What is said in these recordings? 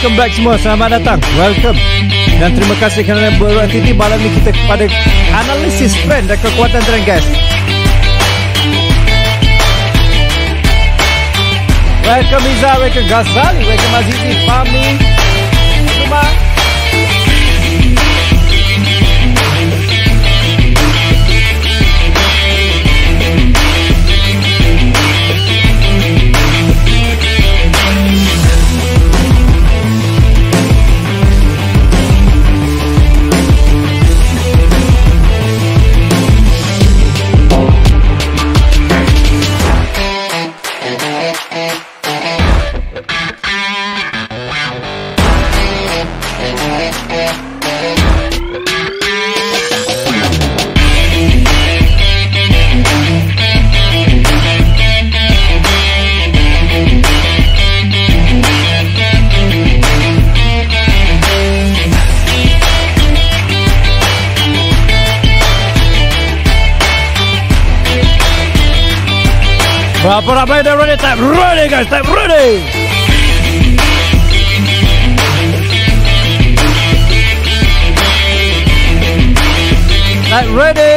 Welcome back semua Selamat datang Welcome Dan terima kasih kerana berada di sini Malam ini kita kepada Analisis trend dan kekuatan trend guys Welcome Izzah Welcome Ghazali Welcome Azizi Fahmi Well, but I made ready. Type ready, guys. Type ready. Type ready.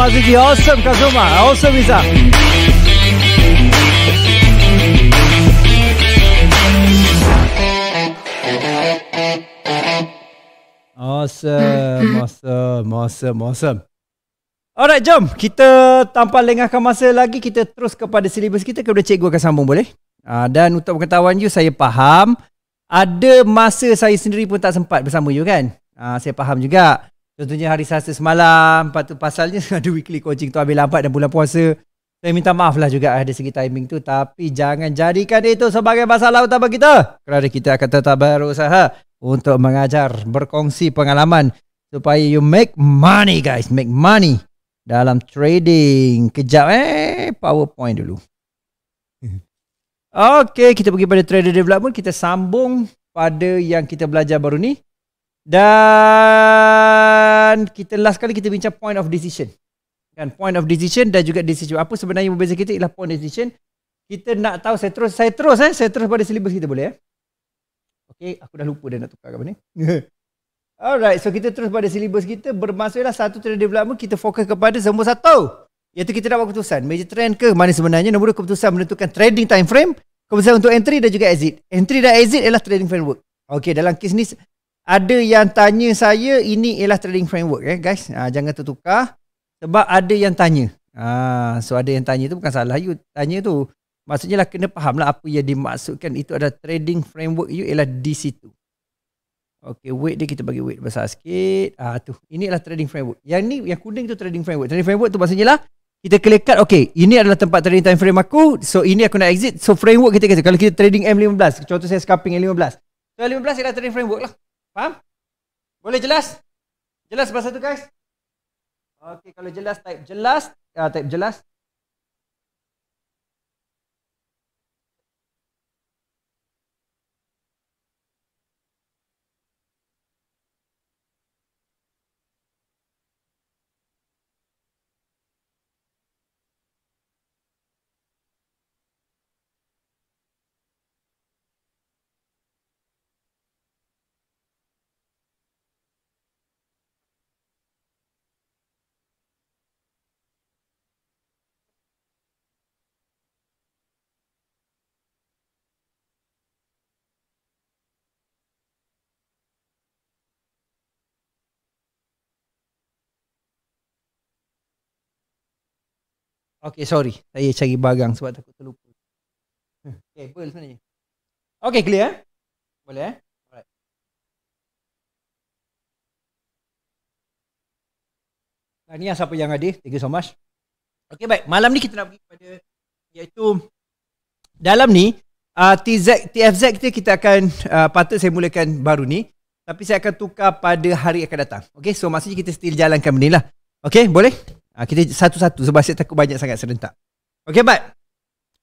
mazik je osam kazuma, Awesome iza. Awesome, awesome, awesome, awesome. Alright, jom. Kita tanpa lengahkan masa lagi, kita terus kepada silibus kita. Kepada cikgu akan sambung boleh? Uh, dan untuk pengetahuan you, saya faham. Ada masa saya sendiri pun tak sempat bersama you kan? Uh, saya faham juga. Contohnya hari Selasa semalam, lepas tu pasalnya ada weekly coaching tu habis lambat dan bulan puasa. Saya minta maaf lah juga ada segi timing tu tapi jangan jadikan itu sebagai masalah utama kita. Kerana kita akan tetap berusaha untuk mengajar, berkongsi pengalaman supaya you make money guys, make money dalam trading. Kejap eh, powerpoint dulu. Okay, kita pergi pada trader development. Kita sambung pada yang kita belajar baru ni. Dan kita last kali kita bincang point of decision. Kan point of decision dan juga decision. Apa sebenarnya berbeza kita ialah point of decision. Kita nak tahu saya terus saya terus eh saya terus pada syllabus kita boleh eh. Okey, aku dah lupa dah nak tukar apa ni. Alright, so kita terus pada syllabus kita bermaksudlah satu trend development kita fokus kepada nombor satu. Iaitu kita nak buat keputusan. Major trend ke mana sebenarnya? Nombor keputusan menentukan trading time frame. Keputusan untuk entry dan juga exit. Entry dan exit ialah trading framework. Okey, dalam kes ni ada yang tanya saya ini ialah trading framework eh guys. Ha, jangan tertukar sebab ada yang tanya. Ha, so ada yang tanya tu bukan salah you tanya tu. Maksudnya lah kena faham lah apa yang dimaksudkan itu ada trading framework you ialah di situ. Okay wait dia kita bagi wait besar sikit. Ah ha, tu ini adalah trading framework. Yang ni yang kuning tu trading framework. Trading framework tu maksudnya lah kita klik kat okay ini adalah tempat trading time frame aku. So ini aku nak exit. So framework kita kata kalau kita trading M15 contoh saya scalping M15. So M15 ialah trading framework lah. Faham? Boleh jelas? Jelas pasal tu guys? Okey kalau jelas type jelas, uh, type jelas. Okay, sorry. Saya cari barang sebab takut terlupa. Hmm. Okay, kabel sebenarnya. Okay, clear eh? Boleh eh? Alright. Tahniah siapa yang ada. Thank you so much. Okay, baik. Malam ni kita nak pergi kepada iaitu dalam ni uh, TZ, TFZ kita kita akan uh, patut saya mulakan baru ni tapi saya akan tukar pada hari akan datang. Okay, so maksudnya kita still jalankan benda ni lah. Okay, boleh? Ha, kita satu-satu sebab saya takut banyak sangat serentak. Okay, Bat.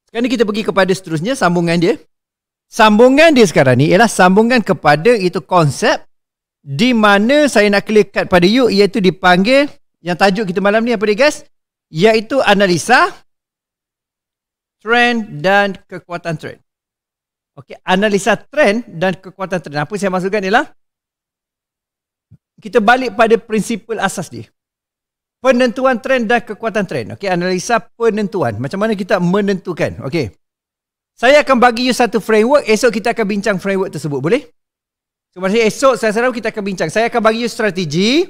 Sekarang ni kita pergi kepada seterusnya, sambungan dia. Sambungan dia sekarang ni ialah sambungan kepada itu konsep di mana saya nak clear cut pada you iaitu dipanggil yang tajuk kita malam ni apa dia guys? Iaitu analisa trend dan kekuatan trend. Okay, analisa trend dan kekuatan trend. Apa saya maksudkan ialah kita balik pada prinsipal asas dia. Penentuan trend dan kekuatan trend. Okey, analisa penentuan. Macam mana kita menentukan? Okey. Saya akan bagi you satu framework. Esok kita akan bincang framework tersebut. Boleh? So, maksudnya esok saya harap kita akan bincang. Saya akan bagi you strategi.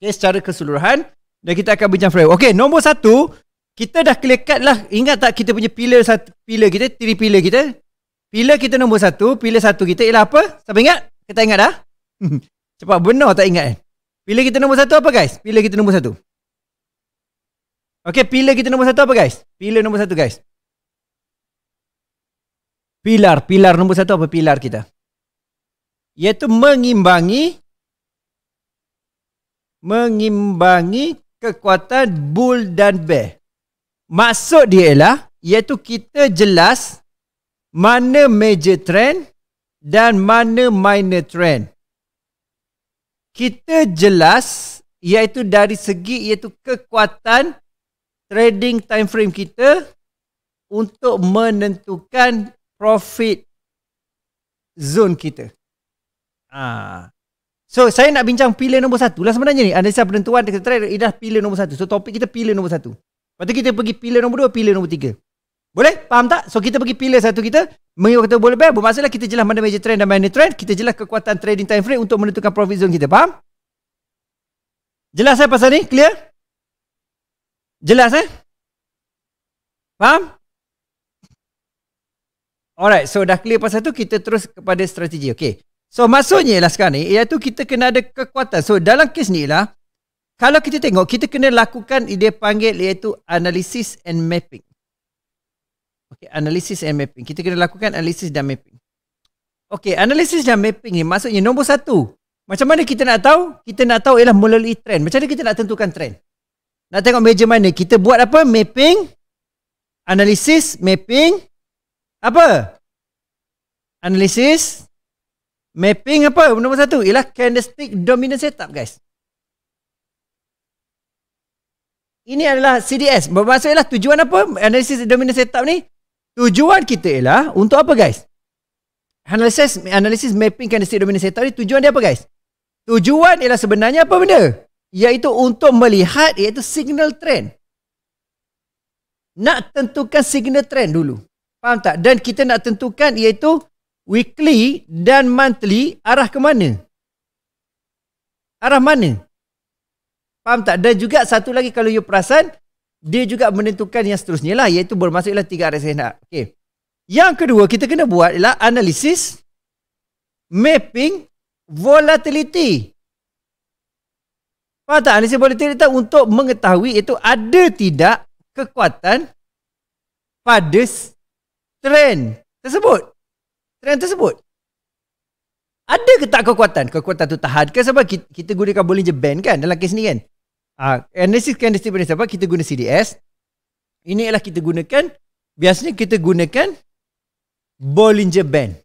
Okey, secara keseluruhan. Dan kita akan bincang framework. Okey, nombor satu. Kita dah clear cut lah. Ingat tak kita punya pillar satu, pillar kita? Tiri pillar kita? Pillar kita nombor satu. Pillar satu kita ialah apa? Siapa ingat? Kita ingat dah? Cepat benar tak ingat Eh? Pilih kita nombor satu apa guys? Pilih kita nombor satu. Okay, pilih kita nombor satu apa guys? Pilih nombor satu guys. Pilar, pilar nombor satu apa pilar kita? Iaitu mengimbangi mengimbangi kekuatan bull dan bear. Maksud dia ialah iaitu kita jelas mana major trend dan mana minor trend kita jelas iaitu dari segi iaitu kekuatan trading time frame kita untuk menentukan profit zone kita. Ah. So saya nak bincang pilihan nombor satu lah sebenarnya ni. Analisa penentuan kita trade, dah pilihan nombor satu. So topik kita pilihan nombor satu. Lepas tu kita pergi pilihan nombor dua, pilihan nombor tiga. Boleh? Faham tak? So kita pergi pilih satu kita. Mengikut kata boleh bear. Bermaksud kita jelas mana major trend dan mana trend. Kita jelas kekuatan trading time frame untuk menentukan profit zone kita. Faham? Jelas eh, pasal ni? Clear? Jelas eh? Faham? Alright, so dah clear pasal tu kita terus kepada strategi. Okay. So maksudnya ialah sekarang ni iaitu kita kena ada kekuatan. So dalam kes ni ialah kalau kita tengok kita kena lakukan dia panggil iaitu analisis and mapping. Okay, analisis and mapping. Kita kena lakukan analisis dan mapping. Okay, analisis dan mapping ni maksudnya nombor satu. Macam mana kita nak tahu? Kita nak tahu ialah melalui trend. Macam mana kita nak tentukan trend? Nak tengok major mana? Kita buat apa? Mapping. Analisis, mapping. Apa? Analisis. Mapping apa? Nombor satu ialah candlestick dominant setup guys. Ini adalah CDS. Bermaksud ialah tujuan apa? Analisis dominant setup ni Tujuan kita ialah untuk apa guys? Analisis analisis mappingkan state dominant setup ni tujuan dia apa guys? Tujuan ialah sebenarnya apa benda? Iaitu untuk melihat iaitu signal trend. Nak tentukan signal trend dulu. Faham tak? Dan kita nak tentukan iaitu weekly dan monthly arah ke mana? Arah mana? Faham tak? Dan juga satu lagi kalau you perasan, dia juga menentukan yang seterusnya lah iaitu bermaksud ialah tiga arah sehendak. Okey. Yang kedua kita kena buat ialah analisis mapping volatility. Faham tak? Analisis volatility untuk mengetahui itu ada tidak kekuatan pada trend tersebut. Trend tersebut. Ada ke tak kekuatan? Kekuatan tu tahan ke sebab kita, kita gunakan Bollinger Band kan dalam kes ni kan? Uh, analysis candlestick pada siapa? Kita guna CDS. Ini ialah kita gunakan, biasanya kita gunakan Bollinger Band.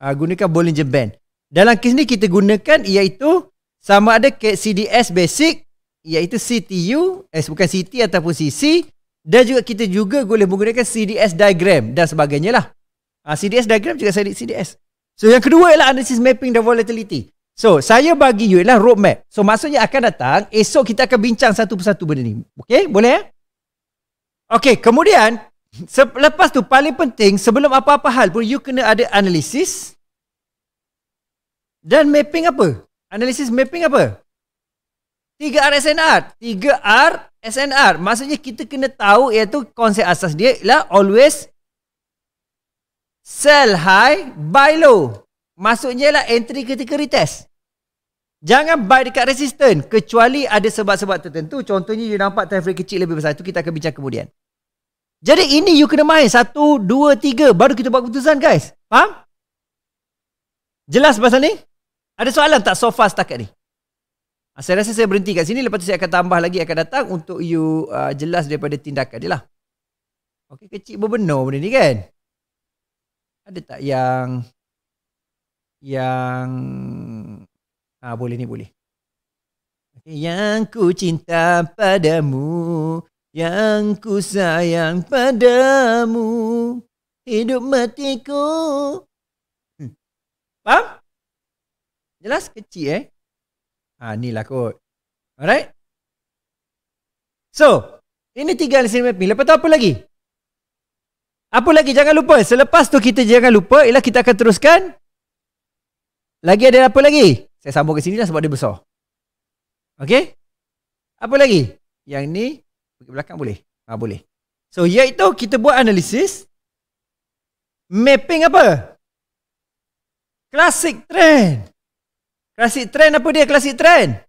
Uh, gunakan Bollinger Band. Dalam kes ni kita gunakan iaitu sama ada CDS basic iaitu CTU, eh bukan CT ataupun CC dan juga kita juga boleh menggunakan CDS diagram dan sebagainya lah. Uh, ah, CDS diagram juga saya CDS. So yang kedua ialah analysis mapping dan volatility. So saya bagi you ialah roadmap. So maksudnya akan datang esok kita akan bincang satu persatu benda ni. Okay boleh ya? Eh? Okay kemudian lepas tu paling penting sebelum apa-apa hal pun you kena ada analisis dan mapping apa? Analisis mapping apa? 3 RSNR. 3 RSNR. Maksudnya kita kena tahu iaitu konsep asas dia ialah always sell high, buy low. Maksudnya lah entry ketika retest. Jangan buy dekat resistant kecuali ada sebab-sebab tertentu. Contohnya you nampak time frame kecil lebih besar. Itu kita akan bincang kemudian. Jadi ini you kena main. Satu, dua, tiga. Baru kita buat keputusan guys. Faham? Jelas pasal ni? Ada soalan tak so far setakat ni? Ah, saya rasa saya berhenti kat sini. Lepas tu saya akan tambah lagi akan datang untuk you uh, jelas daripada tindakan dia lah. Okay, kecil berbenar benda ni kan? Ada tak yang yang ah ha, boleh ni boleh. Yang ku cinta padamu, yang ku sayang padamu, hidup matiku. Hmm. Faham? Jelas kecil eh? Ha, ni lah kot. Alright? So, ini tiga lesson mapping. Lepas tu apa lagi? Apa lagi? Jangan lupa. Selepas tu kita jangan lupa ialah kita akan teruskan lagi ada apa lagi? Saya sambung ke sini lah sebab dia besar. Okay? Apa lagi? Yang ni, pergi belakang boleh? Ha, boleh. So, iaitu kita buat analisis. Mapping apa? Classic trend. Classic trend apa dia? Classic trend.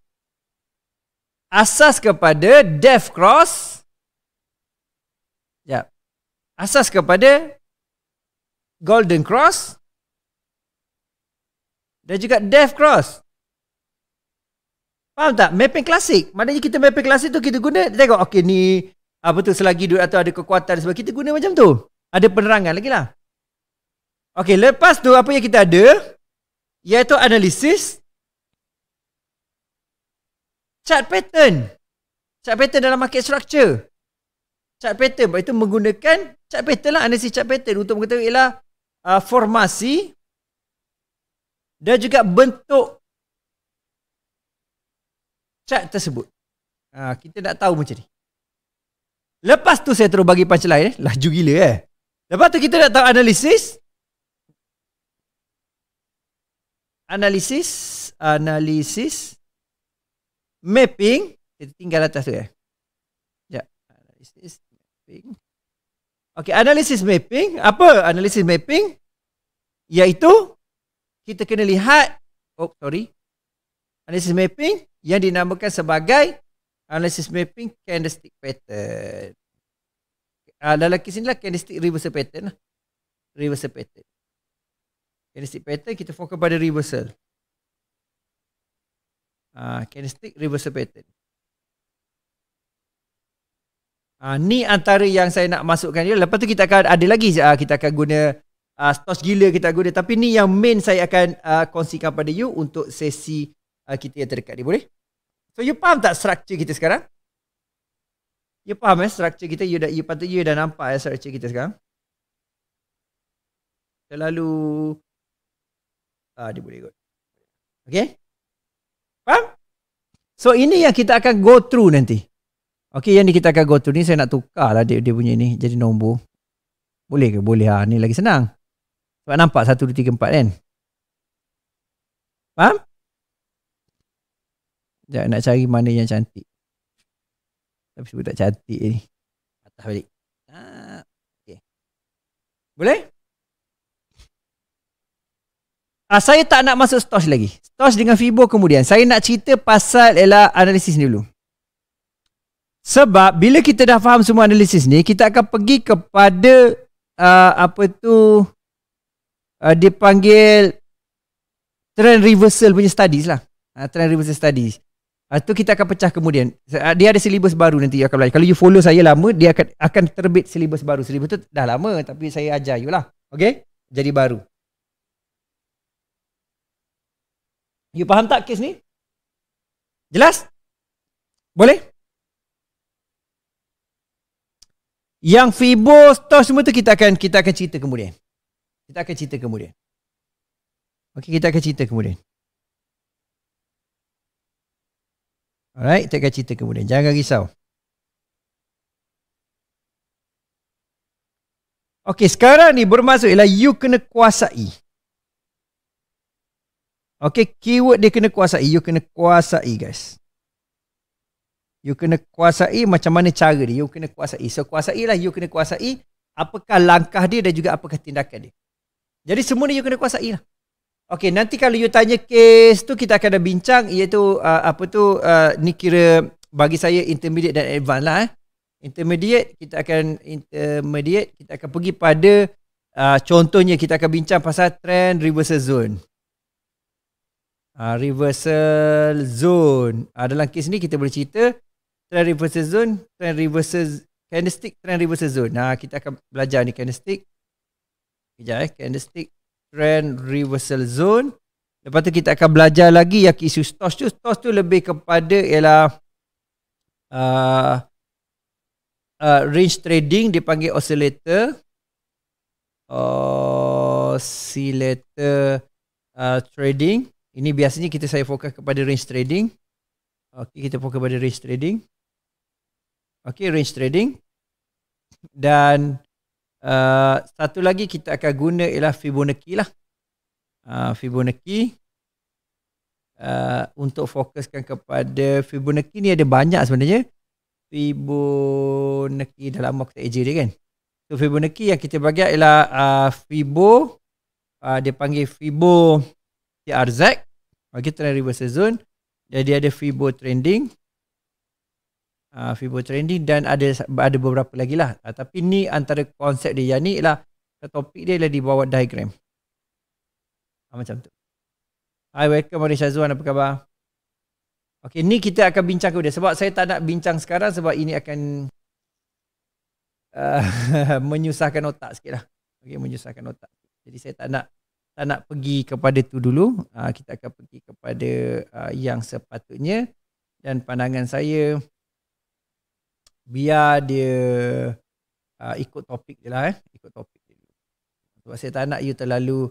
Asas kepada death cross. Ya. Asas kepada golden cross dan juga Death Cross. Faham tak? Mapping klasik. Maknanya kita mapping klasik tu kita guna, kita tengok okay ni apa ah, tu selagi duit atau ada kekuatan sebab kita guna macam tu. Ada penerangan lagi lah. Okay, lepas tu apa yang kita ada? Iaitu analisis chart pattern. Chart pattern dalam market structure. Chart pattern. Itu menggunakan chart pattern lah. Analisis chart pattern untuk mengetahui ialah uh, formasi dan juga bentuk cat tersebut. Ha, kita nak tahu macam ni. Lepas tu saya terus bagi punchline. Eh. Laju gila eh. Lepas tu kita nak tahu analisis. Analisis. Analisis. Mapping. Kita tinggal atas tu eh. Sekejap. Analisis. Mapping. Okay. Analisis mapping. Apa? Analisis mapping. Iaitu kita kena lihat oh sorry analysis mapping yang dinamakan sebagai analysis mapping candlestick pattern uh, dalam kes inilah candlestick reversal pattern lah. reversal pattern candlestick pattern kita fokus pada reversal uh, candlestick reversal pattern Uh, ni antara yang saya nak masukkan dia. Lepas tu kita akan ada lagi uh, kita akan guna uh, stos gila kita guna tapi ni yang main saya akan uh, kongsikan pada you untuk sesi uh, kita yang terdekat ni boleh so you faham tak structure kita sekarang you faham eh structure kita you dah you patut you dah nampak eh structure kita sekarang terlalu ah uh, dia boleh ikut okey faham so ini yang kita akan go through nanti Okay, yang ni kita akan go through ni saya nak tukar lah dia, dia punya ni jadi nombor. Boleh ke? Boleh lah. Ni lagi senang. Sebab nampak 1, 2, 3, 4 kan? Faham? Sekejap nak cari mana yang cantik. Tapi sebut tak cantik ni. Patah balik. Ah, okay. Boleh? Ah, saya tak nak masuk stosh lagi. Stosh dengan Fibo kemudian. Saya nak cerita pasal ialah analisis ni dulu. Sebab bila kita dah faham semua analisis ni, kita akan pergi kepada uh, apa tu uh, uh, dipanggil trend reversal punya studies lah. Uh, trend reversal studies. Itu ah, uh, kita akan pecah kemudian. Uh, dia ada silibus baru nanti you akan belajar. Kalau you follow saya lama, dia akan akan terbit silibus baru. Silibus tu dah lama tapi saya ajar you lah. Okay? Jadi baru. You faham tak kes ni? Jelas? Boleh? Yang Fibo, Stoff semua tu kita akan kita akan cerita kemudian. Kita akan cerita kemudian. Okey, kita akan cerita kemudian. Alright, kita akan cerita kemudian. Jangan risau. Okey, sekarang ni bermaksud ialah you kena kuasai. Okey, keyword dia kena kuasai. You kena kuasai, guys. You kena kuasai macam mana cara dia. You kena kuasai. So, kuasailah. You kena kuasai apakah langkah dia dan juga apakah tindakan dia. Jadi semua ni you kena kuasai lah. Okay, nanti kalau you tanya case tu, kita akan ada bincang iaitu uh, apa tu, uh, ni kira bagi saya intermediate dan advance lah eh. Intermediate, kita akan intermediate, kita akan pergi pada uh, contohnya kita akan bincang pasal trend reversal zone. Uh, reversal zone. Uh, dalam case ni kita boleh cerita trend reversal zone, trend reversal candlestick trend reversal zone. Nah, kita akan belajar ni candlestick Kejap eh. Candlestick trend reversal zone. Lepas tu kita akan belajar lagi yang isu stos tu. Stos tu lebih kepada ialah uh, uh, range trading dipanggil oscillator. Oscillator uh, trading. Ini biasanya kita saya fokus kepada range trading. Okey, kita fokus kepada range trading. Okey, range trading. Dan Uh, satu lagi kita akan guna ialah Fibonacci lah. Uh, Fibonacci. Uh, untuk fokuskan kepada Fibonacci ni ada banyak sebenarnya. Fibonacci dalam lama aku tak eja dia kan. So Fibonacci yang kita bagi ialah uh, Fibo. Uh, dia panggil Fibo TRZ. Bagi trend reversal zone. Jadi ada Fibo trending uh, Fibo Trending dan ada ada beberapa lagi lah. Uh, tapi ni antara konsep dia. Yang ni ialah topik dia lah di bawah diagram. Uh, macam tu. Hi, welcome Mari Syazwan. Apa khabar? Okay, ni kita akan bincang kemudian. Sebab saya tak nak bincang sekarang sebab ini akan uh, menyusahkan otak sikit lah. Okay, menyusahkan otak. Jadi saya tak nak tak nak pergi kepada tu dulu. kita akan pergi kepada yang sepatutnya. Dan pandangan saya, biar dia uh, ikut topik je lah eh. Ikut topik je. Sebab saya tak nak you terlalu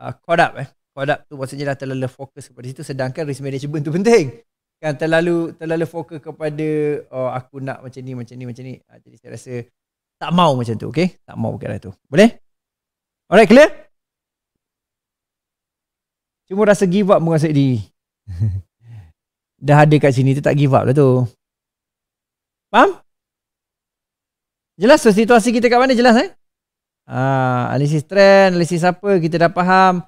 uh, caught up eh. Caught up tu maksudnya dah terlalu fokus kepada situ sedangkan risk management tu penting. Kan terlalu terlalu fokus kepada oh, aku nak macam ni, macam ni, macam ni. Uh, jadi saya rasa tak mau macam tu, okay? Tak mau perkara tu. Boleh? Alright, clear? Cuma rasa give up menguasai diri. dah ada kat sini tu tak give up lah tu. Faham? Jelas so, situasi kita kat mana jelas eh? Ha, analisis trend, analisis apa kita dah faham.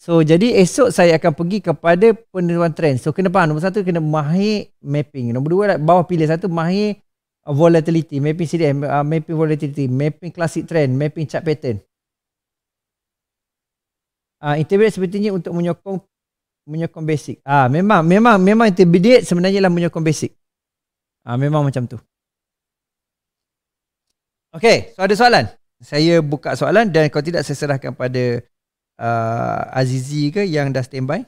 So jadi esok saya akan pergi kepada penentuan trend. So kena faham nombor satu kena mahir mapping. Nombor dua bawah pilih satu mahir volatility. Mapping CDM, uh, eh, ah, mapping volatility, mapping classic trend, mapping chart pattern. Ah, uh, intermediate sepertinya untuk menyokong menyokong basic. Ah, uh, memang memang memang intermediate sebenarnya lah menyokong basic. Ha, memang macam tu. Okay, so ada soalan? Saya buka soalan dan kalau tidak saya serahkan pada uh, Azizi ke yang dah standby.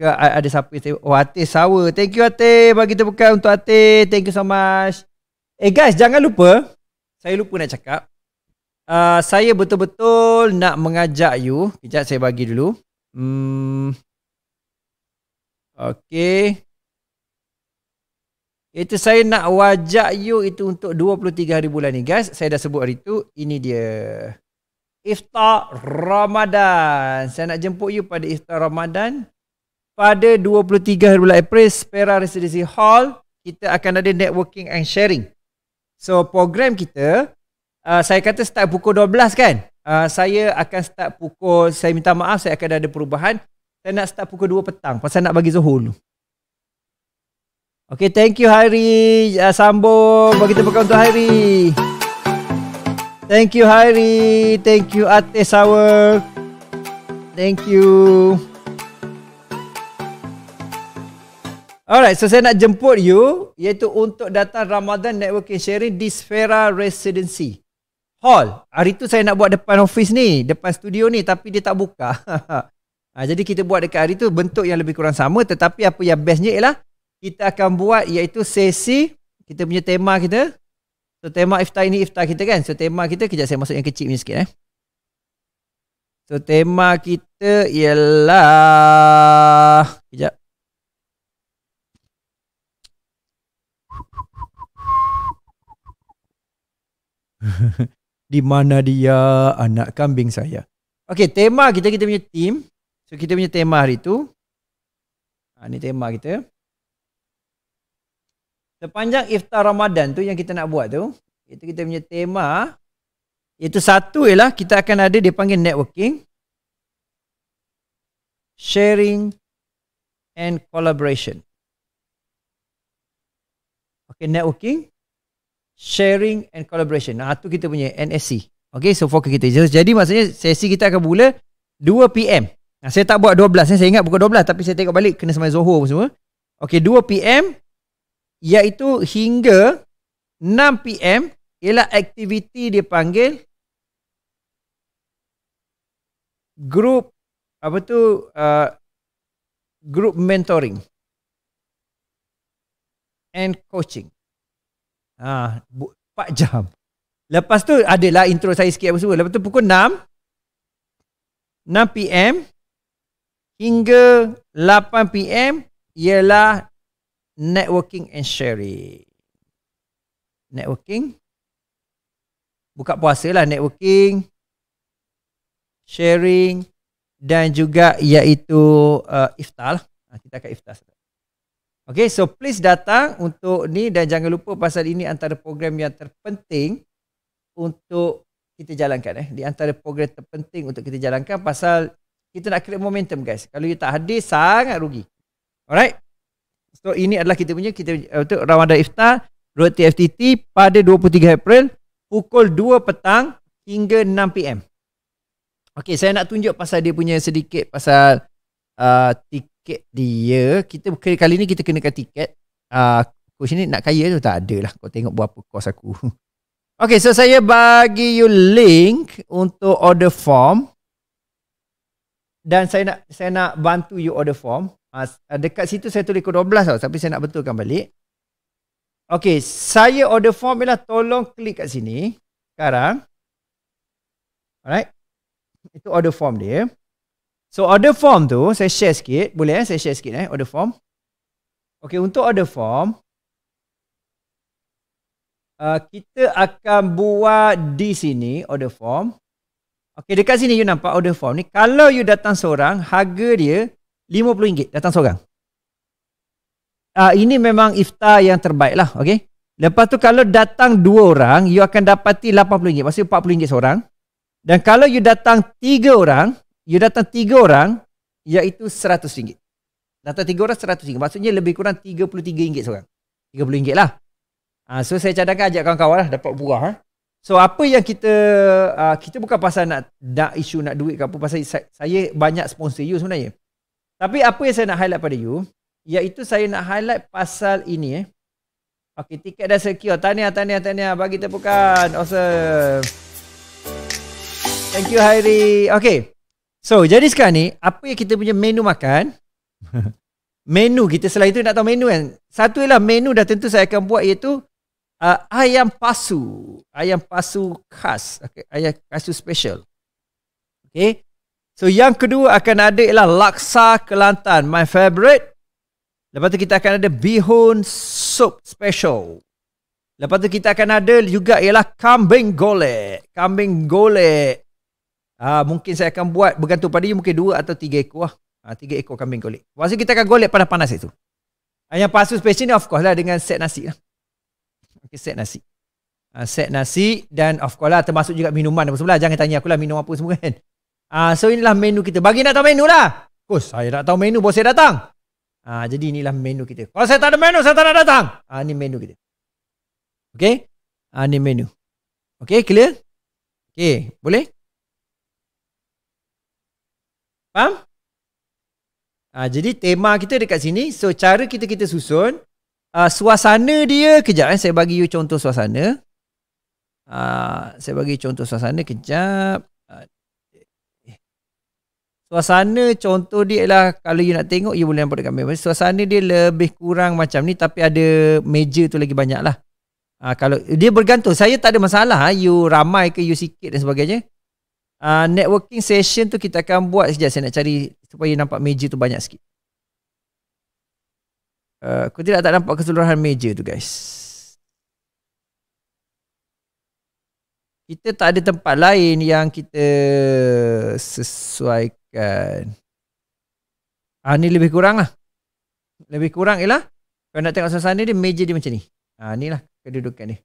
Ke ada siapa? Oh, Ate Sawa. Thank you Ate bagi terbuka untuk Ate. Thank you so much. Eh guys, jangan lupa. Saya lupa nak cakap. Uh, saya betul-betul nak mengajak you. Kejap saya bagi dulu. Hmm. Okay. Itu saya nak wajak you itu untuk 23 hari bulan ni guys. Saya dah sebut hari tu. Ini dia. Iftar Ramadan. Saya nak jemput you pada Iftar Ramadan. Pada 23 hari bulan April, Spera Residency Hall. Kita akan ada networking and sharing. So program kita, uh, saya kata start pukul 12 kan? Uh, saya akan start pukul, saya minta maaf, saya akan ada perubahan. Saya nak start pukul 2 petang pasal nak bagi Zohor dulu. Okay, thank you Hairi. Uh, sambung. Bagi tepukan untuk Hairi. Thank you Hairi. Thank you Ate Sour. Thank you. Alright, so saya nak jemput you iaitu untuk datang Ramadan Networking Sharing di Sfera Residency. Hall. Hari tu saya nak buat depan office ni, depan studio ni tapi dia tak buka. ha, jadi kita buat dekat hari tu bentuk yang lebih kurang sama tetapi apa yang bestnya ialah kita akan buat iaitu sesi kita punya tema kita. So tema iftar ini iftar kita kan. So tema kita kejap saya masuk yang kecil punya sikit eh. So tema kita ialah kejap. Di mana dia anak kambing saya. Okay tema kita kita punya team. So kita punya tema hari tu. Ha, ni tema kita. Sepanjang iftar Ramadan tu yang kita nak buat tu, itu kita punya tema itu satu ialah kita akan ada dipanggil networking, sharing and collaboration. Okay, networking, sharing and collaboration. Nah, itu kita punya NSC. Okay, so fokus kita. Jadi maksudnya sesi kita akan mula 2 PM. Nah, saya tak buat 12 ni. Eh. Saya ingat pukul 12 tapi saya tengok balik kena sampai Zohor apa semua. Okay, 2 PM iaitu hingga 6 PM ialah aktiviti dia panggil group apa tu uh, group mentoring and coaching. Ha, 4 jam. Lepas tu adalah intro saya sikit apa semua. Lepas tu pukul 6 6 PM hingga 8 PM ialah networking and sharing. Networking. Buka puasa lah networking. Sharing. Dan juga iaitu uh, iftar lah. Ha, kita akan iftar sekarang. Okay, so please datang untuk ni dan jangan lupa pasal ini antara program yang terpenting untuk kita jalankan eh. Di antara program terpenting untuk kita jalankan pasal kita nak create momentum guys. Kalau you tak hadir, sangat rugi. Alright. So ini adalah kita punya kita eh, untuk Ramadan Iftar Roti FTT pada 23 April pukul 2 petang hingga 6 PM. Okay, saya nak tunjuk pasal dia punya sedikit pasal uh, tiket dia. Kita kali ni kita kenakan tiket. Uh, coach ni nak kaya tu tak ada lah. Kau tengok berapa kos aku. Okay, so saya bagi you link untuk order form. Dan saya nak saya nak bantu you order form. Uh, dekat situ saya tulis ke 12 tau tapi saya nak betulkan balik. Okey, saya order form ialah tolong klik kat sini. Sekarang. Alright. Itu order form dia. So order form tu saya share sikit. Boleh eh? Saya share sikit eh order form. Okey, untuk order form. Uh, kita akan buat di sini order form. Okey, dekat sini you nampak order form ni. Kalau you datang seorang, harga dia RM50 datang seorang. Uh, ini memang iftar yang terbaik lah. Okay? Lepas tu kalau datang dua orang, you akan dapati RM80. Maksudnya RM40 seorang. Dan kalau you datang tiga orang, you datang tiga orang, iaitu RM100. Datang tiga orang RM100. Maksudnya lebih kurang RM33 seorang. RM30 lah. Uh, so saya cadangkan ajak kawan-kawan lah dapat buah. Ha? So apa yang kita uh, kita bukan pasal nak nak isu nak duit ke apa pasal saya, saya banyak sponsor you sebenarnya. Tapi apa yang saya nak highlight pada you Iaitu saya nak highlight pasal ini eh. Okay, tiket dah secure. Tahniah, tahniah, tahniah. Bagi tepukan. Awesome. Thank you, Hairi. Okay. So, jadi sekarang ni, apa yang kita punya menu makan? menu kita selain itu nak tahu menu kan? Satu ialah menu dah tentu saya akan buat iaitu uh, ayam pasu. Ayam pasu khas. Okay, ayam pasu special. Okay. So yang kedua akan ada ialah laksa Kelantan, my favorite. Lepas tu kita akan ada bihun soup special. Lepas tu kita akan ada juga ialah kambing golek. Kambing golek. Ah mungkin saya akan buat bergantung pada you mungkin dua atau tiga ekor lah. Ah tiga ekor kambing golek. Lepas kita akan golek pada panas itu. Ah, yang pasu special ni of course lah dengan set nasi lah. Okay, set nasi. Ah, set nasi dan of course lah termasuk juga minuman apa semua lah. Jangan tanya aku lah minum apa semua kan. Ah, so inilah menu kita. Bagi nak tahu menu lah. Oh, saya nak tahu menu bos saya datang. Ah, jadi inilah menu kita. Kalau saya tak ada menu, saya tak nak datang. Ah, ini menu kita. Okay? Ah, ini menu. Okay, clear? Okay, boleh? Faham? Ah, jadi tema kita dekat sini. So, cara kita kita susun. Ah, suasana dia, kejap eh. Saya bagi you contoh suasana. Ah, saya bagi contoh suasana, kejap. Suasana contoh dia ialah kalau you nak tengok you boleh nampak dekat member. Suasana dia lebih kurang macam ni tapi ada meja tu lagi banyak lah. Ha, kalau dia bergantung. Saya tak ada masalah ha, you ramai ke you sikit dan sebagainya. Ha, networking session tu kita akan buat sekejap saya nak cari supaya nampak meja tu banyak sikit. Uh, tidak tak nampak keseluruhan meja tu guys. Kita tak ada tempat lain yang kita sesuaikan kan ha, ni lebih kurang lah lebih kurang ialah kalau nak tengok suasana dia meja dia macam ni ha, ni lah kedudukan dia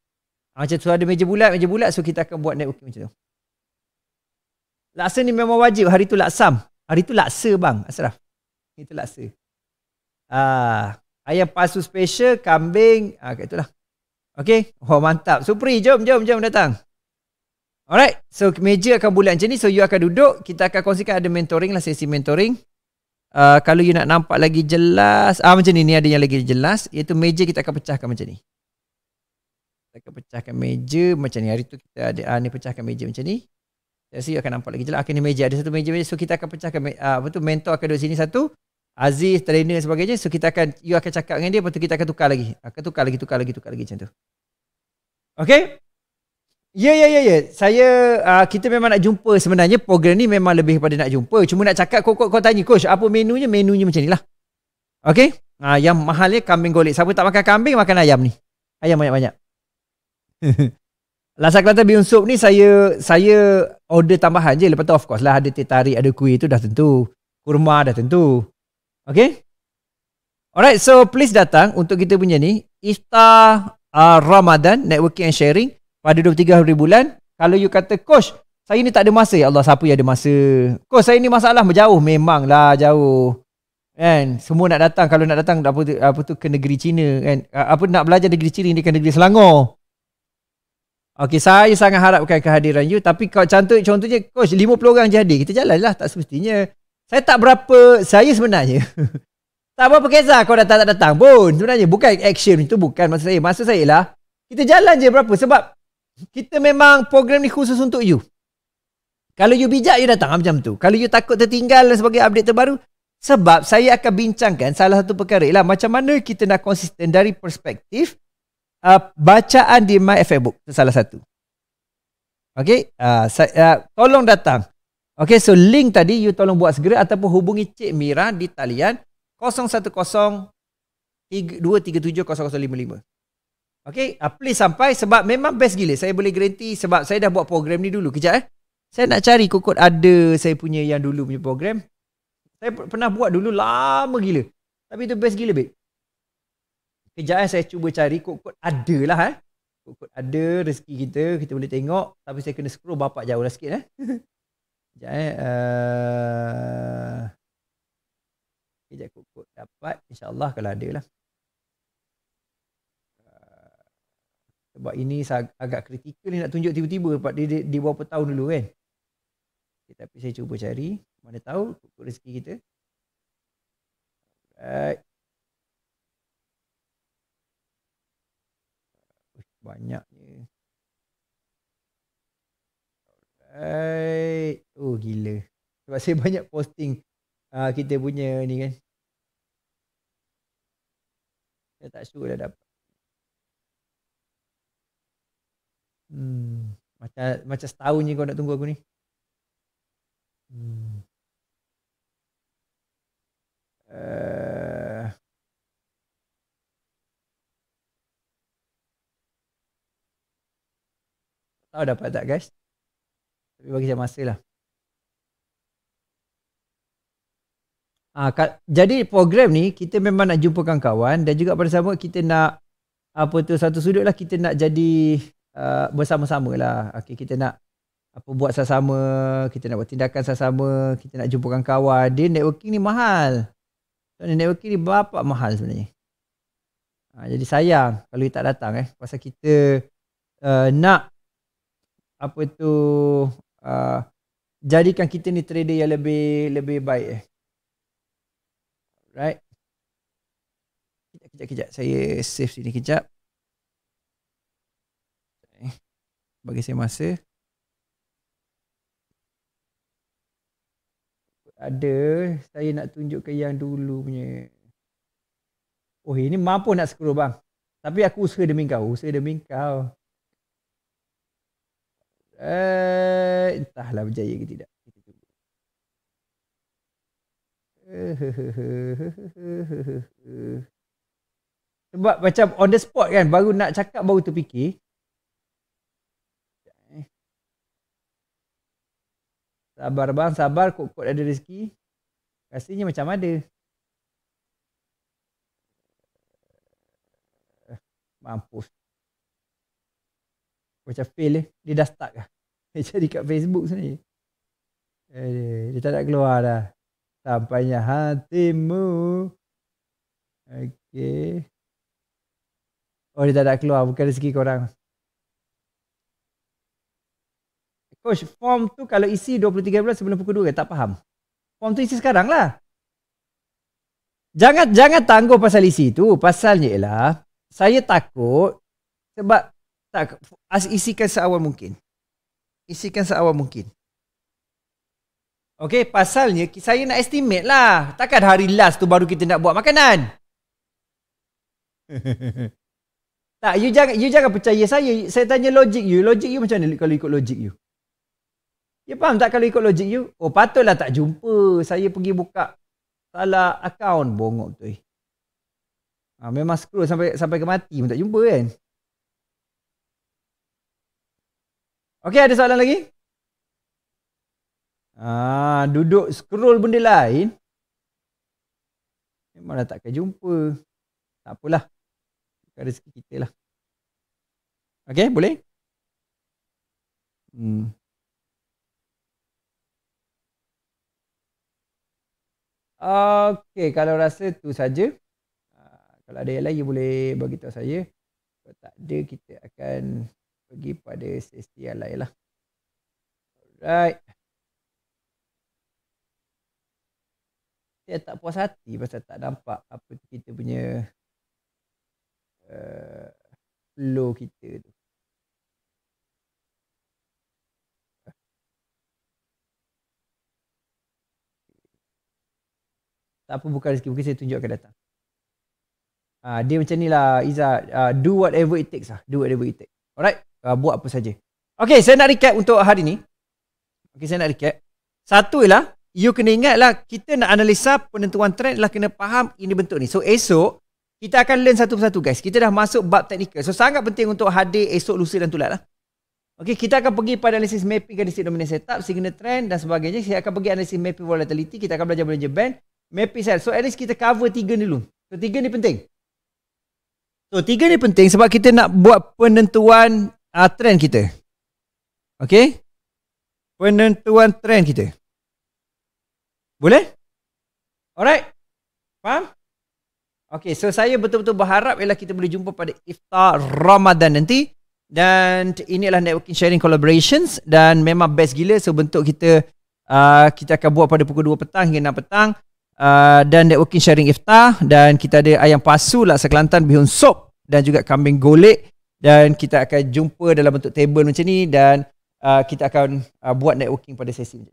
ha, macam tu ada meja bulat meja bulat so kita akan buat networking macam tu laksa ni memang wajib hari tu laksam hari tu laksa bang Asraf ni tu laksa ha, ayam pasu special kambing ha, kat itulah Okay, oh, mantap. Supri, jom, jom, jom datang. Alright. So meja akan bulat macam ni. So you akan duduk. Kita akan kongsikan ada mentoring lah. Sesi mentoring. Uh, kalau you nak nampak lagi jelas. ah Macam ni. Ni ada yang lagi jelas. Iaitu meja kita akan pecahkan macam ni. Kita akan pecahkan meja macam ni. Hari tu kita ada. Uh, ni pecahkan meja macam ni. Jadi so, you akan nampak lagi jelas. Akhirnya ah, meja. Ada satu meja. meja. So kita akan pecahkan. Uh, apa tu? Mentor akan duduk sini satu. Aziz, trainer dan sebagainya. So kita akan. You akan cakap dengan dia. Lepas tu kita akan tukar lagi. Akan tukar lagi. Tukar lagi. Tukar lagi macam tu. Okay. Ya ya ya ya. Saya uh, kita memang nak jumpa sebenarnya program ni memang lebih kepada nak jumpa. Cuma nak cakap kau kau tanya coach apa menunya? Menunya macam ah, ni lah. Okay. uh, yang mahalnya kambing golek. Siapa tak makan kambing makan ayam ni. Ayam banyak-banyak. Lasa Kelantan Bihun Soup ni saya saya order tambahan je. Lepas tu of course lah ada teh tarik, ada kuih tu dah tentu. Kurma dah tentu. Okay. Alright, so please datang untuk kita punya ni. Iftar uh, Ramadan Networking and Sharing pada 23 hari bulan kalau you kata coach saya ni tak ada masa ya Allah siapa yang ada masa coach saya ni masalah berjauh memanglah jauh kan semua nak datang kalau nak datang apa tu, apa tu ke negeri Cina kan apa nak belajar negeri Cina ni ke negeri Selangor Okay, saya sangat harapkan kehadiran you Tapi kau cantik contohnya Coach, 50 orang je hadir Kita jalan lah, tak semestinya Saya tak berapa Saya sebenarnya Tak apa kisah kau datang tak datang pun Sebenarnya, bukan action itu bukan maksud saya Maksud saya lah Kita jalan je berapa Sebab kita memang program ni khusus untuk you. Kalau you bijak, you datang ah, macam tu. Kalau you takut tertinggal dan sebagai update terbaru, sebab saya akan bincangkan salah satu perkara ialah macam mana kita nak konsisten dari perspektif uh, bacaan di My Facebook. Book. Itu salah satu. Okay, uh, ah, saya, uh, tolong datang. Okay, so link tadi you tolong buat segera ataupun hubungi Cik Mira di talian 010 2370055. Okay, uh, ah, please sampai sebab memang best gila. Saya boleh guarantee sebab saya dah buat program ni dulu. Kejap eh. Saya nak cari kokot ada saya punya yang dulu punya program. Saya pernah buat dulu lama gila. Tapi tu best gila, babe. Kejap eh, saya cuba cari kokot ada lah eh. Kokot ada rezeki kita, kita boleh tengok. Tapi saya kena scroll bapak jauh lah sikit eh. Kejap eh. Uh... Kejap kokot dapat. InsyaAllah kalau ada lah. Sebab ini agak, kritikal ni nak tunjuk tiba-tiba sebab dia, di dia berapa tahun dulu kan. Okay, tapi saya cuba cari mana tahu kukuk rezeki kita. Alright. Banyaknya. Alright. Oh gila. Sebab saya banyak posting uh, kita punya ni kan. Saya tak sure dah dapat. Hmm. macam macam setahun je kau nak tunggu aku ni. Hmm. Uh, tahu dapat tak guys? Tapi bagi saya masa lah. Ha, ka, jadi program ni kita memang nak jumpakan kawan dan juga pada sama kita nak apa tu satu sudut lah kita nak jadi Ah, bersama-sama lah. Okay, kita nak apa buat sama-sama, kita nak buat tindakan sama-sama, kita nak jumpa kawan. Dia networking ni mahal. So, networking ni berapa mahal sebenarnya. Ha, jadi sayang kalau dia tak datang eh. Pasal kita uh, nak apa tu uh, jadikan kita ni trader yang lebih lebih baik eh. Alright. Kejap, kejap, kejap. Saya save sini kejap. Bagi saya masa Ada Saya nak tunjuk ke yang dulu punya Oh ini mampu nak scroll bang Tapi aku usaha demi kau Usaha demi kau Eh, entahlah berjaya ke tidak. Kita tunggu. Sebab macam on the spot kan, baru nak cakap baru terfikir. Sabar bang, sabar kot-kot ada rezeki. Rasanya macam ada. Eh, mampus. Macam fail eh. Dia dah start lah. Dia cari kat Facebook sebenarnya. Eh, dia tak nak keluar dah. Sampainya hatimu. Okay. Oh dia tak nak keluar. Bukan rezeki korang. Coach, form tu kalau isi 23.15 sebelum pukul 2 ke? Tak faham. Form tu isi sekarang lah. Jangan jangan tangguh pasal isi tu. Pasalnya ialah, saya takut sebab tak, as isikan seawal mungkin. Isikan seawal mungkin. Okay, pasalnya saya nak estimate lah. Takkan hari last tu baru kita nak buat makanan. tak, you jangan you jangan percaya saya. Saya tanya logik you. Logik you macam mana kalau ikut logik you? You faham tak kalau ikut logik you? Oh patutlah tak jumpa. Saya pergi buka salah akaun. Bongok tu. Eh. Ha, memang scroll sampai sampai ke mati pun tak jumpa kan? Okay ada soalan lagi? Ah, ha, duduk scroll benda lain. Memanglah tak akan jumpa. Tak apalah. Bukan rezeki kita lah. Okay boleh? Hmm. Okey, kalau rasa tu saja. Ah, kalau ada yang lain boleh bagi tahu saya. Kalau tak ada kita akan pergi pada sesi yang lain lah. Alright. Saya tak puas hati pasal tak nampak apa kita punya uh, flow kita tu. Tak apa buka rezeki. Mungkin saya tunjuk akan datang. Uh, dia macam ni lah Iza. Uh, ah, do whatever it takes lah. Do whatever it takes. Alright. Uh, buat apa saja. Okay saya nak recap untuk hari ni. Okay saya nak recap. Satu ialah. You kena ingat lah. Kita nak analisa penentuan trend lah. Kena faham ini bentuk ni. So esok. Kita akan learn satu persatu guys. Kita dah masuk bab teknikal. So sangat penting untuk hadir esok lusa dan tulat lah. Okay, kita akan pergi pada analisis mapping candlestick dominant setup, signal trend dan sebagainya. Saya akan pergi analisis mapping volatility. Kita akan belajar belajar band mapping cell. So at least kita cover tiga ni dulu. So tiga ni penting. So tiga ni penting sebab kita nak buat penentuan uh, trend kita. Okay. Penentuan trend kita. Boleh? Alright. Faham? Okay. So saya betul-betul berharap ialah kita boleh jumpa pada iftar Ramadan nanti. Dan ini adalah networking sharing collaborations dan memang best gila. So bentuk kita uh, kita akan buat pada pukul 2 petang hingga 6 petang uh, dan networking sharing iftar dan kita ada ayam pasu lah sekelantan, bihun sop dan juga kambing golek dan kita akan jumpa dalam bentuk table macam ni dan uh, kita akan uh, buat networking pada sesi ni.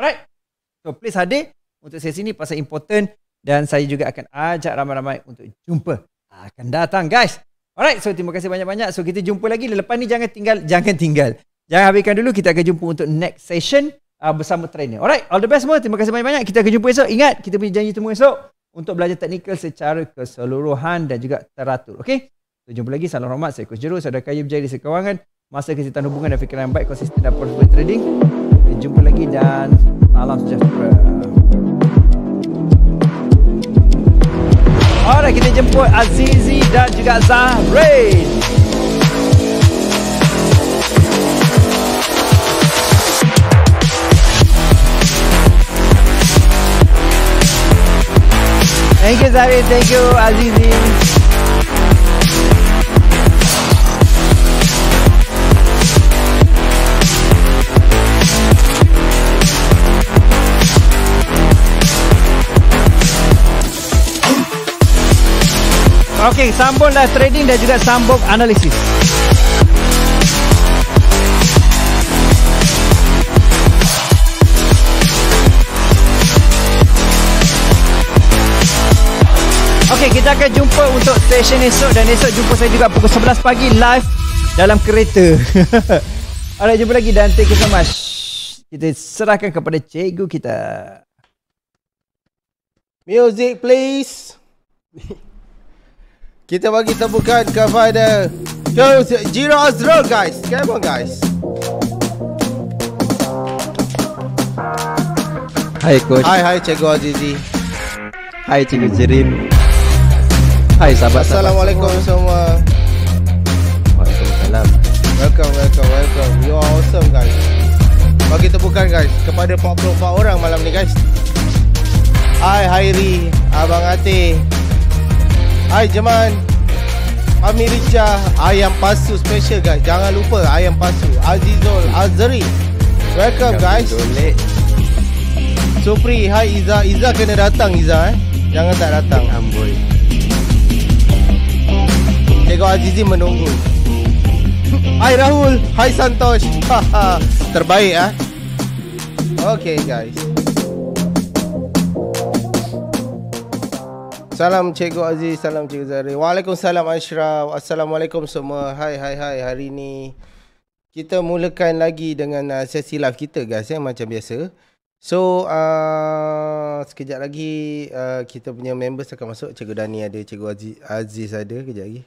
Alright. So please hadir untuk sesi ni pasal important dan saya juga akan ajak ramai-ramai untuk jumpa. Ah, akan datang guys. Alright, so terima kasih banyak-banyak. So kita jumpa lagi lepas ni jangan tinggal, jangan tinggal. Jangan habiskan dulu kita akan jumpa untuk next session uh, bersama trainer. Alright, all the best semua. Terima kasih banyak-banyak. Kita akan jumpa esok. Ingat, kita punya janji temu esok untuk belajar teknikal secara keseluruhan dan juga teratur. Okay? So, jumpa lagi. Salam hormat. Saya Coach Saya dah kaya berjaya di sekawangan. Masa kesihatan hubungan dan fikiran yang baik, konsisten dan profit trading. Kita jumpa lagi dan salam sejahtera. Alright, kita jemput Azizi dan juga Zahrain. Thank you, Zavi. Thank you, Azizi. Okay, sambung dah trading dan juga sambung analisis. Okay kita akan jumpa untuk session esok dan esok jumpa saya juga pukul 11 pagi live dalam kereta. Alright, jumpa lagi dan thank you so much. Kita serahkan kepada cikgu kita. Music please. kita bagi tepukan kepada Jiro Azrul guys. Come on guys. Hai coach. Hai hai cikgu Azizi. Hai cikgu Jirin. Hmm. Hai sahabat Assalamualaikum semua. Waalaikumsalam. Welcome, welcome, welcome. You are awesome guys. Bagi tepukan guys kepada 44 orang malam ni guys. Hai Hairi, Abang Ati. Hai Jeman. Mami Richa, Ayam Pasu special guys. Jangan lupa Ayam Pasu. Azizul, Azri. Welcome guys. Supri, hai Iza. Iza kena datang Iza eh. Jangan tak datang. Amboi. Diego Azizi menunggu. Hai Rahul, hai Santosh. Terbaik ah. Eh? Okay guys. Salam Cikgu Aziz, salam Cikgu Zahri. Waalaikumsalam Ashraf. Assalamualaikum semua. Hai hai hai. Hari ni kita mulakan lagi dengan uh, sesi live kita guys ya eh? macam biasa. So uh, sekejap lagi uh, kita punya members akan masuk. Cikgu Dani ada, Cikgu Aziz ada kejap lagi.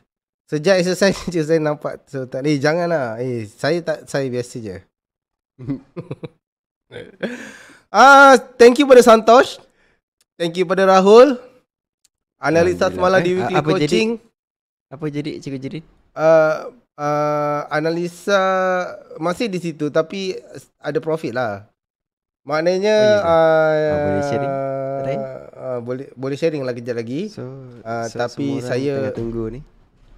Sejak exercise je saya nampak so tak ni jangan lah, Eh saya tak saya biasa je. ah thank you pada Santosh. Thank you pada Rahul. Analisa semalam eh. di weekly apa coaching. Jadi? Apa jadi cikgu jadi? Uh, ah, uh, ah, analisa masih di situ tapi ada profit lah. Maknanya oh, yeah. uh, ah, oh, boleh sharing. Uh, uh, boleh boleh sharing lah kejap lagi. So, uh, so tapi semua saya tunggu ni.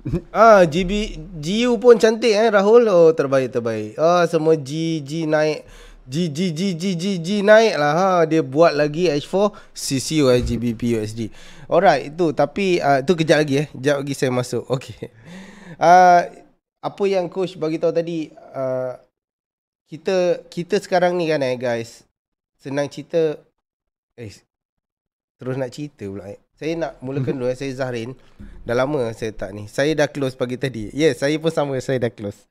Ah, GB GU pun cantik eh Rahul. Oh, terbaik terbaik. Ah, semua G G naik. G G G G G G naik lah. Ha, dia buat lagi H4 CCU eh, GBP USD. Alright, itu tapi ah uh, kejap lagi eh. Kejap lagi saya masuk. Okey. Ah, apa yang coach bagi tahu tadi ah kita kita sekarang ni kan eh guys. Senang cerita eh terus nak cerita pula eh. Saya nak mulakan mhm. dulu eh, Saya Zahrin Dah lama saya tak ni Saya dah close pagi tadi Yes saya pun sama Saya dah close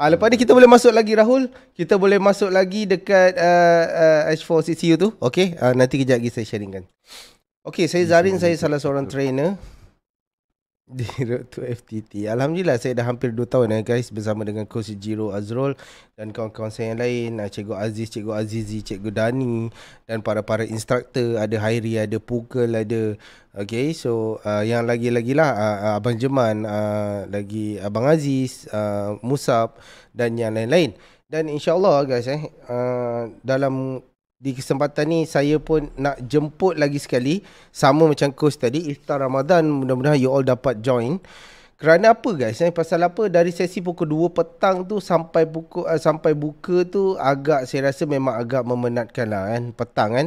ah, Lepas ni hmm. kita boleh masuk lagi Rahul Kita boleh masuk lagi Dekat uh, uh, H4CCU tu Okay uh, Nanti kejap lagi saya sharingkan Okay saya Zahrin Saya salah seorang trainer di Road to FTT. Alhamdulillah saya dah hampir 2 tahun eh guys bersama dengan coach Jiro Azrul dan kawan-kawan saya yang lain, eh, Cikgu Aziz, Cikgu Azizi, Cikgu Dani dan para-para instruktor, ada Hairi, ada Pukul, ada okay So uh, yang lagi-lagilah uh, eh, abang Jeman, uh, lagi abang Aziz, uh, Musab dan yang lain-lain. Dan insya-Allah guys eh uh, dalam di kesempatan ni saya pun nak jemput lagi sekali sama macam coach tadi iftar Ramadan mudah-mudahan you all dapat join kerana apa guys eh? pasal apa dari sesi pukul 2 petang tu sampai buku uh, eh, sampai buka tu agak saya rasa memang agak memenatkan lah kan petang kan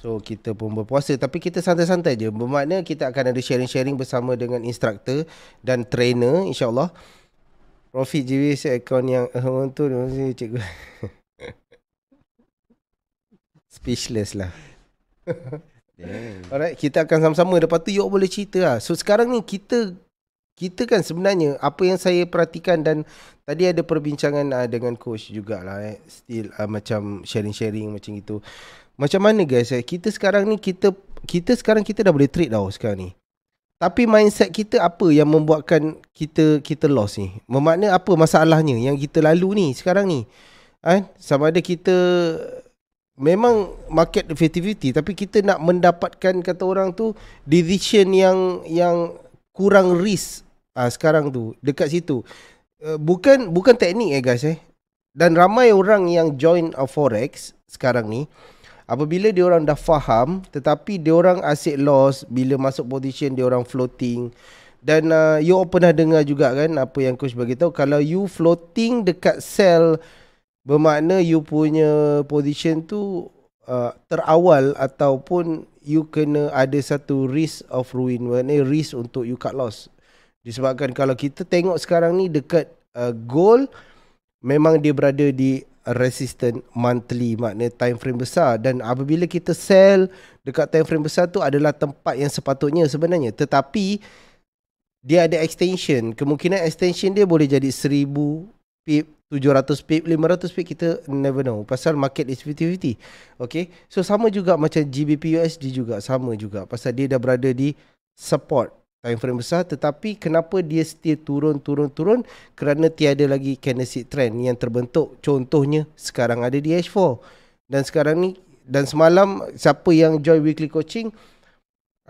so kita pun berpuasa tapi kita santai-santai je bermakna kita akan ada sharing-sharing bersama dengan instructor dan trainer insyaAllah Profit GBS account yang uh, tu, cikgu. Speechless lah Alright kita akan sama-sama Lepas tu Yok boleh cerita lah So sekarang ni kita Kita kan sebenarnya Apa yang saya perhatikan dan Tadi ada perbincangan uh, dengan coach jugalah eh. Still uh, macam sharing-sharing macam itu Macam mana guys eh? Kita sekarang ni kita Kita sekarang kita dah boleh trade tau sekarang ni tapi mindset kita apa yang membuatkan kita kita loss ni? Memakna apa masalahnya yang kita lalu ni sekarang ni? Eh, sama ada kita memang market 50-50 tapi kita nak mendapatkan kata orang tu decision yang yang kurang risk ha, sekarang tu dekat situ uh, bukan bukan teknik eh guys eh dan ramai orang yang join a forex sekarang ni apabila dia orang dah faham tetapi dia orang asyik loss bila masuk position dia orang floating dan uh, you pernah dengar juga kan apa yang coach bagi tahu kalau you floating dekat sell Bermakna you punya position tu uh, terawal ataupun you kena ada satu risk of ruin. Maksudnya risk untuk you cut loss. Disebabkan kalau kita tengok sekarang ni dekat uh, goal memang dia berada di resistant monthly maknanya time frame besar dan apabila kita sell dekat time frame besar tu adalah tempat yang sepatutnya sebenarnya tetapi dia ada extension kemungkinan extension dia boleh jadi 1000 pip 700 pip, 500 pip kita never know pasal market is 50-50. Okay. So sama juga macam GBP USD juga sama juga pasal dia dah berada di support time frame besar tetapi kenapa dia still turun turun turun kerana tiada lagi candlestick trend yang terbentuk contohnya sekarang ada di H4 dan sekarang ni dan semalam siapa yang join weekly coaching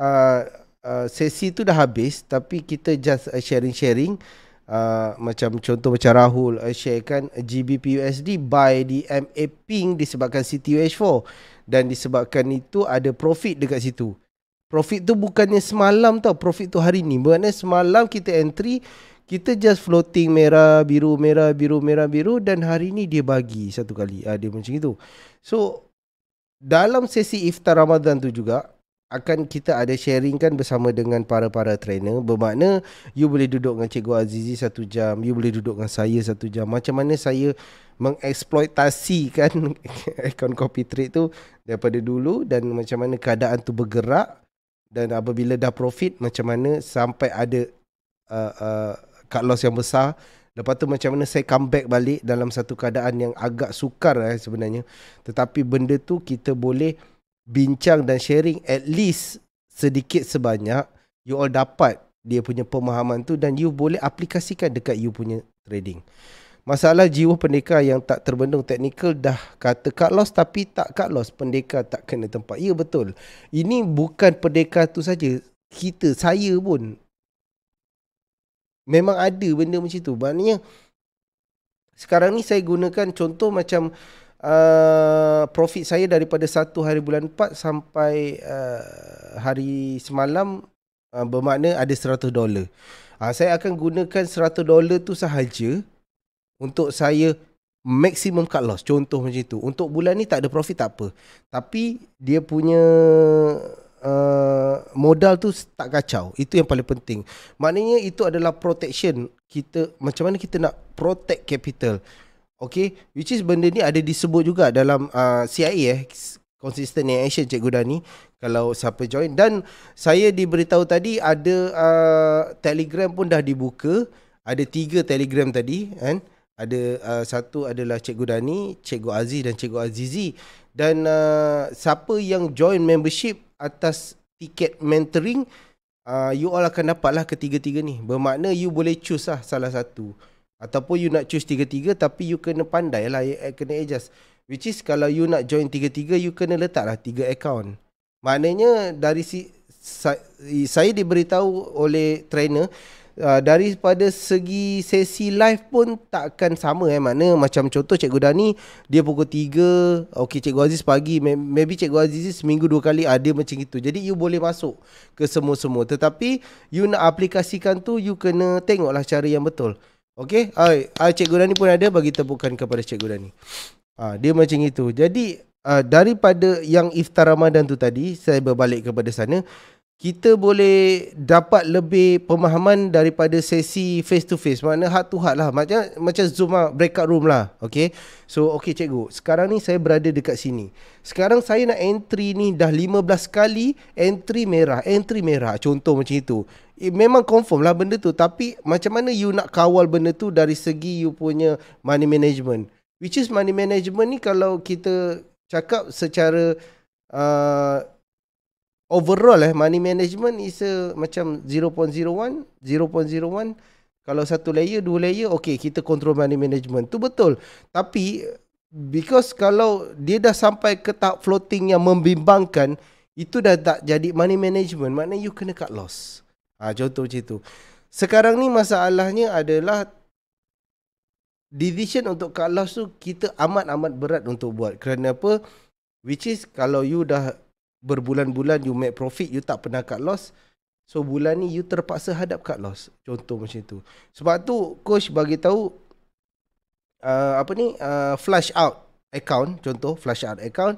uh, uh, sesi tu dah habis tapi kita just uh, sharing-sharing uh, uh, macam contoh macam Rahul uh, eh, share kan USD buy di MA Ping disebabkan CTUH4 dan disebabkan itu ada profit dekat situ. Profit tu bukannya semalam tau, profit tu hari ni. Bukannya semalam kita entry, kita just floating merah, biru, merah, biru, merah, biru dan hari ni dia bagi satu kali. Uh, dia macam itu. So dalam sesi iftar Ramadan tu juga akan kita ada sharing kan bersama dengan para-para trainer bermakna you boleh duduk dengan cikgu Azizi satu jam you boleh duduk dengan saya satu jam macam mana saya mengeksploitasi kan akaun copy trade tu daripada dulu dan macam mana keadaan tu bergerak dan apabila dah profit macam mana sampai ada uh, uh, cut loss yang besar Lepas tu macam mana saya comeback balik dalam satu keadaan yang agak sukar eh, sebenarnya. Tetapi benda tu kita boleh bincang dan sharing at least sedikit sebanyak you all dapat dia punya pemahaman tu dan you boleh aplikasikan dekat you punya trading. Masalah jiwa pendekar yang tak terbendung teknikal dah kata cut loss tapi tak cut loss. Pendekar tak kena tempat. Ya betul. Ini bukan pendekar tu saja. Kita, saya pun memang ada benda macam tu. Maknanya sekarang ni saya gunakan contoh macam uh, profit saya daripada satu hari bulan empat sampai uh, hari semalam uh, bermakna ada seratus dolar. Uh, saya akan gunakan seratus dolar tu sahaja untuk saya maximum cut loss. Contoh macam itu. Untuk bulan ni tak ada profit tak apa. Tapi dia punya uh, modal tu tak kacau. Itu yang paling penting. Maknanya itu adalah protection kita macam mana kita nak protect capital. Okay Which is benda ni ada disebut juga dalam uh, CIA eh Consistent in Action Cikgu Dhani Kalau siapa join Dan saya diberitahu tadi ada uh, telegram pun dah dibuka Ada tiga telegram tadi kan ada uh, satu adalah Cikgu Dani, Cikgu Aziz dan Cikgu Azizi. Dan uh, siapa yang join membership atas tiket mentoring, uh, you all akan dapatlah ketiga-tiga ni. Bermakna you boleh choose lah salah satu. Ataupun you nak choose tiga-tiga tapi you kena pandai lah, you eh, eh, kena adjust. Which is kalau you nak join tiga-tiga, you kena letak lah tiga account. Maknanya dari si, saya, saya diberitahu oleh trainer, Uh, daripada segi sesi live pun takkan sama eh mana macam contoh cikgu Dani dia pukul 3 okey cikgu Aziz pagi maybe cikgu Aziz seminggu dua kali ada ah, uh, macam itu jadi you boleh masuk ke semua-semua tetapi you nak aplikasikan tu you kena tengoklah cara yang betul Okey, ah, ah cikgu Dani pun ada bagi tepukan kepada cikgu Dani. Ah dia macam itu. Jadi ah, daripada yang iftar Ramadan tu tadi, saya berbalik kepada sana kita boleh dapat lebih pemahaman daripada sesi face to face mana heart to heart lah macam macam zoom lah, breakout room lah okey so okey cikgu sekarang ni saya berada dekat sini sekarang saya nak entry ni dah 15 kali entry merah entry merah contoh macam itu eh, memang confirm lah benda tu tapi macam mana you nak kawal benda tu dari segi you punya money management which is money management ni kalau kita cakap secara uh, overall eh money management is a macam 0.01 0.01 kalau satu layer dua layer okey kita control money management tu betul tapi because kalau dia dah sampai ke tak floating yang membimbangkan itu dah tak jadi money management maknanya you kena cut loss ha, contoh macam tu sekarang ni masalahnya adalah decision untuk cut loss tu kita amat-amat berat untuk buat kerana apa which is kalau you dah berbulan-bulan you make profit you tak pernah cut loss so bulan ni you terpaksa hadap cut loss contoh macam tu sebab tu coach bagi tahu uh, apa ni uh, flush out account contoh flush out account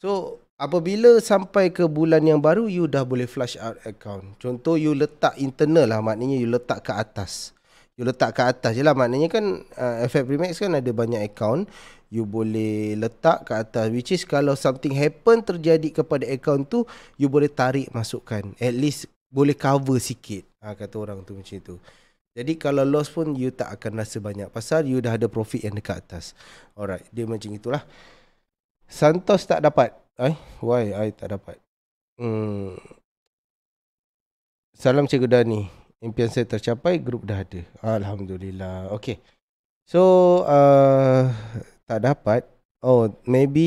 so apabila sampai ke bulan yang baru you dah boleh flush out account contoh you letak internal lah maknanya you letak ke atas you letak kat atas je lah maknanya kan uh, FF Remax kan ada banyak account you boleh letak kat atas which is kalau something happen terjadi kepada account tu you boleh tarik masukkan at least boleh cover sikit ha, kata orang tu macam tu jadi kalau loss pun you tak akan rasa banyak pasal you dah ada profit yang dekat atas alright dia macam itulah Santos tak dapat eh why I tak dapat hmm. Salam Cikgu Dani impian saya tercapai grup dah ada alhamdulillah Okay, so uh, tak dapat oh maybe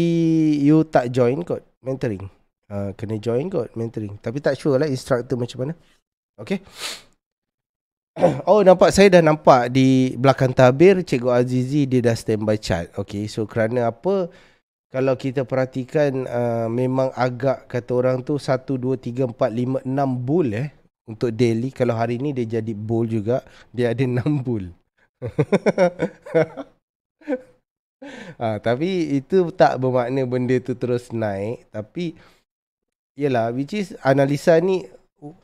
you tak join kot mentoring uh, kena join kot mentoring tapi tak sure lah instructor macam mana Okay. oh nampak saya dah nampak di belakang tabir cikgu Azizi dia dah standby chat okey so kerana apa kalau kita perhatikan uh, memang agak kata orang tu 1 2 3 4 5 6 bul eh untuk daily kalau hari ni dia jadi bowl juga dia ada 6 bowl ha, tapi itu tak bermakna benda tu terus naik tapi yelah, which is analisa ni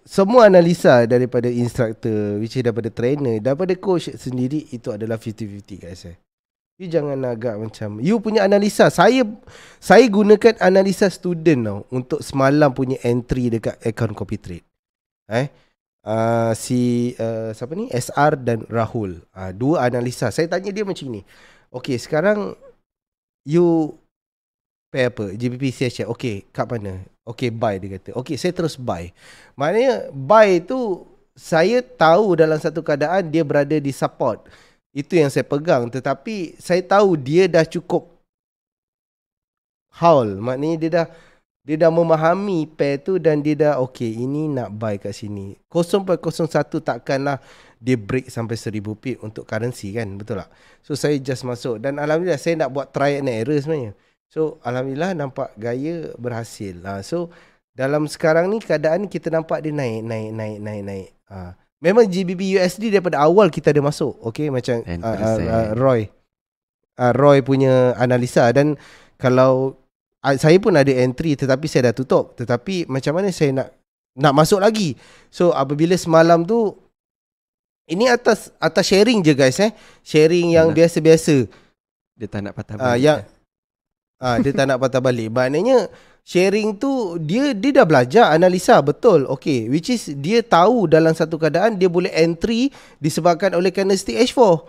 semua analisa daripada instructor which is daripada trainer daripada coach sendiri itu adalah 50-50 guys eh You jangan agak macam You punya analisa Saya Saya gunakan analisa student tau Untuk semalam punya entry Dekat account copy trade eh uh, si uh, siapa ni SR dan Rahul uh, dua analisa saya tanya dia macam ni okey sekarang you pay apa GBP CHF okey kat mana okey buy dia kata okey saya terus buy maknanya buy tu saya tahu dalam satu keadaan dia berada di support itu yang saya pegang tetapi saya tahu dia dah cukup haul maknanya dia dah dia dah memahami pair tu dan dia dah okay ini nak buy kat sini 0.01 takkanlah dia break sampai 1000 pip untuk currency kan betul tak so saya just masuk dan alhamdulillah saya nak buat try and error sebenarnya so alhamdulillah nampak gaya berhasil lah so dalam sekarang ni keadaan kita nampak dia naik naik naik naik naik ha. memang GBP USD daripada awal kita ada masuk okay macam uh, uh, Roy uh, Roy punya analisa dan kalau Ah, saya pun ada entry tetapi saya dah tutup tetapi macam mana saya nak nak masuk lagi so apabila semalam tu ini atas atas sharing je guys eh sharing yang biasa-biasa dia tak nak patah ah, balik uh, yang eh. ah uh, dia tak nak patah balik maknanya sharing tu dia dia dah belajar analisa betul okey which is dia tahu dalam satu keadaan dia boleh entry disebabkan oleh candlestick H4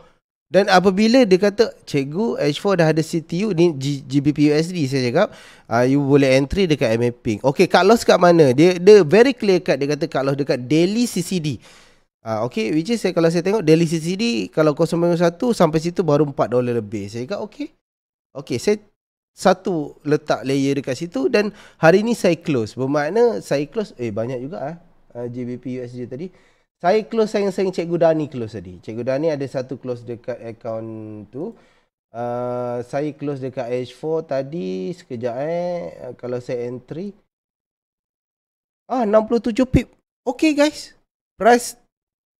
dan apabila dia kata Cikgu H4 dah ada CTU Ni GBPUSD saya cakap uh, You boleh entry dekat mapping Okay cut loss kat mana Dia dia very clear cut Dia kata cut loss dekat daily CCD uh, ah, Okay which is kalau saya tengok Daily CCD Kalau satu sampai situ baru 4 dolar lebih Saya cakap okay Okay saya satu letak layer dekat situ Dan hari ni saya close Bermakna saya close Eh banyak juga eh ah, uh, GBPUSD tadi saya close sayang-sayang Cikgu Dani close tadi. Cikgu Dani ada satu close dekat account tu. Uh, saya close dekat H4 tadi sekejap eh. Uh, kalau saya entry. Ah, 67 pip. Okay guys. Price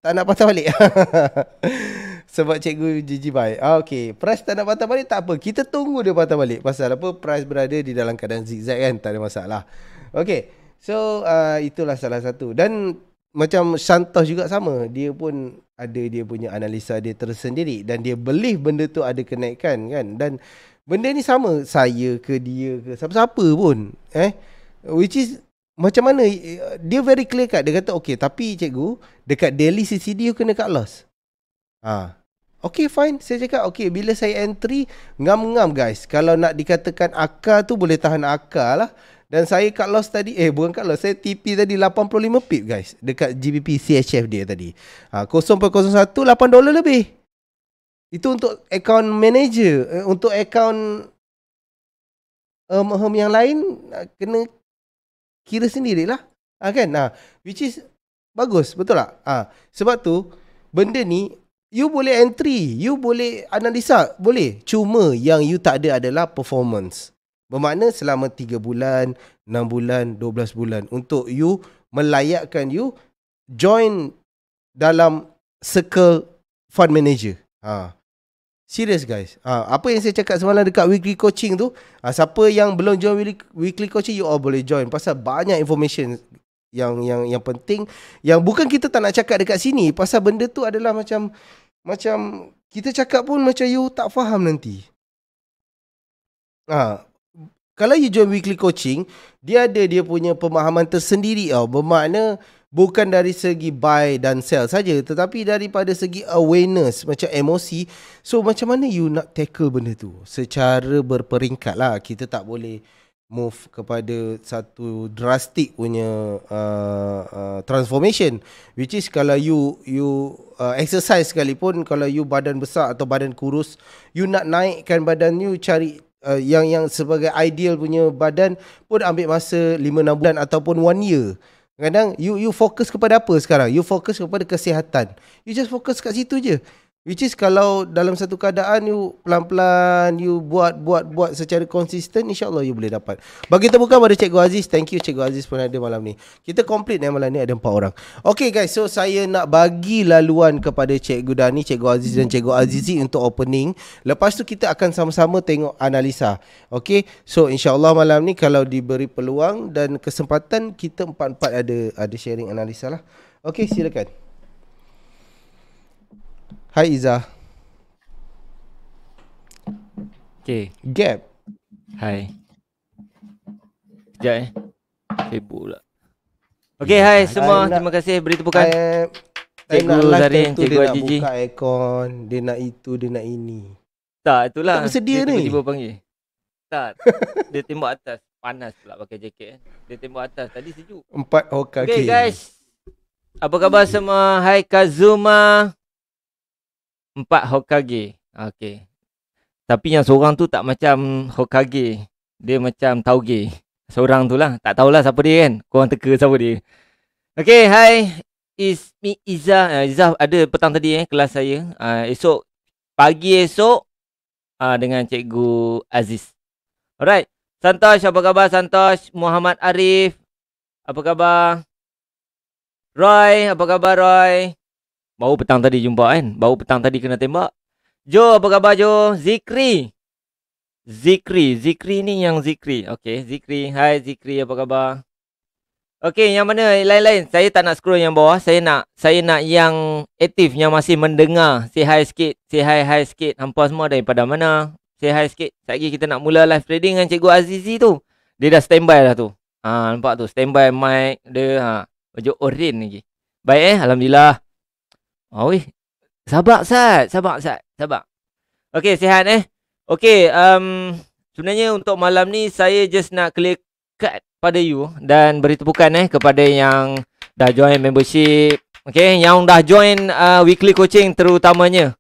tak nak patah balik. Sebab cikgu GG buy. Ah, okay. Price tak nak patah balik tak apa. Kita tunggu dia patah balik. Pasal apa price berada di dalam keadaan zigzag kan. Tak ada masalah. Okay. So, uh, itulah salah satu. Dan macam Santos juga sama dia pun ada dia punya analisa dia tersendiri dan dia beli benda tu ada kenaikan kan dan benda ni sama saya ke dia ke siapa-siapa pun eh which is macam mana dia very clear kat dia kata okay tapi cikgu dekat daily CCD you kena cut loss ha. okay fine saya cakap okay bila saya entry ngam-ngam guys kalau nak dikatakan akar tu boleh tahan akar lah dan saya cut loss tadi Eh bukan cut loss Saya TP tadi 85 pip guys Dekat GBP CHF dia tadi ha, 0.01 8 dolar lebih Itu untuk account manager eh, Untuk account um, um, Yang lain Kena Kira sendiri lah ha, Kan ha, Which is Bagus betul tak ha, Sebab tu Benda ni You boleh entry You boleh analisa Boleh Cuma yang you tak ada adalah performance Bermakna selama 3 bulan, 6 bulan, 12 bulan untuk you melayakkan you join dalam circle fund manager. Ha. Serious guys. Ha. apa yang saya cakap semalam dekat weekly coaching tu, ha. siapa yang belum join weekly coaching you all boleh join pasal banyak information yang yang yang penting yang bukan kita tak nak cakap dekat sini pasal benda tu adalah macam macam kita cakap pun macam you tak faham nanti. Ah, kalau you join weekly coaching, dia ada dia punya pemahaman tersendiri tau. Bermakna bukan dari segi buy dan sell saja tetapi daripada segi awareness macam emosi so macam mana you nak tackle benda tu secara berperingkat lah kita tak boleh move kepada satu drastic punya uh, uh, transformation which is kalau you you uh, exercise sekalipun kalau you badan besar atau badan kurus you nak naikkan badan you cari uh, yang yang sebagai ideal punya badan pun ambil masa 5 6 bulan ataupun 1 year. Kadang you you fokus kepada apa sekarang? You fokus kepada kesihatan. You just fokus kat situ je. Which is kalau dalam satu keadaan you pelan-pelan you buat buat buat secara konsisten insyaAllah you boleh dapat. Bagi terbuka pada Cikgu Aziz. Thank you Cikgu Aziz pun ada malam ni. Kita complete eh malam ni ada empat orang. Okay guys so saya nak bagi laluan kepada Cikgu Dani, Cikgu Aziz dan Cikgu Azizi untuk opening. Lepas tu kita akan sama-sama tengok analisa. Okay so insyaAllah malam ni kalau diberi peluang dan kesempatan kita empat-empat ada ada sharing analisa lah. Okay silakan. Hai Iza. Okay. Gap. Hai. Sekejap eh. Facebook pula. Okay, yeah. hai semua. I Terima kasih beri tepukan. I, eh, cikgu Zarin, like Cikgu Ajiji. Dia nak buka aircon, dia nak itu, dia nak ini. Tak, itulah. Tak bersedia dia ni. Dia tiba-tiba panggil. Tak. dia tembak atas. Panas pula pakai jaket. Eh. Dia tembak atas. Tadi sejuk. Empat hokage. Oh, okay, guys. Apa khabar semua? Hai Kazuma. Kazuma empat Hokage. Okey. Tapi yang seorang tu tak macam Hokage. Dia macam Tauge. Seorang tu lah. Tak tahulah siapa dia kan. Korang teka siapa dia. Okey, hi. Is me Iza. Ah, Iza ada petang tadi eh kelas saya. Uh, esok pagi esok uh, dengan cikgu Aziz. Alright. Santosh, apa khabar Santosh? Muhammad Arif, apa khabar? Roy, apa khabar Roy? Baru petang tadi jumpa kan. Baru petang tadi kena tembak. Jo, apa khabar Jo? Zikri. Zikri. Zikri ni yang Zikri. Okay, Zikri. Hai Zikri, apa khabar? Okay, yang mana lain-lain? Saya tak nak scroll yang bawah. Saya nak saya nak yang aktif yang masih mendengar. Si hi sikit. Say hi, hi sikit. Hampa semua daripada mana? Si hi sikit. Sekejap kita nak mula live trading dengan Cikgu Azizi tu. Dia dah standby dah tu. Ha, nampak tu? Standby mic dia. Ha, baju orin lagi. Baik eh, Alhamdulillah. Oh, weh. Sabar, Sat. Sabar, Sat. Sabar. Okey, sihat eh. Okay, um, sebenarnya untuk malam ni, saya just nak clear cut pada you dan beri tepukan eh kepada yang dah join membership. Okay, yang dah join uh, weekly coaching terutamanya.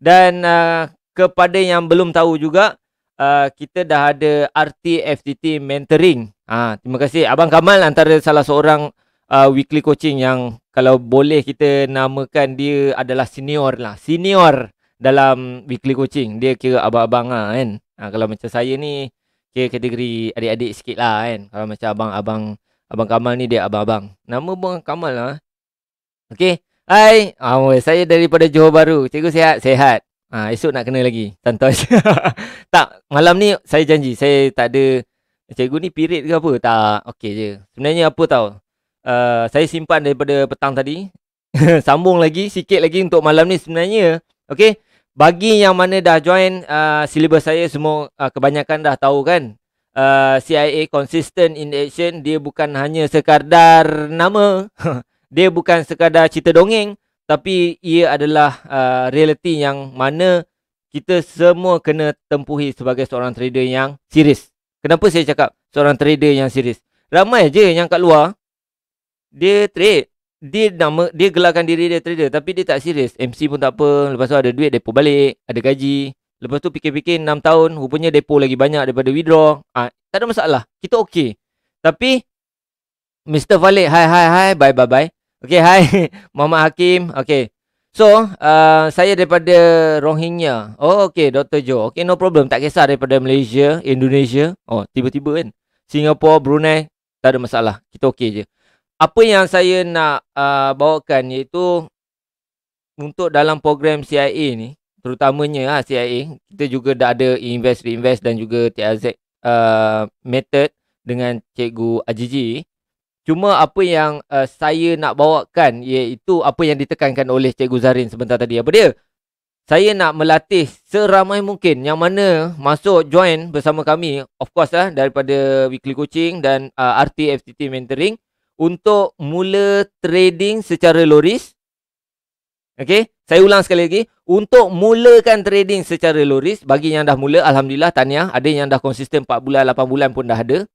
Dan uh, kepada yang belum tahu juga, uh, kita dah ada RTFTT Mentoring. Ah, uh, terima kasih. Abang Kamal antara salah seorang Uh, weekly coaching yang kalau boleh kita namakan dia adalah senior lah. Senior dalam weekly coaching. Dia kira abang-abang lah kan. Ha, kalau macam saya ni, kira kategori adik-adik sikit lah kan. Kalau macam abang-abang, abang Kamal ni dia abang-abang. Nama pun Kamal lah. Okay. Hai. Oh, saya daripada Johor Baru. Cikgu sihat? Sehat. Ha, esok nak kena lagi. Tentu tak. Malam ni saya janji. Saya tak ada. Cikgu ni pirit ke apa? Tak. Okay je. Sebenarnya apa tau? Eh, saya simpan daripada petang tadi. Sambung lagi sikit lagi untuk malam ni sebenarnya. Okey. Bagi yang mana dah join uh, eh, silibus saya semua uh, kebanyakan dah tahu kan. Uh, CIA consistent in action dia bukan hanya sekadar nama. dia bukan sekadar cerita dongeng tapi ia adalah uh, realiti yang mana kita semua kena tempuhi sebagai seorang trader yang serius. Kenapa saya cakap seorang trader yang serius? Ramai je yang kat luar dia trade dia nama dia gelakkan diri dia trader tapi dia tak serius MC pun tak apa lepas tu ada duit depo balik ada gaji lepas tu fikir-fikir 6 tahun rupanya depo lagi banyak daripada withdraw ha, tak ada masalah kita okey tapi Mr. Valik hai hai hai bye bye bye okey hai Mama Hakim okey So, uh, saya daripada Rohingya. Oh, okey, Dr. Joe. Okay, no problem. Tak kisah daripada Malaysia, Indonesia. Oh, tiba-tiba kan. Singapura, Brunei. Tak ada masalah. Kita okey je apa yang saya nak uh, bawakan iaitu untuk dalam program CIA ni terutamanya ha, ah, CIA kita juga dah ada invest reinvest dan juga TAZ uh, method dengan cikgu Ajiji cuma apa yang uh, saya nak bawakan iaitu apa yang ditekankan oleh cikgu Zarin sebentar tadi apa dia saya nak melatih seramai mungkin yang mana masuk join bersama kami of course lah daripada weekly coaching dan uh, RTFTT mentoring untuk mula trading secara loris. okay? saya ulang sekali lagi. Untuk mulakan trading secara loris, bagi yang dah mula, Alhamdulillah, tahniah. Ada yang dah konsisten 4 bulan, 8 bulan pun dah ada.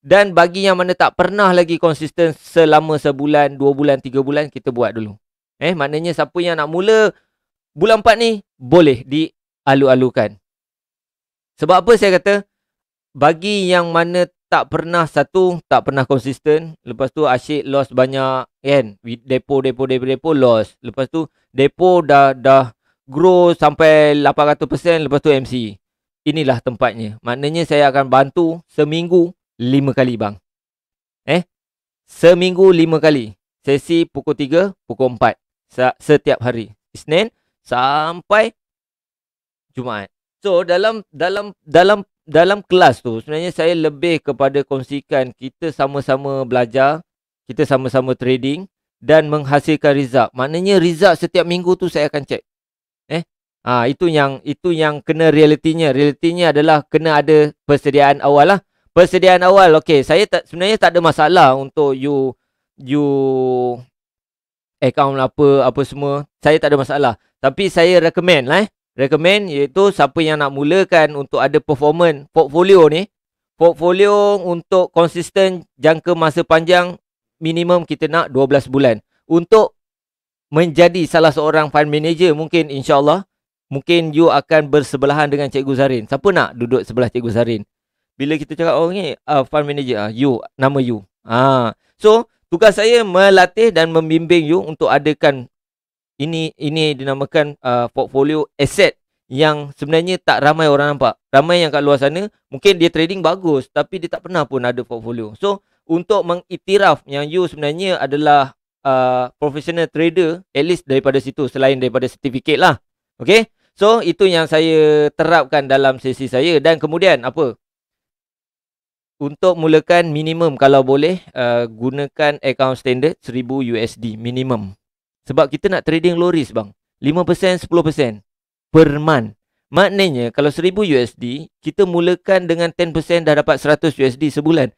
Dan bagi yang mana tak pernah lagi konsisten selama sebulan, 2 bulan, 3 bulan, kita buat dulu. Eh, maknanya siapa yang nak mula bulan 4 ni, boleh dialu-alukan. Sebab apa saya kata? Bagi yang mana tak pernah satu tak pernah konsisten lepas tu asyik loss banyak kan depo depo depo depo loss lepas tu depo dah dah grow sampai 800% lepas tu MC inilah tempatnya maknanya saya akan bantu seminggu lima kali bang eh seminggu lima kali sesi pukul tiga, pukul empat setiap hari Isnin sampai Jumaat so dalam dalam dalam dalam kelas tu sebenarnya saya lebih kepada kongsikan kita sama-sama belajar, kita sama-sama trading dan menghasilkan result. Maknanya result setiap minggu tu saya akan check. Eh, ha, itu yang itu yang kena realitinya. Realitinya adalah kena ada persediaan awal lah. Persediaan awal, okay. Saya tak, sebenarnya tak ada masalah untuk you you account apa apa semua. Saya tak ada masalah. Tapi saya recommend lah eh recommend iaitu siapa yang nak mulakan untuk ada performance portfolio ni portfolio untuk konsisten jangka masa panjang minimum kita nak 12 bulan untuk menjadi salah seorang fund manager mungkin insyaallah mungkin you akan bersebelahan dengan cikgu Zarin siapa nak duduk sebelah cikgu Zarin bila kita cakap oh ni uh, fund manager uh, you nama you ah so tugas saya melatih dan membimbing you untuk adakan ini ini dinamakan uh, portfolio aset yang sebenarnya tak ramai orang nampak. Ramai yang kat luar sana mungkin dia trading bagus tapi dia tak pernah pun ada portfolio. So untuk mengiktiraf yang you sebenarnya adalah uh, professional trader at least daripada situ selain daripada sertifikat lah. Okay. So itu yang saya terapkan dalam sesi saya dan kemudian apa? Untuk mulakan minimum kalau boleh uh, gunakan account standard 1000 USD minimum sebab kita nak trading low risk bang. 5%, 10% per month. Maknanya kalau 1000 USD, kita mulakan dengan 10% dah dapat 100 USD sebulan.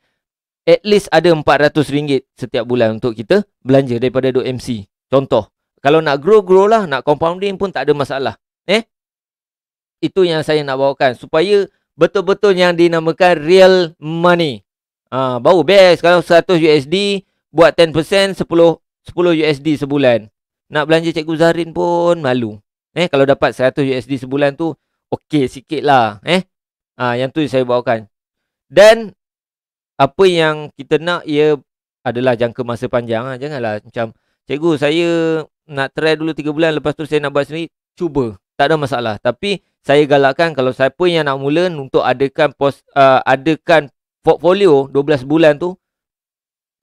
At least ada RM400 setiap bulan untuk kita belanja daripada Dok MC. Contoh, kalau nak grow-grow lah, nak compounding pun tak ada masalah. Eh? Itu yang saya nak bawakan supaya betul-betul yang dinamakan real money. Ha, baru best kalau 100 USD buat 10% 10 10 USD sebulan. Nak belanja Cikgu Zarin pun malu. Eh, kalau dapat 100 USD sebulan tu, okey sikit lah. Eh, ha, yang tu saya bawakan. Dan, apa yang kita nak ia adalah jangka masa panjang. Lah. Janganlah macam, Cikgu saya nak try dulu 3 bulan, lepas tu saya nak buat sendiri, cuba. Tak ada masalah. Tapi, saya galakkan kalau siapa yang nak mula untuk adakan, post, uh, adakan portfolio 12 bulan tu,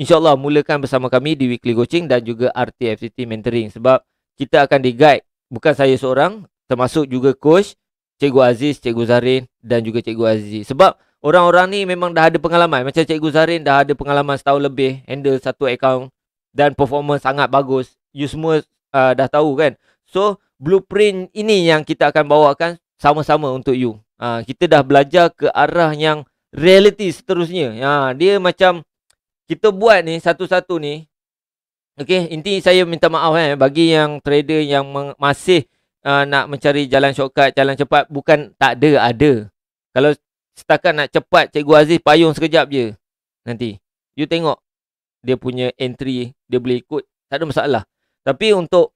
InsyaAllah mulakan bersama kami di weekly coaching dan juga RTFCT mentoring sebab kita akan di guide bukan saya seorang termasuk juga coach Cikgu Aziz, Cikgu Zarin dan juga Cikgu Aziz sebab orang-orang ni memang dah ada pengalaman macam Cikgu Zarin dah ada pengalaman setahun lebih handle satu account dan performance sangat bagus you semua uh, dah tahu kan so blueprint ini yang kita akan bawakan sama-sama untuk you uh, kita dah belajar ke arah yang reality seterusnya uh, dia macam kita buat ni satu-satu ni okey inti saya minta maaf eh bagi yang trader yang masih uh, nak mencari jalan shortcut jalan cepat bukan tak ada ada kalau setakat nak cepat cikgu Aziz payung sekejap je nanti you tengok dia punya entry dia boleh ikut tak ada masalah tapi untuk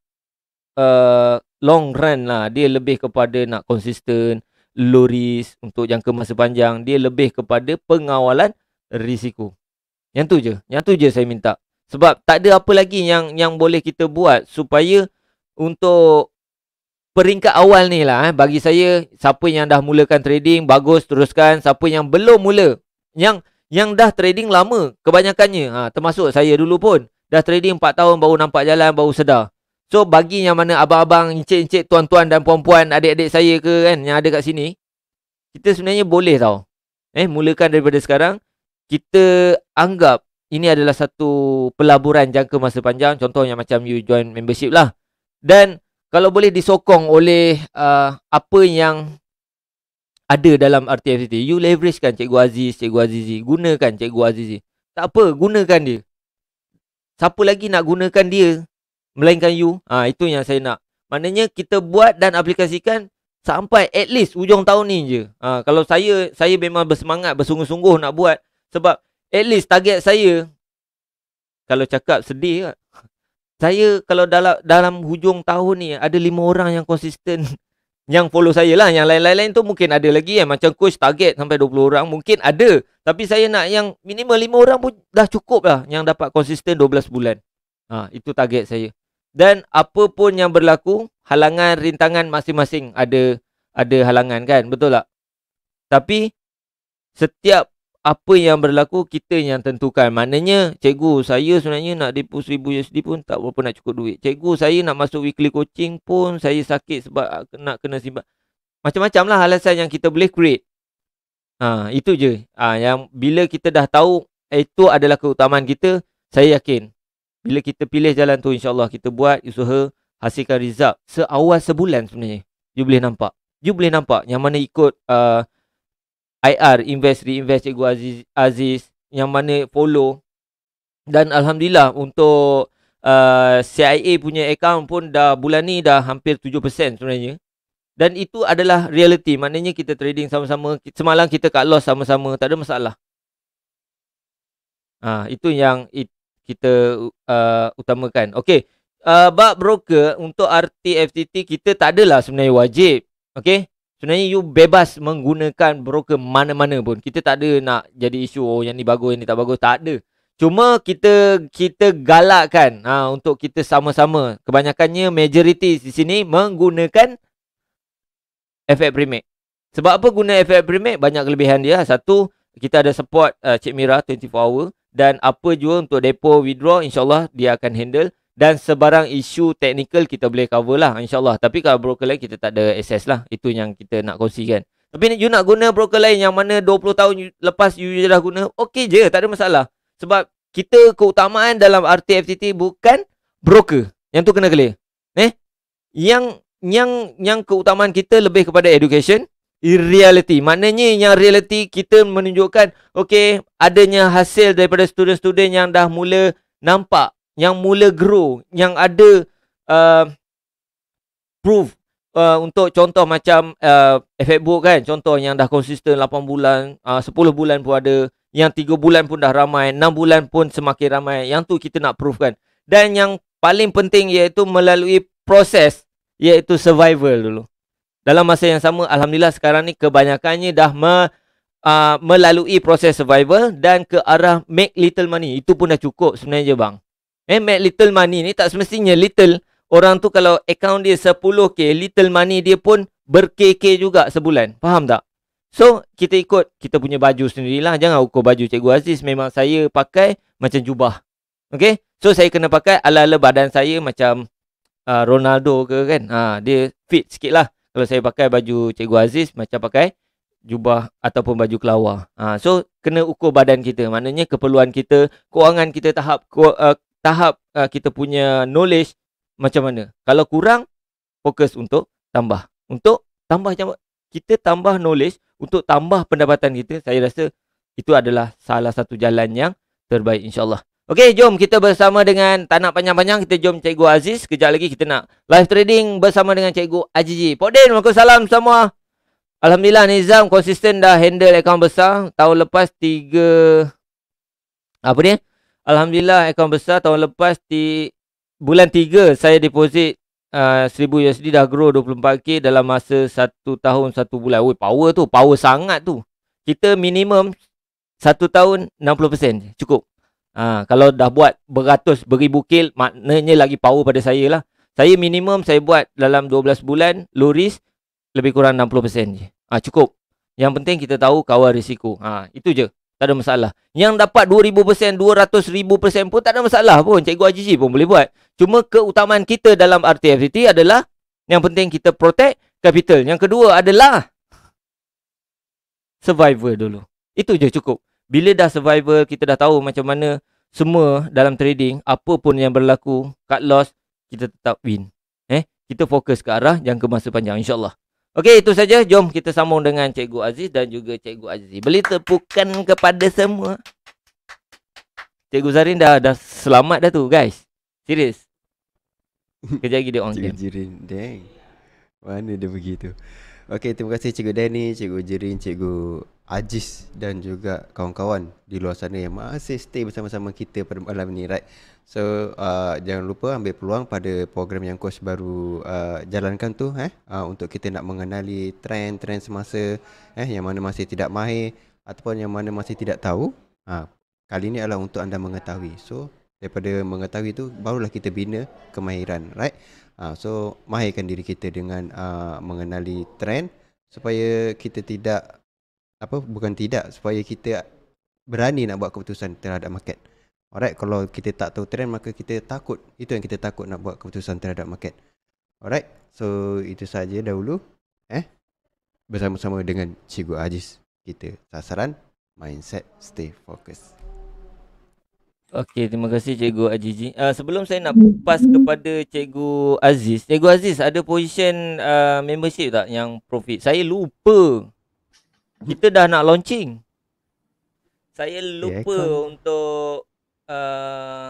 uh, long run lah dia lebih kepada nak konsisten loris untuk jangka masa panjang dia lebih kepada pengawalan risiko yang tu je. Yang tu je saya minta. Sebab tak ada apa lagi yang yang boleh kita buat supaya untuk peringkat awal ni lah. Eh, bagi saya, siapa yang dah mulakan trading, bagus teruskan. Siapa yang belum mula. Yang yang dah trading lama kebanyakannya. Ha, termasuk saya dulu pun. Dah trading 4 tahun baru nampak jalan, baru sedar. So bagi yang mana abang-abang, encik-encik, tuan-tuan dan puan-puan, adik-adik saya ke kan yang ada kat sini. Kita sebenarnya boleh tau. Eh, mulakan daripada sekarang kita anggap ini adalah satu pelaburan jangka masa panjang contohnya macam you join membership lah dan kalau boleh disokong oleh uh, apa yang ada dalam RTFCT you leverage kan cikgu Aziz cikgu Azizi gunakan cikgu Azizi tak apa gunakan dia siapa lagi nak gunakan dia melainkan you ah ha, itu yang saya nak maknanya kita buat dan aplikasikan sampai at least ujung tahun ni je ha, kalau saya saya memang bersemangat bersungguh-sungguh nak buat sebab at least target saya kalau cakap sedih kan. Saya kalau dalam dalam hujung tahun ni ada lima orang yang konsisten yang follow saya lah. Yang lain-lain tu mungkin ada lagi kan. Macam coach target sampai 20 orang mungkin ada. Tapi saya nak yang minimal lima orang pun dah cukup lah yang dapat konsisten 12 bulan. Ha, itu target saya. Dan apa pun yang berlaku, halangan, rintangan masing-masing ada ada halangan kan. Betul tak? Tapi setiap apa yang berlaku kita yang tentukan. Maknanya cikgu saya sebenarnya nak depo 1000 USD pun tak berapa nak cukup duit. Cikgu saya nak masuk weekly coaching pun saya sakit sebab nak kena simpan. Macam-macam lah alasan yang kita boleh create. Ha, itu je. Ha, yang bila kita dah tahu itu adalah keutamaan kita, saya yakin. Bila kita pilih jalan tu insyaAllah kita buat usaha hasilkan result seawal sebulan sebenarnya. You boleh nampak. You boleh nampak yang mana ikut uh, IR Invest Reinvest Cikgu Aziz, Aziz yang mana Polo dan alhamdulillah untuk uh, CIA punya account pun dah bulan ni dah hampir 7% sebenarnya dan itu adalah reality maknanya kita trading sama-sama semalam kita cut loss sama-sama tak ada masalah ha, itu yang it, kita uh, utamakan Okay uh, bab broker untuk RTFTT kita tak adalah sebenarnya wajib Okay Sebenarnya you bebas menggunakan broker mana-mana pun. Kita tak ada nak jadi isu oh yang ni bagus yang ni tak bagus, tak ada. Cuma kita kita galakkan ha untuk kita sama-sama. Kebanyakannya majority di sini menggunakan FX Premier. Sebab apa guna FX Premier? Banyak kelebihan dia. Satu, kita ada support uh, Cik Mira 24 hour dan apa jua untuk depo withdraw insyaallah dia akan handle dan sebarang isu teknikal kita boleh cover lah insyaAllah. Tapi kalau broker lain kita tak ada access lah. Itu yang kita nak kongsikan. Tapi you nak guna broker lain yang mana 20 tahun lepas you dah guna, okey je tak ada masalah. Sebab kita keutamaan dalam RTFTT bukan broker. Yang tu kena clear. Eh? Yang yang yang keutamaan kita lebih kepada education reality. Maknanya yang reality kita menunjukkan okey adanya hasil daripada student-student yang dah mula nampak yang mula grow yang ada uh, proof uh, untuk contoh macam uh, efek buruk kan contoh yang dah konsisten 8 bulan uh, 10 bulan pun ada yang 3 bulan pun dah ramai 6 bulan pun semakin ramai yang tu kita nak proof kan dan yang paling penting iaitu melalui proses iaitu survival dulu dalam masa yang sama alhamdulillah sekarang ni kebanyakannya dah me, uh, melalui proses survival dan ke arah make little money itu pun dah cukup sebenarnya bang Eh, make little money ni tak semestinya little. Orang tu kalau account dia 10k, little money dia pun ber juga sebulan. Faham tak? So, kita ikut kita punya baju sendirilah. Jangan ukur baju Cikgu Aziz. Memang saya pakai macam jubah. Okay? So, saya kena pakai ala-ala badan saya macam uh, Ronaldo ke kan? Ha, dia fit sikit lah. Kalau saya pakai baju Cikgu Aziz, macam pakai jubah ataupun baju kelawar. Ha, so, kena ukur badan kita. Maknanya keperluan kita, kewangan kita tahap ke, uh, tahap uh, kita punya knowledge macam mana. Kalau kurang, fokus untuk tambah. Untuk tambah kita tambah knowledge untuk tambah pendapatan kita, saya rasa itu adalah salah satu jalan yang terbaik insyaAllah. Okey, jom kita bersama dengan tak nak panjang-panjang. Kita jom Cikgu Aziz. Kejap lagi kita nak live trading bersama dengan Cikgu Ajiji. Podin, salam semua. Alhamdulillah Nizam konsisten dah handle account besar. Tahun lepas tiga... Apa dia? Alhamdulillah akaun besar tahun lepas di bulan 3 saya deposit uh, 1000 USD dah grow 24k dalam masa 1 tahun 1 bulan. Oi power tu, power sangat tu. Kita minimum 1 tahun 60% cukup. Uh, kalau dah buat beratus beribu kill maknanya lagi power pada saya lah. Saya minimum saya buat dalam 12 bulan low risk lebih kurang 60% je. Ah cukup. Yang penting kita tahu kawal risiko. Ah itu je. Tak ada masalah. Yang dapat 2,000%, 200,000% pun tak ada masalah pun. Cikgu Ajiji pun boleh buat. Cuma keutamaan kita dalam RTFCT adalah yang penting kita protect capital. Yang kedua adalah survival dulu. Itu je cukup. Bila dah survival kita dah tahu macam mana semua dalam trading, apa pun yang berlaku, cut loss, kita tetap win. Eh, Kita fokus ke arah jangka masa panjang. InsyaAllah. Okey, itu saja. Jom kita sambung dengan Cikgu Aziz dan juga Cikgu Azizi. Beli tepukan kepada semua. Cikgu Zarin dah, dah selamat dah tu, guys. Serius. Kejap lagi dia on Cikgu jirin Cikgu Zarin, dang. Mana dia pergi tu? Okey, terima kasih Cikgu Danny, Cikgu Jirin Cikgu Ajis dan juga kawan-kawan di luar sana yang masih stay bersama-sama kita pada malam ni right so uh, jangan lupa ambil peluang pada program yang coach baru uh, jalankan tu eh uh, untuk kita nak mengenali trend-trend semasa eh yang mana masih tidak mahir ataupun yang mana masih tidak tahu uh, kali ini adalah untuk anda mengetahui so daripada mengetahui tu barulah kita bina kemahiran right uh, so mahirkan diri kita dengan uh, mengenali trend supaya kita tidak apa bukan tidak supaya kita berani nak buat keputusan terhadap market. Alright, kalau kita tak tahu trend maka kita takut. Itu yang kita takut nak buat keputusan terhadap market. Alright. So itu saja dahulu eh bersama-sama dengan Cikgu Ajis kita sasaran mindset stay focus. Okey, terima kasih Cikgu Ajiji. Uh, ah, sebelum saya nak pass kepada Cikgu Aziz. Cikgu Aziz ada position uh, membership tak yang profit? Saya lupa kita dah nak launching. Saya lupa yeah, untuk uh,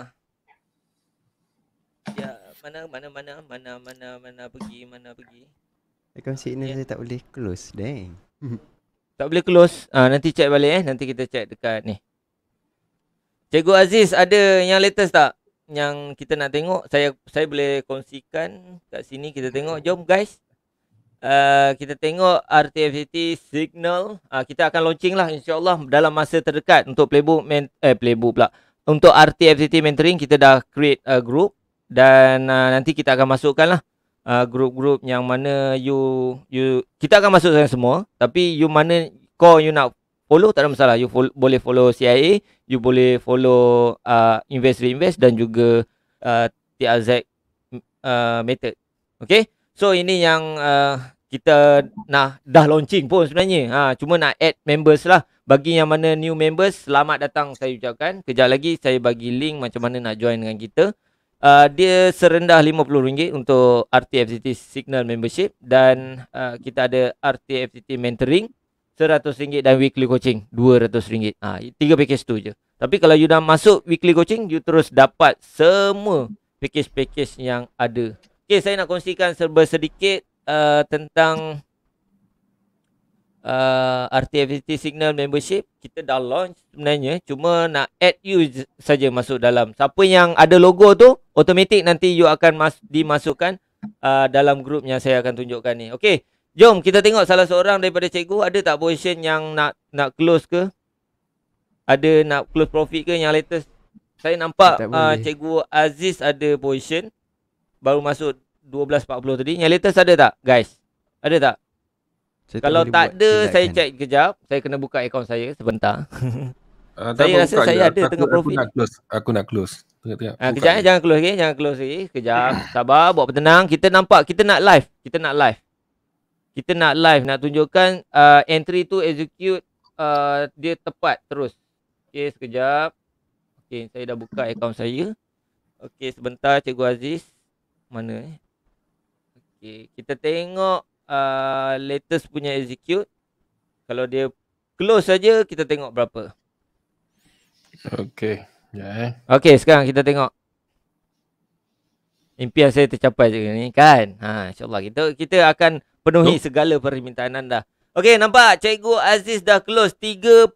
ya mana mana mana mana mana mana pergi mana pergi. Aircon signal yeah. saya tak boleh close, dang. Tak boleh close. Uh, nanti check balik eh. Nanti kita check dekat ni. Cikgu Aziz ada yang latest tak? Yang kita nak tengok. Saya saya boleh kongsikan kat sini. Kita tengok. Jom guys. Eh, kita tengok RTFT signal uh, kita akan launching lah insyaallah dalam masa terdekat untuk playbook men- eh playbook pula untuk RTFT mentoring kita dah create a group dan uh, nanti kita akan masukkan lah uh, group-group yang mana you you kita akan masukkan semua tapi you mana core you nak follow tak ada masalah you follow, boleh follow CIA you boleh follow uh, invest reinvest dan juga uh, TRZ uh, method okay So ini yang uh, kita nak dah launching pun sebenarnya. Ha, cuma nak add members lah. Bagi yang mana new members, selamat datang saya ucapkan. Kejap lagi saya bagi link macam mana nak join dengan kita. Uh, dia serendah RM50 untuk RTFCT Signal Membership dan uh, kita ada RTFCT Mentoring RM100 dan Weekly Coaching RM200. Ha, tiga package tu je. Tapi kalau you dah masuk Weekly Coaching, you terus dapat semua package-package yang ada Okay, saya nak kongsikan serba sedikit uh, tentang uh, RTFT Signal Membership. Kita dah launch sebenarnya. Cuma nak add you saja masuk dalam. Siapa yang ada logo tu, automatic nanti you akan mas dimasukkan uh, dalam grup yang saya akan tunjukkan ni. Okay, jom kita tengok salah seorang daripada cikgu. Ada tak position yang nak nak close ke? Ada nak close profit ke yang latest? Saya nampak uh, cikgu Aziz ada position baru masuk 12.40 tadi. Yang latest ada tak, guys? Ada tak? Saya Kalau tak, tak ada, saya kan? check kejap. Saya kena buka akaun saya sebentar. Uh, saya rasa saya ada aku, tengah profit. Aku nak close. close. Uh, ah, kejap, eh, jangan close lagi. Jangan close lagi. Kejap. Sabar. Buat bertenang. Kita nampak. Kita nak live. Kita nak live. Kita nak live. Nak tunjukkan uh, entry tu execute uh, dia tepat terus. Okay, sekejap. Okay, saya dah buka akaun saya. Okay, sebentar Cikgu Aziz mana eh okey kita tengok uh, latest punya execute kalau dia close saja kita tengok berapa Okay, yeah. Ya, okay, sekarang kita tengok impian saya tercapai je ni kan ha insyaallah kita kita akan penuhi Duh. segala permintaan anda Okay, nampak Cikgu Aziz dah close 3.50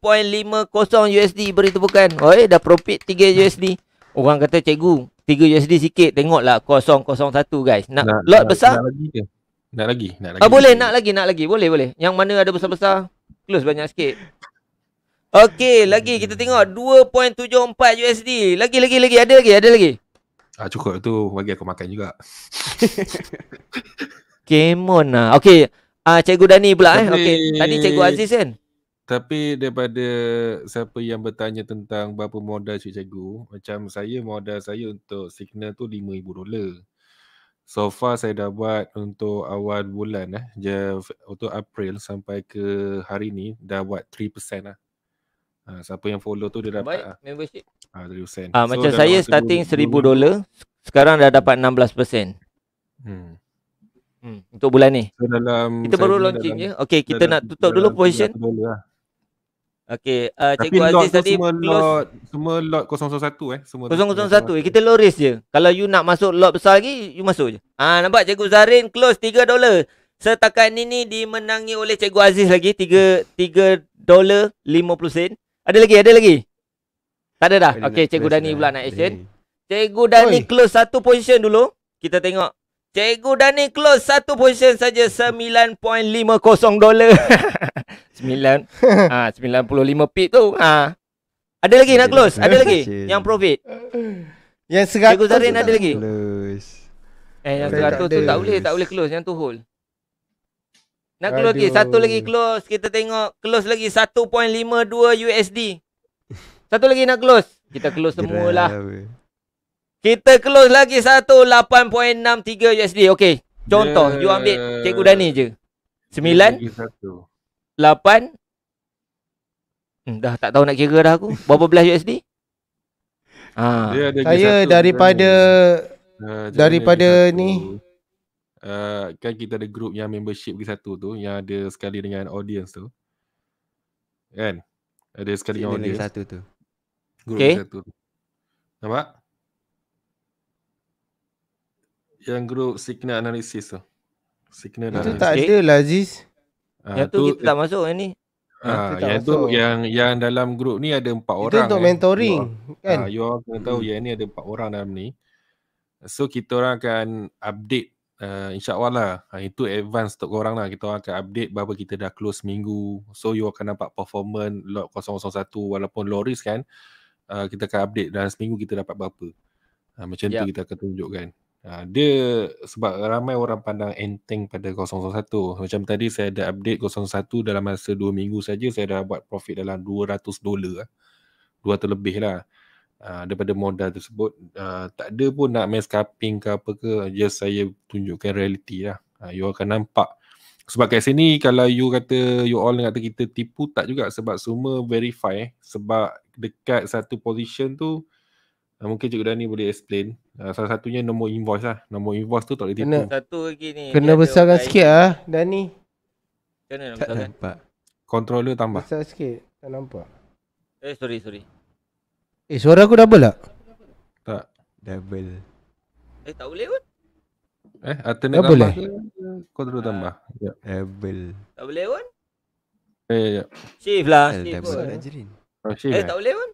USD beri tepukan. Oi dah profit 3 USD. Orang kata cikgu 3 USD sikit tengoklah 001 guys. Nak, nak lot besar? Nak lagi ke? Nak lagi, nak lagi. Ah, boleh, nak lagi, nak lagi. Boleh, boleh. Yang mana ada besar-besar, close banyak sikit. Okay, lagi kita tengok 2.74 USD. Lagi, lagi, lagi. Ada lagi, ada lagi. Ah, cukup tu bagi aku makan juga. Kemon lah. Okay, ah, Cikgu Dani pula eh. Okay, tadi Cikgu Aziz kan? Tapi daripada siapa yang bertanya tentang berapa modal cik cikgu, macam saya modal saya untuk signal tu RM5,000. So far saya dah buat untuk awal bulan eh, je, untuk April sampai ke hari ni dah buat 3% lah. Ha, siapa yang follow tu dia dapat Baik, lah. membership. Ha, 3%. Ha, ah, so, macam saya starting RM1,000, sekarang dah dapat 16%. Hmm. Hmm, untuk bulan ni. dalam kita baru launching dalam, je. Okay, kita dalam, nak tutup dulu position. Dalam, lah. Okey, uh, cikgu Tapi Aziz tadi semua lot semua lot 001 eh, semua 001. 001. Eh, kita loris je. Kalau you nak masuk lot besar lagi, you masuk je. Ah, nampak cikgu Zarin close 3 dolar. Setakat ini ni dimenangi oleh cikgu Aziz lagi 3 3 dolar 50 sen. Ada lagi, ada lagi. Tak ada dah. Okey, cikgu Dani pula nak action. Cikgu Dani close satu position dulu. Kita tengok Cikgu Dani close satu position saja 9.50 dolar. Sembilan ah sembilan puluh lima pit tu ah ada lagi nak close ada lagi yang profit yang segar. Cikgu Zarin ada lagi close eh yang segar tu tak boleh tak boleh close yang tu hold nak close lagi satu lagi close kita tengok close lagi 1.52 USD satu lagi nak close kita close semualah kita close lagi 1.8.63 USD okey contoh you ambil Cikgu Dani je 9 Lapan hmm, Dah tak tahu nak kira dah aku Berapa belas USD? Ha. Saya daripada uh, Daripada ah, ni uh, Kan kita ada grup yang membership ke satu tu Yang ada sekali dengan audience tu Kan? Ada sekali dengan audience satu tu. Grup okay. satu Nampak? Yang grup signal analysis tu Signal Itu tak ada lah Aziz Ah, yang tu, tu kita tak masuk yang ni. Ha, yang tu yang yang dalam grup ni ada empat itu orang. Itu untuk eh. mentoring kan? Ha, you all kena tahu hmm. yang ni ada empat orang dalam ni. So kita orang akan update uh, eh, Allah, lah. Ha, itu advance untuk korang lah. Kita orang akan update berapa kita dah close minggu. So you akan dapat performance lot 001 walaupun low risk kan. Uh, kita akan update dalam seminggu kita dapat berapa. Ha, macam yep. tu ya. kita akan tunjukkan. Ah, dia sebab ramai orang pandang enteng pada 001 macam tadi saya ada update 001 dalam masa 2 minggu saja saya dah buat profit dalam 200 dolar 200 lah. lebih lah ah, daripada modal tersebut ah, tak ada pun nak main scalping ke apa ke just saya tunjukkan reality lah you akan nampak sebab kat sini kalau you kata you all kata kita tipu tak juga sebab semua verify eh. sebab dekat satu position tu uh, mungkin Cikgu Dani boleh explain. Uh, salah satunya nombor invoice lah. Nombor invoice tu tak boleh tipu. Kena satu lagi ni. Kena besarkan sikit lah, Dani. Kena tak besarkan. nampak. Controller tambah. Besar sikit. Tak nampak. Eh, sorry, sorry. Eh, suara aku double tak? Tak. Double. Eh, tak boleh pun. Eh, alternate tak tambah. Controller tambah. Ah. Ya. Double. Tak boleh pun. Eh, ya, ya, ya, Shift lah. Shift pun. Oh, eh, eh, tak boleh pun.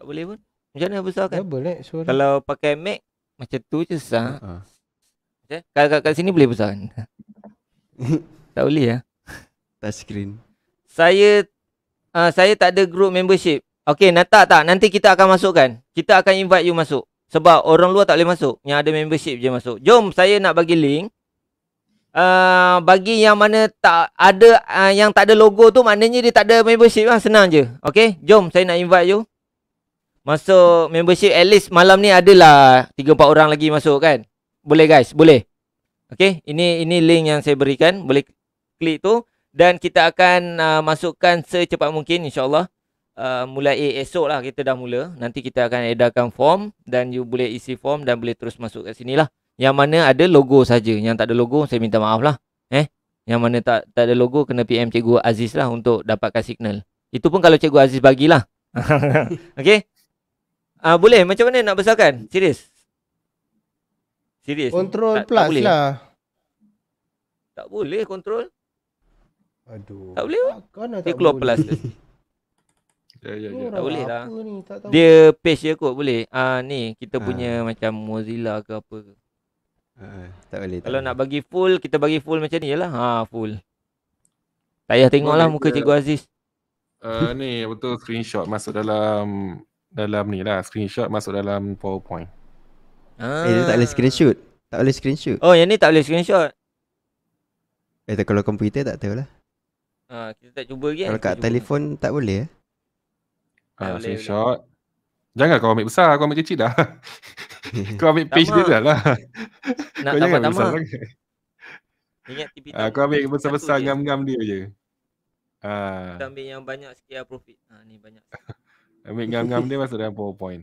Tak boleh pun. Macam mana besarkan? Tak ya, boleh suara. Kalau pakai mic macam tu je sah. Ha. Okey. Ha. Kalau kat, kat sini boleh besarkan. tak boleh ya. Touch screen. Saya uh, saya tak ada group membership. Okay nah, tak tak nanti kita akan masukkan. Kita akan invite you masuk. Sebab orang luar tak boleh masuk. Yang ada membership je masuk. Jom saya nak bagi link. Uh, bagi yang mana tak ada uh, yang tak ada logo tu maknanya dia tak ada membership lah senang je Okay jom saya nak invite you Masuk membership at least malam ni adalah 3-4 orang lagi masuk kan Boleh guys boleh Okay ini ini link yang saya berikan Boleh klik tu Dan kita akan uh, masukkan secepat mungkin insyaAllah uh, Mulai esok lah kita dah mula Nanti kita akan edarkan form Dan you boleh isi form dan boleh terus masuk kat sini lah Yang mana ada logo saja, Yang tak ada logo saya minta maaf lah Eh yang mana tak tak ada logo kena PM Cikgu Aziz lah untuk dapatkan signal. Itu pun kalau Cikgu Aziz bagilah. okay Ah uh, boleh macam mana nak besarkan? Serius. Serius. Control tak, plus tak boleh. lah. Tak boleh control. Aduh. Tak boleh. Kan dia keluar plus lagi. Ya ya ya. Tak boleh lah. Dia page dia kot boleh. Ah uh, ni kita ha. punya macam Mozilla ke apa ke. Ha, tak boleh. Kalau tak nak boleh. bagi full, kita bagi full macam ni lah. Ha full. Tak payah tengoklah muka Cikgu Aziz. Uh, ni betul screenshot masuk dalam dalam ni lah screenshot masuk dalam powerpoint ah. Eh dia tak boleh screenshot Tak boleh screenshot Oh yang ni tak boleh screenshot Eh tak kalau komputer tak tahulah ha, ah, Kita tak cuba lagi eh. Kalau kat telefon tak boleh eh ha, ah, screenshot boleh. Jangan kau ambil besar kau ambil kecil dah Kau ambil page dia dah lah Nak kau ah, tambah tambah Ingat ah, Kau ambil besar-besar ngam-ngam dia je Ah. Kita ambil yang banyak sekian lah profit ha, ah, Ni banyak Ambil gam-gam dia masuk dalam PowerPoint.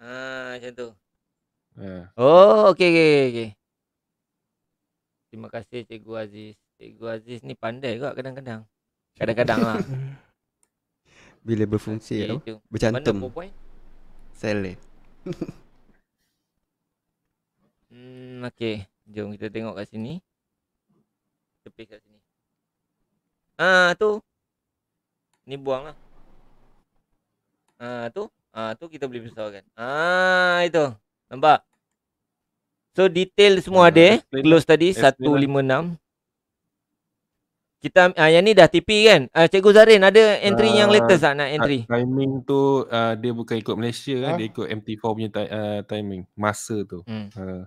Ah macam tu. Ha. Oh, okey okey okey. Terima kasih Cikgu Aziz. Cikgu Aziz ni pandai kot kadang-kadang. Kadang-kadang lah. Bila berfungsi okay, ya. tu. Bercantum. Mana PowerPoint? Sel Hmm, okey. Jom kita tengok kat sini. Tepis kat sini. Ah, tu. Ni buanglah. Ah tu, ah tu kita boleh besar kan. Ah itu. Nampak? So detail semua ah, ada eh. Close tadi 156. Kita ah uh, yang ni dah TP kan? Ah Cikgu Zarin ada entry uh, yang ah, latest tak nak entry? Timing tu uh, dia bukan ikut Malaysia kan, huh? dia ikut MT4 punya ta- uh, timing, masa tu. Hmm. Uh.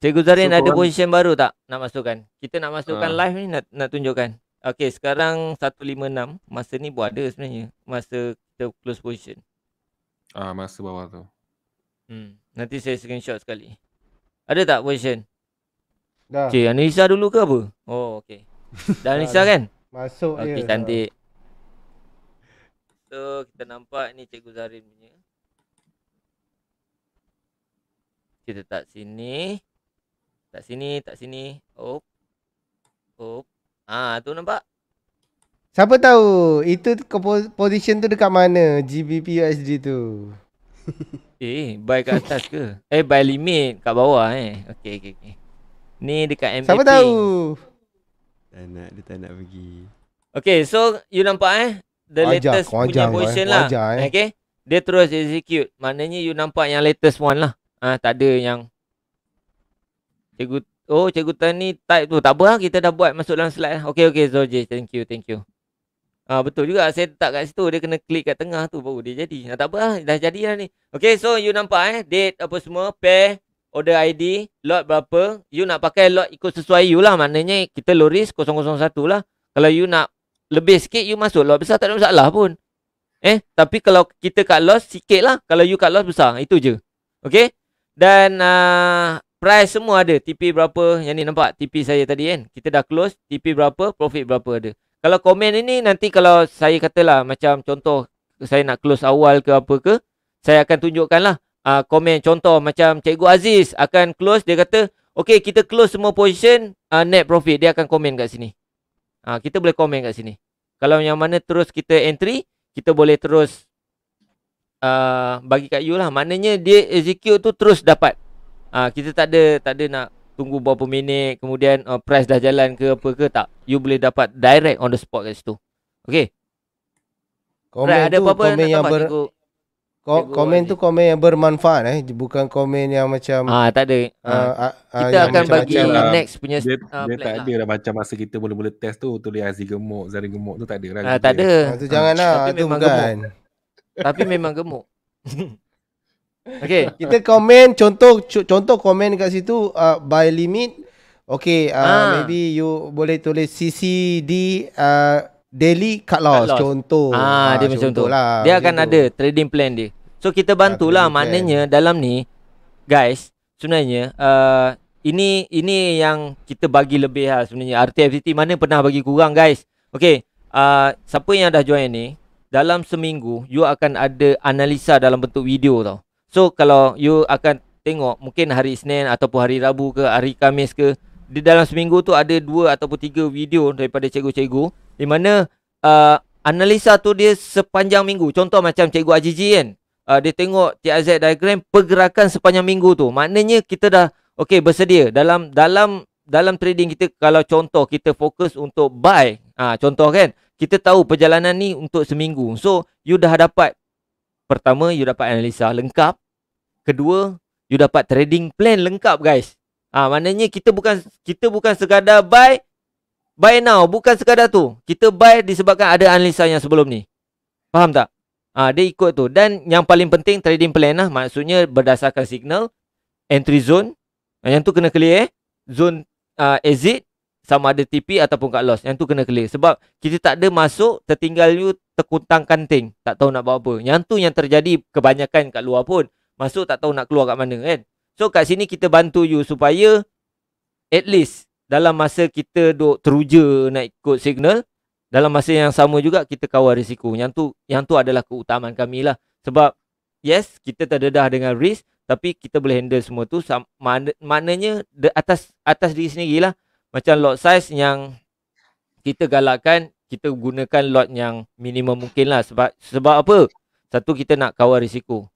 Cikgu Zarin so, ada korang... position baru tak nak masukkan? Kita nak masukkan uh. live ni nak nak tunjukkan. Okay sekarang 156 masa ni buat ada sebenarnya. Masa kita close position. Ah masa bawah tu. Hmm. Nanti saya screenshot sekali. Ada tak position? Dah. Okey, Anissa dulu ke apa? Oh, okey. Dah Anissa kan? Masuk okay, dia. Okey, cantik. So, kita nampak ni Cikgu Zarin punya. Kita tak sini. Tak sini, tak sini. Oh. Oh. Ah, tu nampak? Siapa tahu itu position tu dekat mana GBP USD tu? Eh, buy kat atas ke? Eh, buy limit kat bawah eh. Okey okey okey. Ni dekat MPP. Siapa tahu? Tak nak, dia tak nak pergi. Okay, so you nampak eh? The wajar, latest punya position lah. Wajar, eh. Okay? Dia terus execute. Maknanya you nampak yang latest one lah. Ah, ha, tak ada yang... Cikgu... Oh, cikgu Tani type tu. Tak apa lah, kita dah buat masuk dalam slide lah. Okay, okay, Zorji. Thank you, thank you. Ah ha, betul juga saya letak kat situ dia kena klik kat tengah tu baru dia jadi. Nah, tak apa lah. dah jadilah ni. Okay so you nampak eh date apa semua pair order ID lot berapa you nak pakai lot ikut sesuai you lah maknanya kita loris 001 lah. Kalau you nak lebih sikit you masuk lot besar tak ada masalah pun. Eh tapi kalau kita kat lot sikit lah kalau you kat lot besar itu je. Okay dan uh, price semua ada TP berapa yang ni nampak TP saya tadi kan. Kita dah close TP berapa profit berapa ada kalau komen ini nanti kalau saya katalah macam contoh saya nak close awal ke apa ke saya akan tunjukkanlah uh, komen contoh macam cikgu Aziz akan close dia kata okey kita close semua position uh, net profit dia akan komen kat sini uh, kita boleh komen kat sini kalau yang mana terus kita entry kita boleh terus Uh, bagi kat you lah. Maknanya dia execute tu terus dapat. Uh, kita tak ada, tak ada nak tunggu berapa minit kemudian uh, price dah jalan ke apa ke tak you boleh dapat direct on the spot kat situ okey komen right, ada tu apa-apa komen yang ber tinggu, ko- tinggu komen tu komen yang bermanfaat eh bukan komen yang macam ah tak ada uh, uh, kita uh, akan bagi macam lah. next punya dia, uh, dia tak lah. ada lah. macam masa kita mula-mula test tu tulis Aziz gemuk Zari gemuk tu tak ada lah uh, tak ada ah, tu janganlah uh, tu bukan gemuk. tapi memang gemuk Okay Kita komen Contoh Contoh komen kat situ uh, By limit Okay uh, ah. Maybe you Boleh tulis CCD uh, Daily cut loss, cut loss. Contoh ah, ah, Dia macam tu lah, Dia akan tu. ada Trading plan dia So kita bantulah ah, lah Maknanya plan. dalam ni Guys Sebenarnya uh, Ini Ini yang Kita bagi lebih lah Sebenarnya RTFT mana pernah bagi kurang guys Okay uh, Siapa yang dah join ni Dalam seminggu You akan ada Analisa dalam bentuk video tau So kalau you akan tengok mungkin hari Isnin ataupun hari Rabu ke hari Kamis ke di dalam seminggu tu ada dua ataupun tiga video daripada cikgu-cikgu di mana uh, analisa tu dia sepanjang minggu. Contoh macam cikgu Ajiji kan. Uh, dia tengok TIZ diagram pergerakan sepanjang minggu tu. Maknanya kita dah okey bersedia dalam dalam dalam trading kita kalau contoh kita fokus untuk buy ah uh, contoh kan kita tahu perjalanan ni untuk seminggu. So you dah dapat pertama you dapat analisa lengkap Kedua, you dapat trading plan lengkap guys. Ah ha, maknanya kita bukan kita bukan sekadar buy buy now, bukan sekadar tu. Kita buy disebabkan ada analisa yang sebelum ni. Faham tak? Ah ha, dia ikut tu dan yang paling penting trading plan lah. Maksudnya berdasarkan signal entry zone. Ah, yang tu kena clear eh. Zone uh, exit sama ada TP ataupun cut loss. Yang tu kena clear. Sebab kita tak ada masuk, tertinggal you tekutang kanting. Tak tahu nak buat apa. Yang tu yang terjadi kebanyakan kat luar pun masuk tak tahu nak keluar kat mana kan. So kat sini kita bantu you supaya at least dalam masa kita duk teruja nak ikut signal, dalam masa yang sama juga kita kawal risiko. Yang tu yang tu adalah keutamaan kami lah. Sebab yes, kita terdedah dengan risk tapi kita boleh handle semua tu maknanya the atas atas diri sendiri lah. Macam lot size yang kita galakkan, kita gunakan lot yang minimum mungkin lah. Sebab, sebab apa? Satu, kita nak kawal risiko.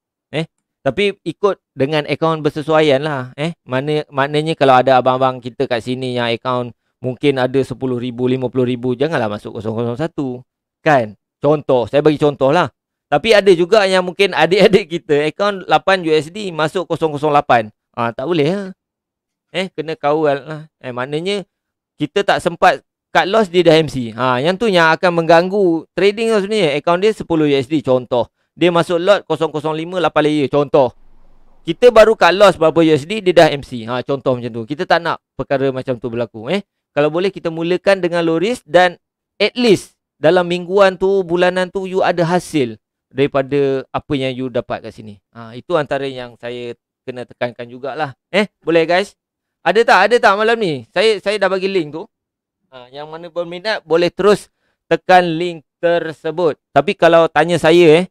Tapi ikut dengan akaun bersesuaian lah. Eh, mana, maknanya kalau ada abang-abang kita kat sini yang akaun mungkin ada RM10,000, RM50,000, janganlah masuk 001. Kan? Contoh, saya bagi contoh lah. Tapi ada juga yang mungkin adik-adik kita akaun 8 USD masuk 008. Ah, tak boleh lah. Eh, kena kawal lah. Eh, maknanya kita tak sempat cut loss dia dah MC. Ha, ah, yang tu yang akan mengganggu trading tu sebenarnya. Akaun dia 10 USD contoh. Dia masuk lot 005 0058 layer contoh. Kita baru kat loss berapa USD dia dah MC. Ha contoh macam tu. Kita tak nak perkara macam tu berlaku eh. Kalau boleh kita mulakan dengan low risk dan at least dalam mingguan tu bulanan tu you ada hasil daripada apa yang you dapat kat sini. Ha itu antara yang saya kena tekankan jugalah. Eh boleh guys? Ada tak? Ada tak malam ni? Saya saya dah bagi link tu. Ha, yang mana berminat boleh terus tekan link tersebut. Tapi kalau tanya saya eh,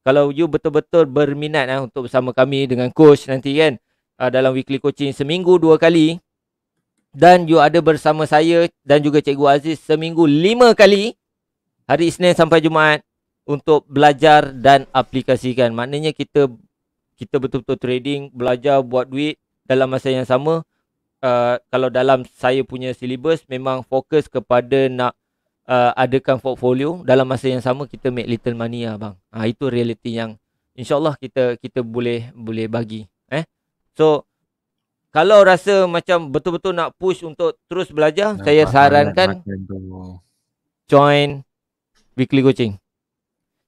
kalau you betul-betul berminat uh, untuk bersama kami dengan coach nanti kan uh, dalam weekly coaching seminggu dua kali dan you ada bersama saya dan juga cikgu Aziz seminggu lima kali hari Isnin sampai Jumaat untuk belajar dan aplikasikan maknanya kita kita betul-betul trading belajar buat duit dalam masa yang sama uh, kalau dalam saya punya syllabus memang fokus kepada nak uh, adakan portfolio dalam masa yang sama kita make little money lah bang. Ha, itu reality yang insyaallah kita kita boleh boleh bagi eh. So kalau rasa macam betul-betul nak push untuk terus belajar, nah, saya sarankan join weekly coaching.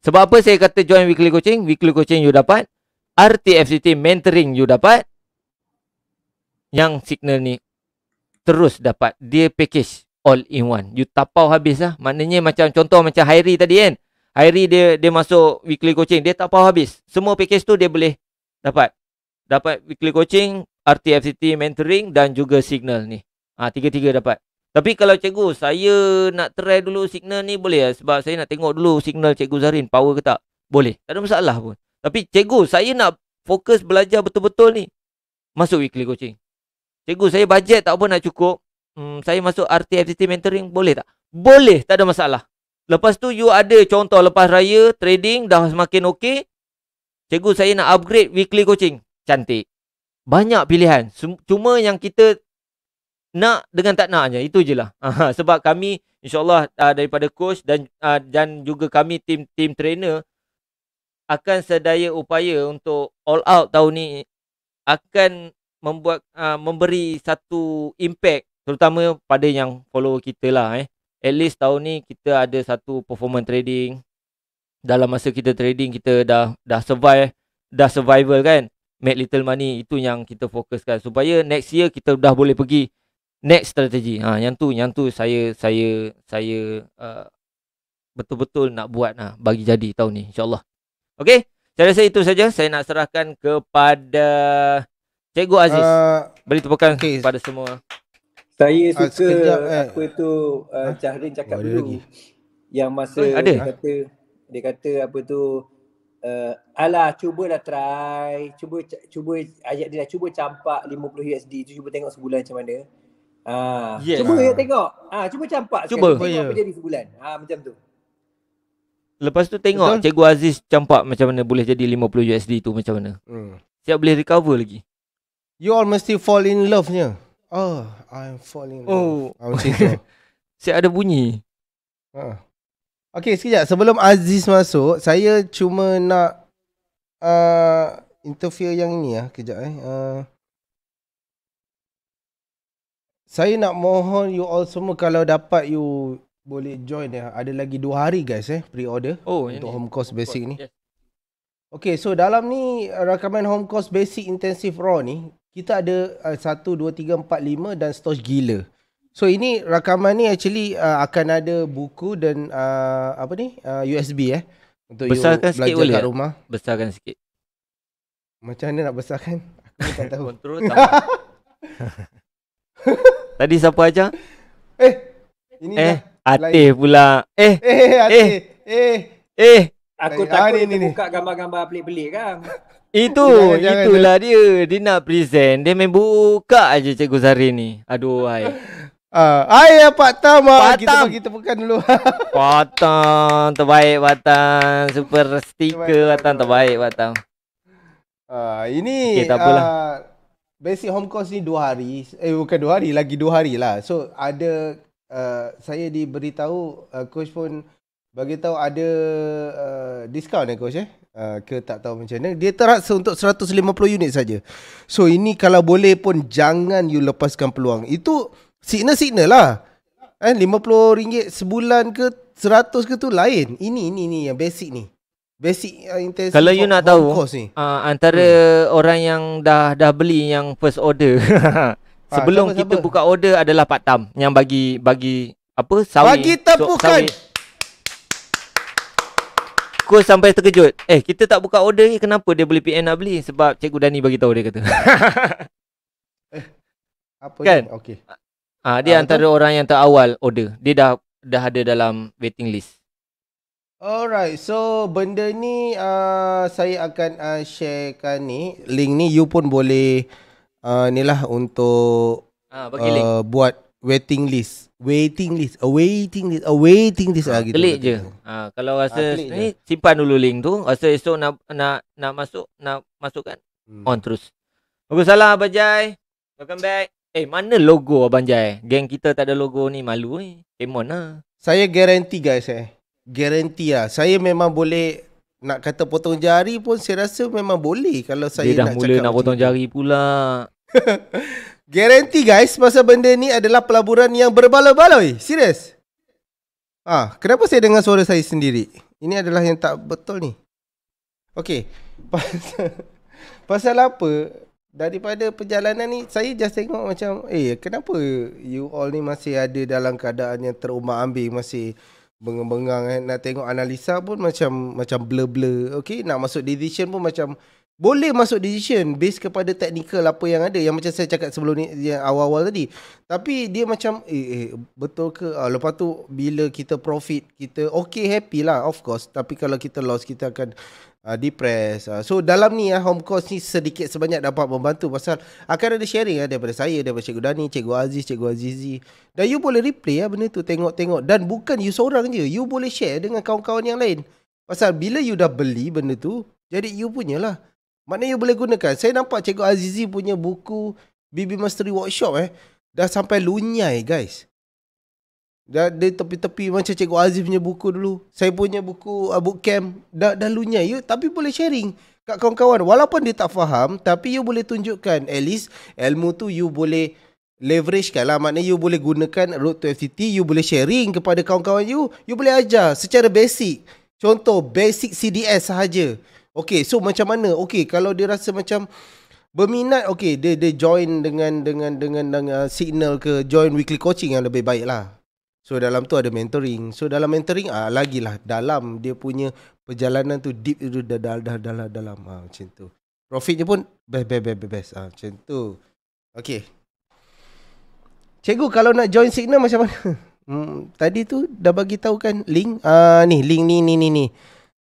Sebab apa saya kata join weekly coaching? Weekly coaching you dapat RTFCT mentoring you dapat yang signal ni terus dapat dia package all in one. You tapau habis lah. Maknanya macam contoh macam Hairi tadi kan. Hairi dia dia masuk weekly coaching. Dia tapau habis. Semua package tu dia boleh dapat. Dapat weekly coaching, RTFCT mentoring dan juga signal ni. Ha, tiga-tiga dapat. Tapi kalau cikgu saya nak try dulu signal ni boleh lah. Sebab saya nak tengok dulu signal cikgu Zarin power ke tak. Boleh. Tak ada masalah pun. Tapi cikgu saya nak fokus belajar betul-betul ni. Masuk weekly coaching. Cikgu saya bajet tak apa nak cukup hmm, saya masuk RTFCT mentoring boleh tak? Boleh, tak ada masalah. Lepas tu you ada contoh lepas raya trading dah semakin okey. Cikgu saya nak upgrade weekly coaching. Cantik. Banyak pilihan. Cuma yang kita nak dengan tak naknya itu jelah. Sebab kami insyaallah ah, daripada coach dan ah, dan juga kami tim-tim trainer akan sedaya upaya untuk all out tahun ni akan membuat ah, memberi satu impact terutama pada yang follow kita lah eh. At least tahun ni kita ada satu performance trading. Dalam masa kita trading kita dah dah survive, dah survival kan. Make little money itu yang kita fokuskan supaya next year kita dah boleh pergi next strategy. Ha yang tu yang tu saya saya saya uh, betul-betul nak buat lah bagi jadi tahun ni insyaallah. okay saya rasa itu saja saya nak serahkan kepada Cikgu Aziz. Uh, Beri tepukan okay. kepada semua. Saya ah, suka ah, sekejap, eh. apa tu ah, Cahrin cakap oh, dulu. Lagi. Yang masa oh, ada. dia kata dia kata apa tu uh, alah cubalah try, cuba cuba ajak dia cuba campak 50 USD tu cuba tengok sebulan macam mana. Ah, yes. cuba ah. Ya, tengok. Ah, cuba campak cuba. Tengok oh, apa ya. jadi sebulan. Ah, macam tu. Lepas tu tengok Betul? Cikgu Aziz campak macam mana boleh jadi 50 USD tu macam mana. Hmm. Siap boleh recover lagi. You all mesti fall in love-nya. Oh, I'm falling oh. love. Oh, Siap ada bunyi. Ha. Okay, sekejap. Sebelum Aziz masuk, saya cuma nak uh, interview yang ini. Lah. Kejap eh. Uh, saya nak mohon you all semua kalau dapat you boleh join. Eh. Ada lagi dua hari guys eh, pre-order oh, untuk ini. home course basic ni. Yeah. Okay, so dalam ni uh, rakaman home course basic intensive raw ni, kita ada uh, 1 2 3 4 5 dan stos gila. So ini rakaman ni actually uh, akan ada buku dan uh, apa ni uh, USB eh untuk besarkan you belajar sikit kat rumah. Besarkan sikit. Macam mana nak besarkan? Aku tak tahu. Kontrol tak. Tadi siapa aja? Eh, ini eh, Atif pula. Eh, eh, Atif. Eh, eh. eh. Aku tak ah, ni, ni, ni. buka gambar-gambar pelik-pelik kan. Itu jangan, jangan, itulah jangan. dia. Dia nak present. Dia main buka aje Cikgu Zari ni. Aduh ai. Uh, ah, Pak Tam. Pak Tam. Kita bagi tepukan dulu. Pak Tam. Terbaik Pak Tam. Super sticker Pak Tam. Terbaik Pak Tam. Uh, ini. Okay, tak apalah. Uh, basic home course ni dua hari. Eh bukan dua hari. Lagi dua hari lah. So ada. Uh, saya diberitahu. Uh, coach pun. Bagi tahu ada uh, diskaun eh, ya, coach eh? Ah, ke tak tahu macam mana dia terasa untuk 150 unit saja. So ini kalau boleh pun jangan you lepaskan peluang. Itu signal signal lah. Eh RM50 sebulan ke 100 ke tu lain. Ini ini ni yang basic ni. Basic uh, intensive Kalau you nak tahu ni. Uh, antara hmm. orang yang dah dah beli yang first order. Sebelum ah, siapa, kita buka order adalah Pak Tam yang bagi bagi apa sawi. Bagi tepukan. So, aku sampai terkejut. Eh, kita tak buka order ni kenapa dia boleh PN nak beli? Sebab cikgu Dani bagi tahu dia kata. eh, apa kan? Okey. Ah, dia ah, antara betul? orang yang terawal order. Dia dah dah ada dalam waiting list. Alright, so benda ni uh, saya akan uh, sharekan ni. Link ni you pun boleh uh, ni lah untuk ah, uh, buat waiting list waiting list a waiting list a waiting list lagi ah, gitu je ha, kalau ah, rasa ha, eh, ni je. simpan dulu link tu rasa esok nak nak nak masuk nak masukkan hmm. on terus bagus salah abang jai welcome back eh mana logo abang jai Gang kita tak ada logo ni malu ni eh. emon lah saya garanti guys eh garanti lah saya memang boleh nak kata potong jari pun saya rasa memang boleh kalau saya nak dia dah nak mula nak potong jari pula Garanti guys Masa benda ni adalah pelaburan yang berbaloi-baloi Serius Ah, Kenapa saya dengar suara saya sendiri Ini adalah yang tak betul ni Okay pas pasal apa Daripada perjalanan ni Saya just tengok macam Eh kenapa you all ni masih ada dalam keadaan yang terumbang ambil Masih bengang-bengang eh? Nak tengok analisa pun macam macam blur-blur Okay nak masuk decision pun macam boleh masuk decision based kepada technical apa yang ada yang macam saya cakap sebelum ni yang awal-awal tadi tapi dia macam eh, eh betul ke ah, lepas tu bila kita profit kita okay happy lah of course tapi kalau kita loss kita akan uh, depressed uh. so dalam ni uh, home course ni sedikit sebanyak dapat membantu pasal akan ada sharing uh, daripada saya daripada Cikgu Dani Cikgu Aziz Cikgu Azizi dan you boleh replay uh, benda tu tengok-tengok dan bukan you seorang je you boleh share dengan kawan-kawan yang lain pasal bila you dah beli benda tu jadi you punya lah Maknanya you boleh gunakan. Saya nampak Cikgu Azizi punya buku BB Mastery Workshop eh. Dah sampai lunyai guys. Dah di tepi-tepi macam Cikgu Aziz punya buku dulu. Saya punya buku uh, Camp dah, dah lunyai. You, tapi boleh sharing kat kawan-kawan. Walaupun dia tak faham. Tapi you boleh tunjukkan. At least ilmu tu you boleh leverage kan lah. Maknanya you boleh gunakan Road to FTT. You boleh sharing kepada kawan-kawan you. You boleh ajar secara basic. Contoh basic CDS sahaja. Okay so macam mana Okay kalau dia rasa macam Berminat okay Dia, dia join dengan dengan dengan, dengan uh, signal ke Join weekly coaching yang lebih baik lah So dalam tu ada mentoring So dalam mentoring ah, lagi lah Dalam dia punya perjalanan tu Deep itu dah dah dah dah dalam ah, Macam tu Profitnya pun best best best best ah, Macam tu Okay Cikgu kalau nak join signal macam mana? Hmm, tadi tu dah bagi tahu kan link ah ni link ni ni ni ni.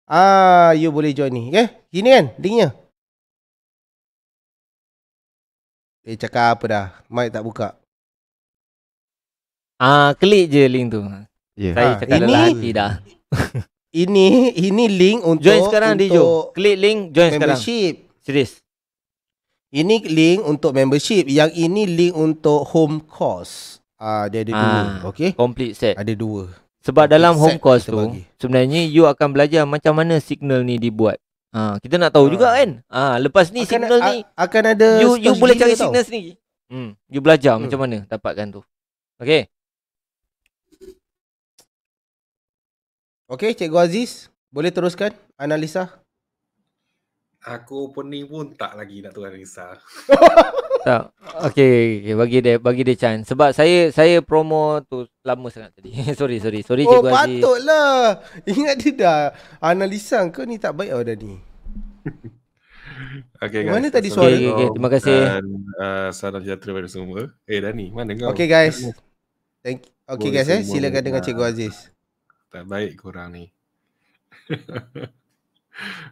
Ah, you boleh join ni. Okay? Eh, gini kan linknya. Eh, cakap apa dah? Mic tak buka. Ah, klik je link tu. Yeah. Saya ha, cakap ini, dalam hati dah. ini, ini link untuk... Join sekarang, untuk Dijo. Klik link, join membership. sekarang. Membership. Serius. Ini link untuk membership. Yang ini link untuk home course. Ah, dia ada ah, dua. Okay? Complete set. Ada dua. Sebab okay, dalam home course tu bagi. sebenarnya you akan belajar macam mana signal ni dibuat. Ha, kita nak tahu ha. juga kan? Ha, lepas ni akan, signal a, ni akan ada you you boleh cari signal tau. sendiri. Hmm, you belajar hmm. macam mana dapatkan tu. Okay. Okay, Cikgu Aziz, boleh teruskan analisa? Aku opening pun tak lagi nak tuan risau. tak. Okay, okay, bagi dia bagi dia chance sebab saya saya promo tu lama sangat tadi. sorry, sorry, sorry oh, cikgu Haji. Oh, patutlah. Ingat dia dah analisa kau ni tak baik dah ni. okay, guys. Mana tadi suara? Okay, okay, okay. Terima kasih. Dan uh, salam sejahtera kepada semua. Eh, Dani, mana kau? Okay, guys. Thank you. Okay, Boleh guys. Eh. Lah. Silakan dengan Cikgu Aziz. Tak baik korang ni.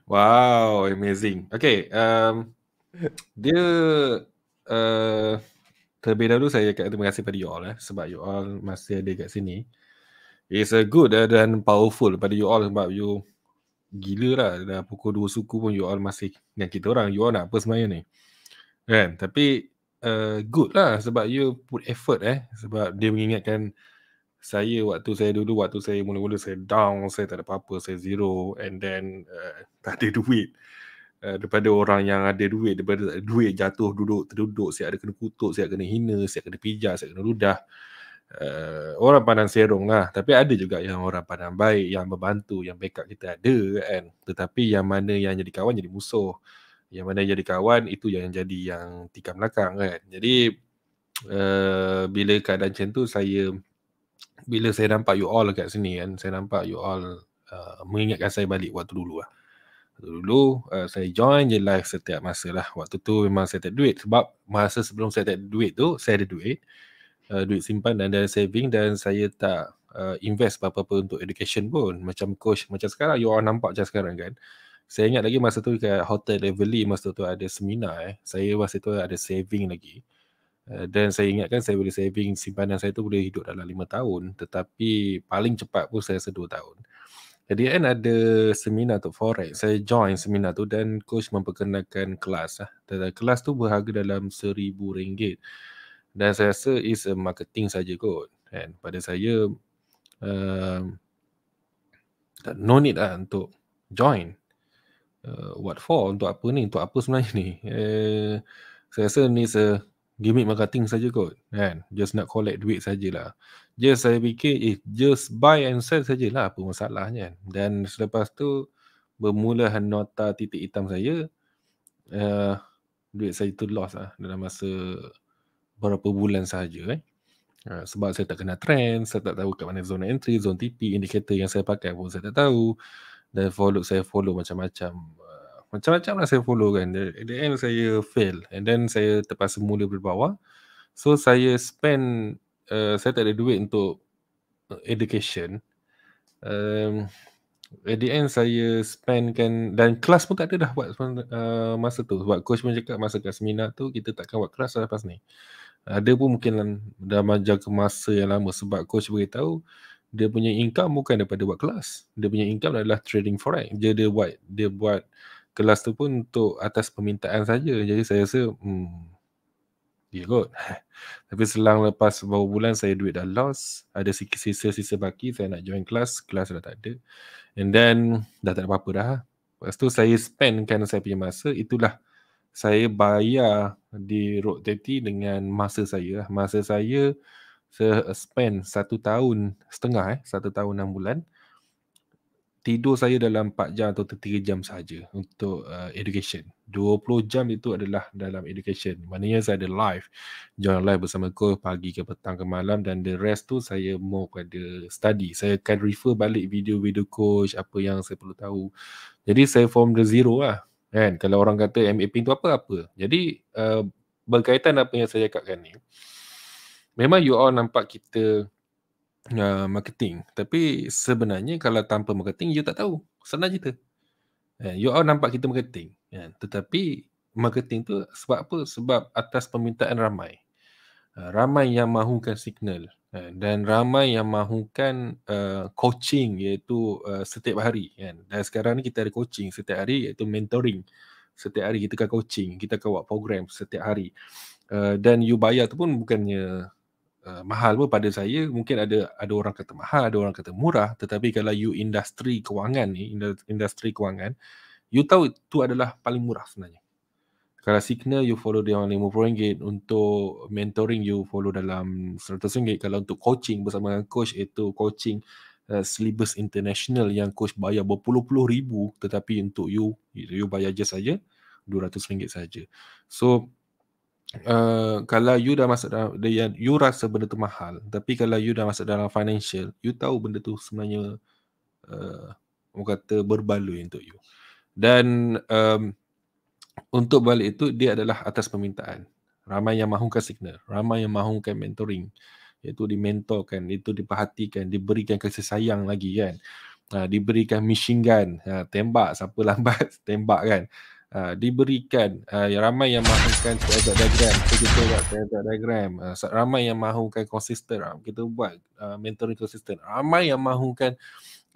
Wow, amazing. Okay, um, dia uh, terlebih dahulu saya kata terima kasih pada you all eh, sebab you all masih ada kat sini. It's a good uh, dan powerful pada you all sebab you gila lah dah pukul dua suku pun you all masih dengan kita orang. You all nak apa sebenarnya ni? Kan? Tapi uh, good lah sebab you put effort eh sebab dia mengingatkan saya waktu saya dulu waktu saya mula-mula saya down saya tak ada apa-apa saya zero and then uh, tak ada duit uh, daripada orang yang ada duit daripada ada duit jatuh duduk terduduk saya ada kena kutuk saya kena hina saya kena pijak saya kena ludah uh, orang pandang serong lah tapi ada juga yang orang pandang baik yang membantu yang backup kita ada kan tetapi yang mana yang jadi kawan jadi musuh yang mana jadi kawan itu yang jadi yang tikam belakang kan jadi uh, bila keadaan macam tu saya bila saya nampak you all kat sini kan saya nampak you all uh, mengingatkan saya balik waktu dulu lah waktu dulu uh, saya join je live setiap masa lah waktu tu memang saya tak duit sebab masa sebelum saya tak duit tu saya ada duit uh, duit simpan dan ada saving dan saya tak uh, invest apa-apa untuk education pun macam coach macam sekarang you all nampak macam sekarang kan saya ingat lagi masa tu kat Hotel Everly masa tu ada seminar eh saya masa tu ada saving lagi uh, Eh, dan saya ingatkan saya boleh saving simpanan saya tu boleh hidup dalam lima tahun tetapi paling cepat pun saya rasa 2 tahun. Jadi kan ada seminar tu forex. Saya join seminar tu dan coach memperkenalkan kelas lah. Dan kelas tu berharga dalam seribu ringgit. dan saya rasa is a marketing saja kot. Kan pada saya uh, no need lah untuk join. Uh, what for? Untuk apa ni? Untuk apa sebenarnya ni? Uh, saya rasa ni se gimmick marketing saja kot kan just nak collect duit sajalah just saya fikir eh just buy and sell sajalah apa masalahnya kan? dan selepas tu bermula nota titik hitam saya uh, duit saya tu lost lah dalam masa berapa bulan sahaja eh. Uh, sebab saya tak kena trend, saya tak tahu kat mana zone entry, zone TP, indicator yang saya pakai pun saya tak tahu dan follow saya follow macam-macam macam-macam lah saya follow kan. At the end saya fail and then saya terpaksa mula dari bawah. So saya spend, uh, saya tak ada duit untuk uh, education. Um, at the end saya spend kan dan kelas pun tak ada dah buat uh, masa tu. Sebab coach pun cakap masa kat seminar tu kita takkan buat kelas lah lepas ni. Ada pun mungkin dah majar ke masa yang lama sebab coach beritahu dia punya income bukan daripada buat kelas. Dia punya income adalah trading forex. Dia dia buat dia buat uh, kelas tu pun untuk atas permintaan saja. Jadi saya rasa hmm ya yeah, kot. Tapi selang lepas beberapa bulan saya duit dah lost, ada sisa-sisa baki saya nak join kelas, kelas dah tak ada. And then dah tak ada apa-apa dah. Lepas tu saya spendkan saya punya masa, itulah saya bayar di Rotati dengan masa saya. Lah. Masa saya saya spend satu tahun setengah eh, satu tahun enam bulan tidur saya dalam 4 jam atau 3 jam saja untuk uh, education. 20 jam itu adalah dalam education. Maknanya saya ada live, join live bersama kau pagi ke petang ke malam dan the rest tu saya more pada study. Saya akan refer balik video-video coach, apa yang saya perlu tahu. Jadi saya form the zero lah. Kan? Kalau orang kata MAP itu apa-apa. Jadi uh, berkaitan apa yang saya cakapkan ni, memang you all nampak kita uh, marketing. Tapi sebenarnya kalau tanpa marketing, you tak tahu. Senang cerita. Yeah, you all nampak kita marketing. Yeah, tetapi marketing tu sebab apa? Sebab atas permintaan ramai. Uh, ramai yang mahukan signal. Ya. Dan ramai yang mahukan uh, coaching iaitu uh, setiap hari kan. Dan sekarang ni kita ada coaching setiap hari iaitu mentoring. Setiap hari kita akan coaching, kita akan buat program setiap hari. Uh, dan you bayar tu pun bukannya Eh, mahal pun pada saya mungkin ada ada orang kata mahal ada orang kata murah tetapi kalau you industri kewangan ni industri kewangan you tahu itu adalah paling murah sebenarnya kalau signal you follow dia orang RM50 untuk mentoring you follow dalam RM100 kalau untuk coaching bersama dengan coach itu coaching uh, syllabus international yang coach bayar berpuluh-puluh ribu tetapi untuk you you bayar je saja ratus ringgit saja so uh, kalau you dah masuk dalam dia you rasa benda tu mahal tapi kalau you dah masuk dalam financial you tahu benda tu sebenarnya uh, orang kata berbaloi untuk you dan um, untuk balik itu dia adalah atas permintaan ramai yang mahukan signal ramai yang mahukan mentoring iaitu dimentorkan itu diperhatikan diberikan kasih sayang lagi kan ha, diberikan machine gun ha, tembak siapa lambat tembak kan Ah, diberikan uh, ramai yang mahukan sebab diagram kita buat sebab diagram uh, ramai yang mahukan konsisten uh, kita buat uh, mentoring konsisten ramai yang mahukan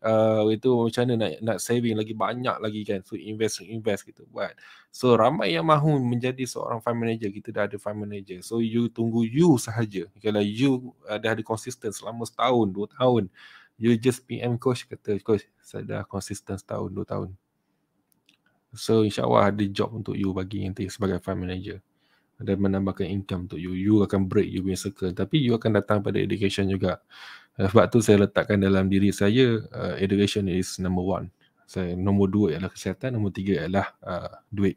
uh, itu macam mana nak, nak saving lagi banyak lagi kan so invest invest kita buat so ramai yang mahu menjadi seorang fund manager kita dah ada fund manager so you tunggu you sahaja kalau you uh, dah ada konsisten selama setahun dua tahun you just PM coach kata coach saya dah konsisten setahun dua tahun So insya Allah ada job untuk you bagi nanti sebagai fund manager dan menambahkan income untuk you. You akan break you punya circle tapi you akan datang pada education juga. Eh, sebab tu saya letakkan dalam diri saya uh, education is number one. Saya, nombor dua ialah kesihatan, nombor tiga ialah uh, duit.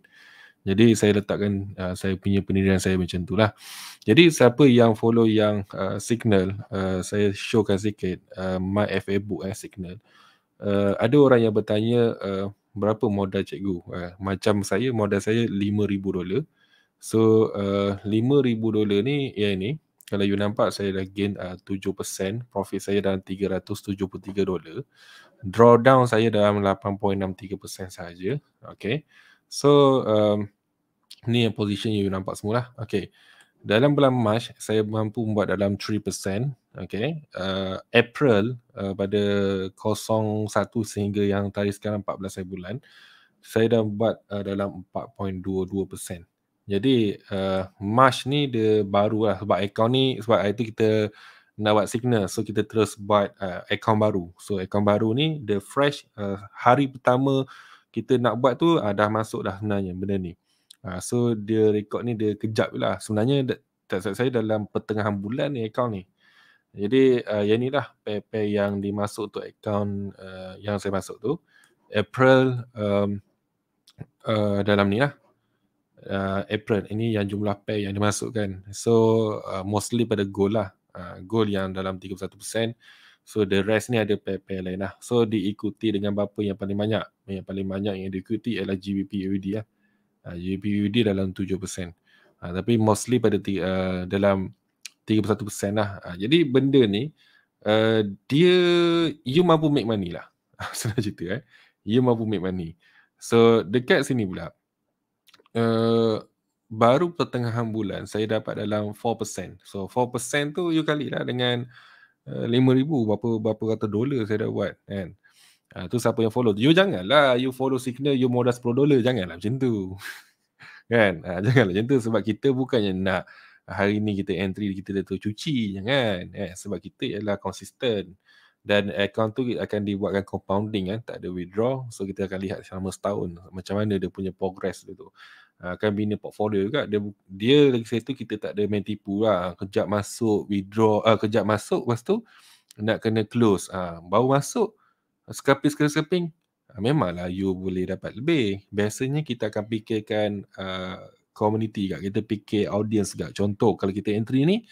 Jadi saya letakkan uh, saya punya pendirian saya macam tu lah. Jadi siapa yang follow yang uh, signal, uh, saya showkan sikit uh, my FA book eh, signal. Uh, ada orang yang bertanya uh, berapa modal cikgu uh, macam saya modal saya 5000 dolar so uh, eh, 5000 dolar ni ya ni kalau you nampak saya dah gain eh, uh, 7% profit saya dalam 373 dolar drawdown saya dalam 8.63% saja okay so um, ni yang position you nampak semula okay dalam bulan Mac saya mampu membuat dalam 3% okay. uh, April uh, pada 0.1 sehingga yang tarikh sekarang 14 bulan saya dah buat uh, dalam 4.22% jadi uh, Mac ni dia baru lah sebab account ni sebab itu kita nak buat signal so kita terus buat uh, account baru so account baru ni the fresh uh, hari pertama kita nak buat tu uh, dah masuk dah sebenarnya benda ni Uh, so dia record ni dia kejap je lah. Sebenarnya tak salah saya dalam pertengahan bulan ni account ni. Jadi uh, yang ni lah pair-pair yang dimasuk tu account uh, yang saya masuk tu. April um, uh, dalam ni lah. Uh, April ini yang jumlah pair yang dimasukkan. So uh, mostly pada goal lah. Uh, goal yang dalam 31%. So the rest ni ada pair-pair lain lah. So diikuti dengan berapa yang paling banyak. Yang paling banyak yang diikuti ialah GBP AUD lah. Ah, UPUD dalam 7%. Uh, ah, tapi mostly pada t- uh, ah, dalam 31% lah. Uh, jadi benda ni uh, dia you mampu make money lah. Senang cerita eh. You mampu make money. So dekat sini pula uh, baru pertengahan bulan saya dapat dalam 4%. So 4% tu you kalilah dengan uh, 5000 berapa berapa kata dolar saya dah buat kan. Eh? Ha, tu siapa yang follow. You janganlah. You follow signal, you modal 10 dolar. Janganlah macam tu. kan? Ha, janganlah macam tu. Sebab kita bukannya nak hari ni kita entry, kita dah tu cuci. Jangan. Eh, sebab kita ialah konsisten. Dan account tu akan dibuatkan compounding kan. Tak ada withdraw. So kita akan lihat selama setahun. Macam mana dia punya progress dia tu. Ha, akan bina portfolio juga. Dia, dia lagi satu kita tak ada main tipu lah. Kejap masuk, withdraw. Uh, kejap masuk lepas tu nak kena close. Ha, baru masuk, Sekaping-sekaping-sekaping ah, Memanglah you boleh dapat lebih Biasanya kita akan fikirkan uh, Community kat Kita fikir audience kat Contoh kalau kita entry ni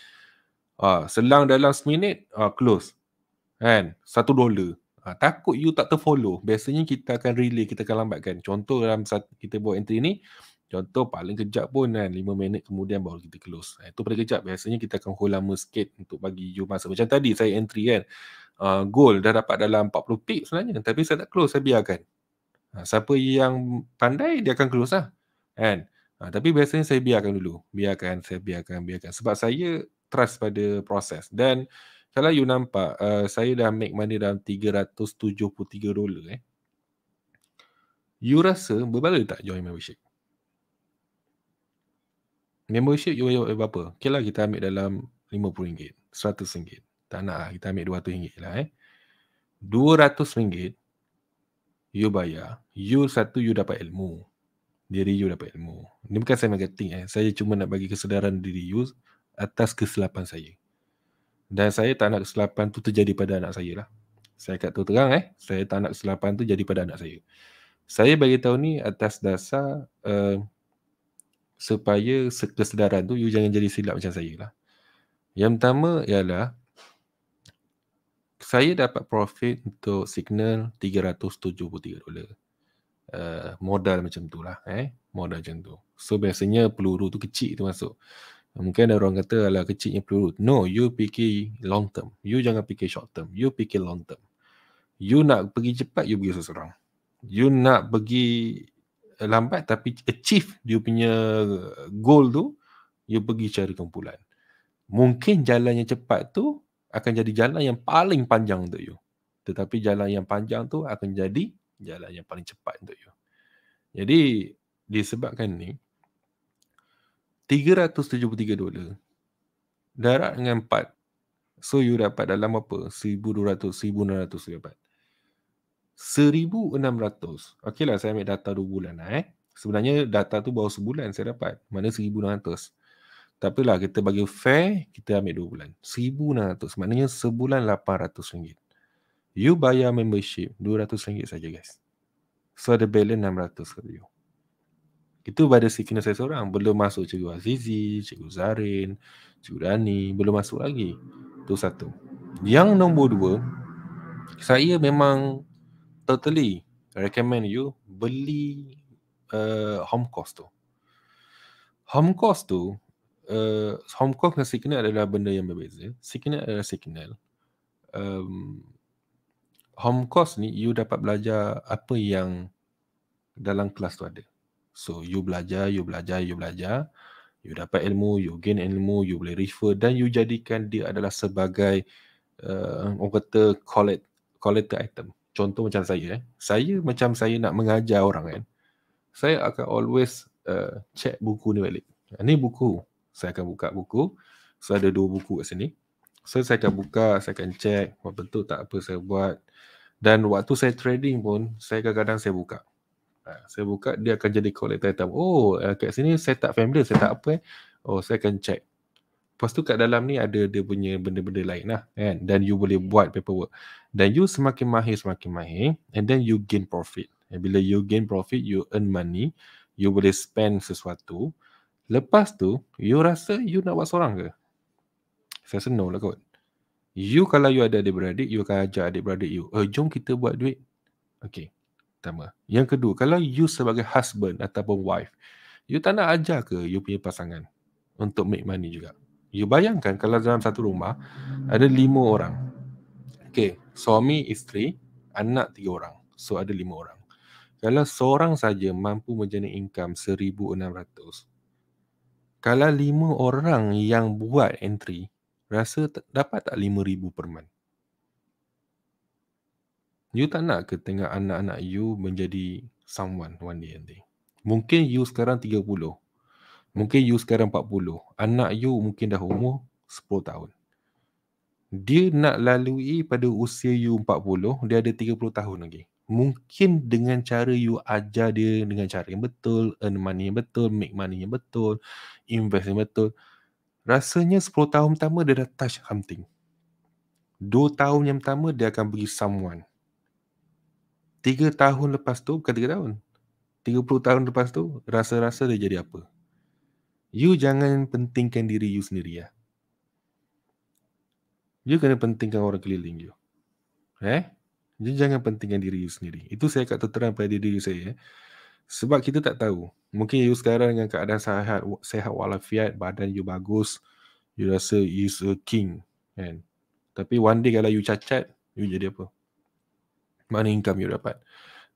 uh, Selang dalam seminit uh, Close Kan Satu dolar uh, Takut you tak terfollow Biasanya kita akan relay Kita akan lambatkan Contoh dalam saat kita buat entry ni Contoh paling kejap pun kan 5 minit kemudian baru kita close. Itu pada kejap biasanya kita akan hold lama sikit untuk bagi you masa. Macam tadi saya entry kan uh, goal dah dapat dalam 40 pick sebenarnya tapi saya tak close saya biarkan ha, siapa yang pandai dia akan close lah kan ha, tapi biasanya saya biarkan dulu biarkan saya biarkan biarkan sebab saya trust pada proses dan kalau you nampak uh, saya dah make money dalam 373 dolar eh you rasa berbaloi tak join membership Membership you bayar berapa? Okay lah kita ambil dalam RM50, RM100 tak nak lah, kita ambil RM200 lah eh. RM200 you bayar, you satu you dapat ilmu. Diri you dapat ilmu. Ini bukan saya marketing eh. Saya cuma nak bagi kesedaran diri you atas kesilapan saya. Dan saya tak nak kesilapan tu terjadi pada anak saya lah. Saya kat tu terang eh. Saya tak nak kesilapan tu jadi pada anak saya. Saya bagi tahu ni atas dasar uh, supaya kesedaran tu you jangan jadi silap macam saya lah. Yang pertama ialah saya dapat profit untuk signal 373 dolar. Uh, modal macam tu lah eh. Modal macam tu. So biasanya peluru tu kecil tu masuk. Mungkin ada orang kata ala kecilnya peluru. No, you fikir long term. You jangan fikir short term. You fikir long term. You nak pergi cepat, you pergi seseorang. You nak pergi lambat tapi achieve you punya goal tu, you pergi cari kumpulan. Mungkin jalannya cepat tu akan jadi jalan yang paling panjang untuk you. Tetapi jalan yang panjang tu akan jadi jalan yang paling cepat untuk you. Jadi disebabkan ni 373 dolar darat dengan 4 so you dapat dalam apa 1200 1600 you dapat 1600 okey lah saya ambil data 2 bulan lah eh sebenarnya data tu baru sebulan saya dapat mana 1600 tapi lah kita bagi fair kita ambil dua bulan. seribu enam ratus, maknanya sebulan lapan ratus ringgit. You bayar membership dua ratus ringgit saja guys. So ada balance 600 for you. Itu pada sickness saya seorang. Belum masuk Cikgu Azizi, Cikgu Zarin, Cikgu Dani. Belum masuk lagi. Itu satu. Yang nombor dua, saya memang totally recommend you beli uh, home course tu. Home course tu uh, home call dengan signal adalah benda yang berbeza. Signal adalah signal. Um, home course ni, you dapat belajar apa yang dalam kelas tu ada. So, you belajar, you belajar, you belajar. You dapat ilmu, you gain ilmu, you boleh refer dan you jadikan dia adalah sebagai uh, orang kata collect, collector item. Contoh macam saya. Eh. Saya macam saya nak mengajar orang kan. Saya akan always uh, check buku ni balik. Ni buku saya akan buka buku so ada dua buku kat sini so saya akan buka saya akan check betul tak apa saya buat dan waktu saya trading pun saya kadang-kadang saya buka ha, saya buka dia akan jadi collect item oh eh, kat sini saya tak familiar saya tak apa eh oh saya akan check Lepas tu kat dalam ni ada dia punya benda-benda lain lah kan. Dan you boleh buat paperwork. Dan you semakin mahir semakin mahir. And then you gain profit. And bila you gain profit, you earn money. You boleh spend sesuatu. Lepas tu, you rasa you nak buat seorang ke? Saya senang lah kot. You kalau you ada adik-beradik, you akan ajak adik-beradik you. Eh, jom kita buat duit. Okay, pertama. Yang kedua, kalau you sebagai husband ataupun wife, you tak nak ajar ke you punya pasangan untuk make money juga? You bayangkan kalau dalam satu rumah, ada lima orang. Okay, suami, isteri, anak tiga orang. So, ada lima orang. Kalau seorang saja mampu menjana income 1,600, kalau lima orang yang buat entry, rasa dapat tak lima ribu per month? You tak nak ke tengah anak-anak you menjadi someone one day nanti? Mungkin you sekarang 30. Mungkin you sekarang 40. Anak you mungkin dah umur 10 tahun. Dia nak lalui pada usia you 40, dia ada 30 tahun lagi. Okay? mungkin dengan cara you ajar dia dengan cara yang betul, earn money yang betul, make money yang betul, invest yang betul, rasanya 10 tahun pertama dia dah touch something. 2 tahun yang pertama dia akan pergi someone. 3 tahun lepas tu, bukan 3 tahun, 30 tahun lepas tu, rasa-rasa dia jadi apa. You jangan pentingkan diri you sendiri ya. You kena pentingkan orang keliling you. Eh? Okay? Jadi jangan pentingkan diri you sendiri. Itu saya kata terang pada diri saya. Sebab kita tak tahu. Mungkin you sekarang dengan keadaan sehat, sehat walafiat, badan you bagus, you rasa you a king. Kan? Tapi one day kalau you cacat, you jadi apa? Mana income you dapat?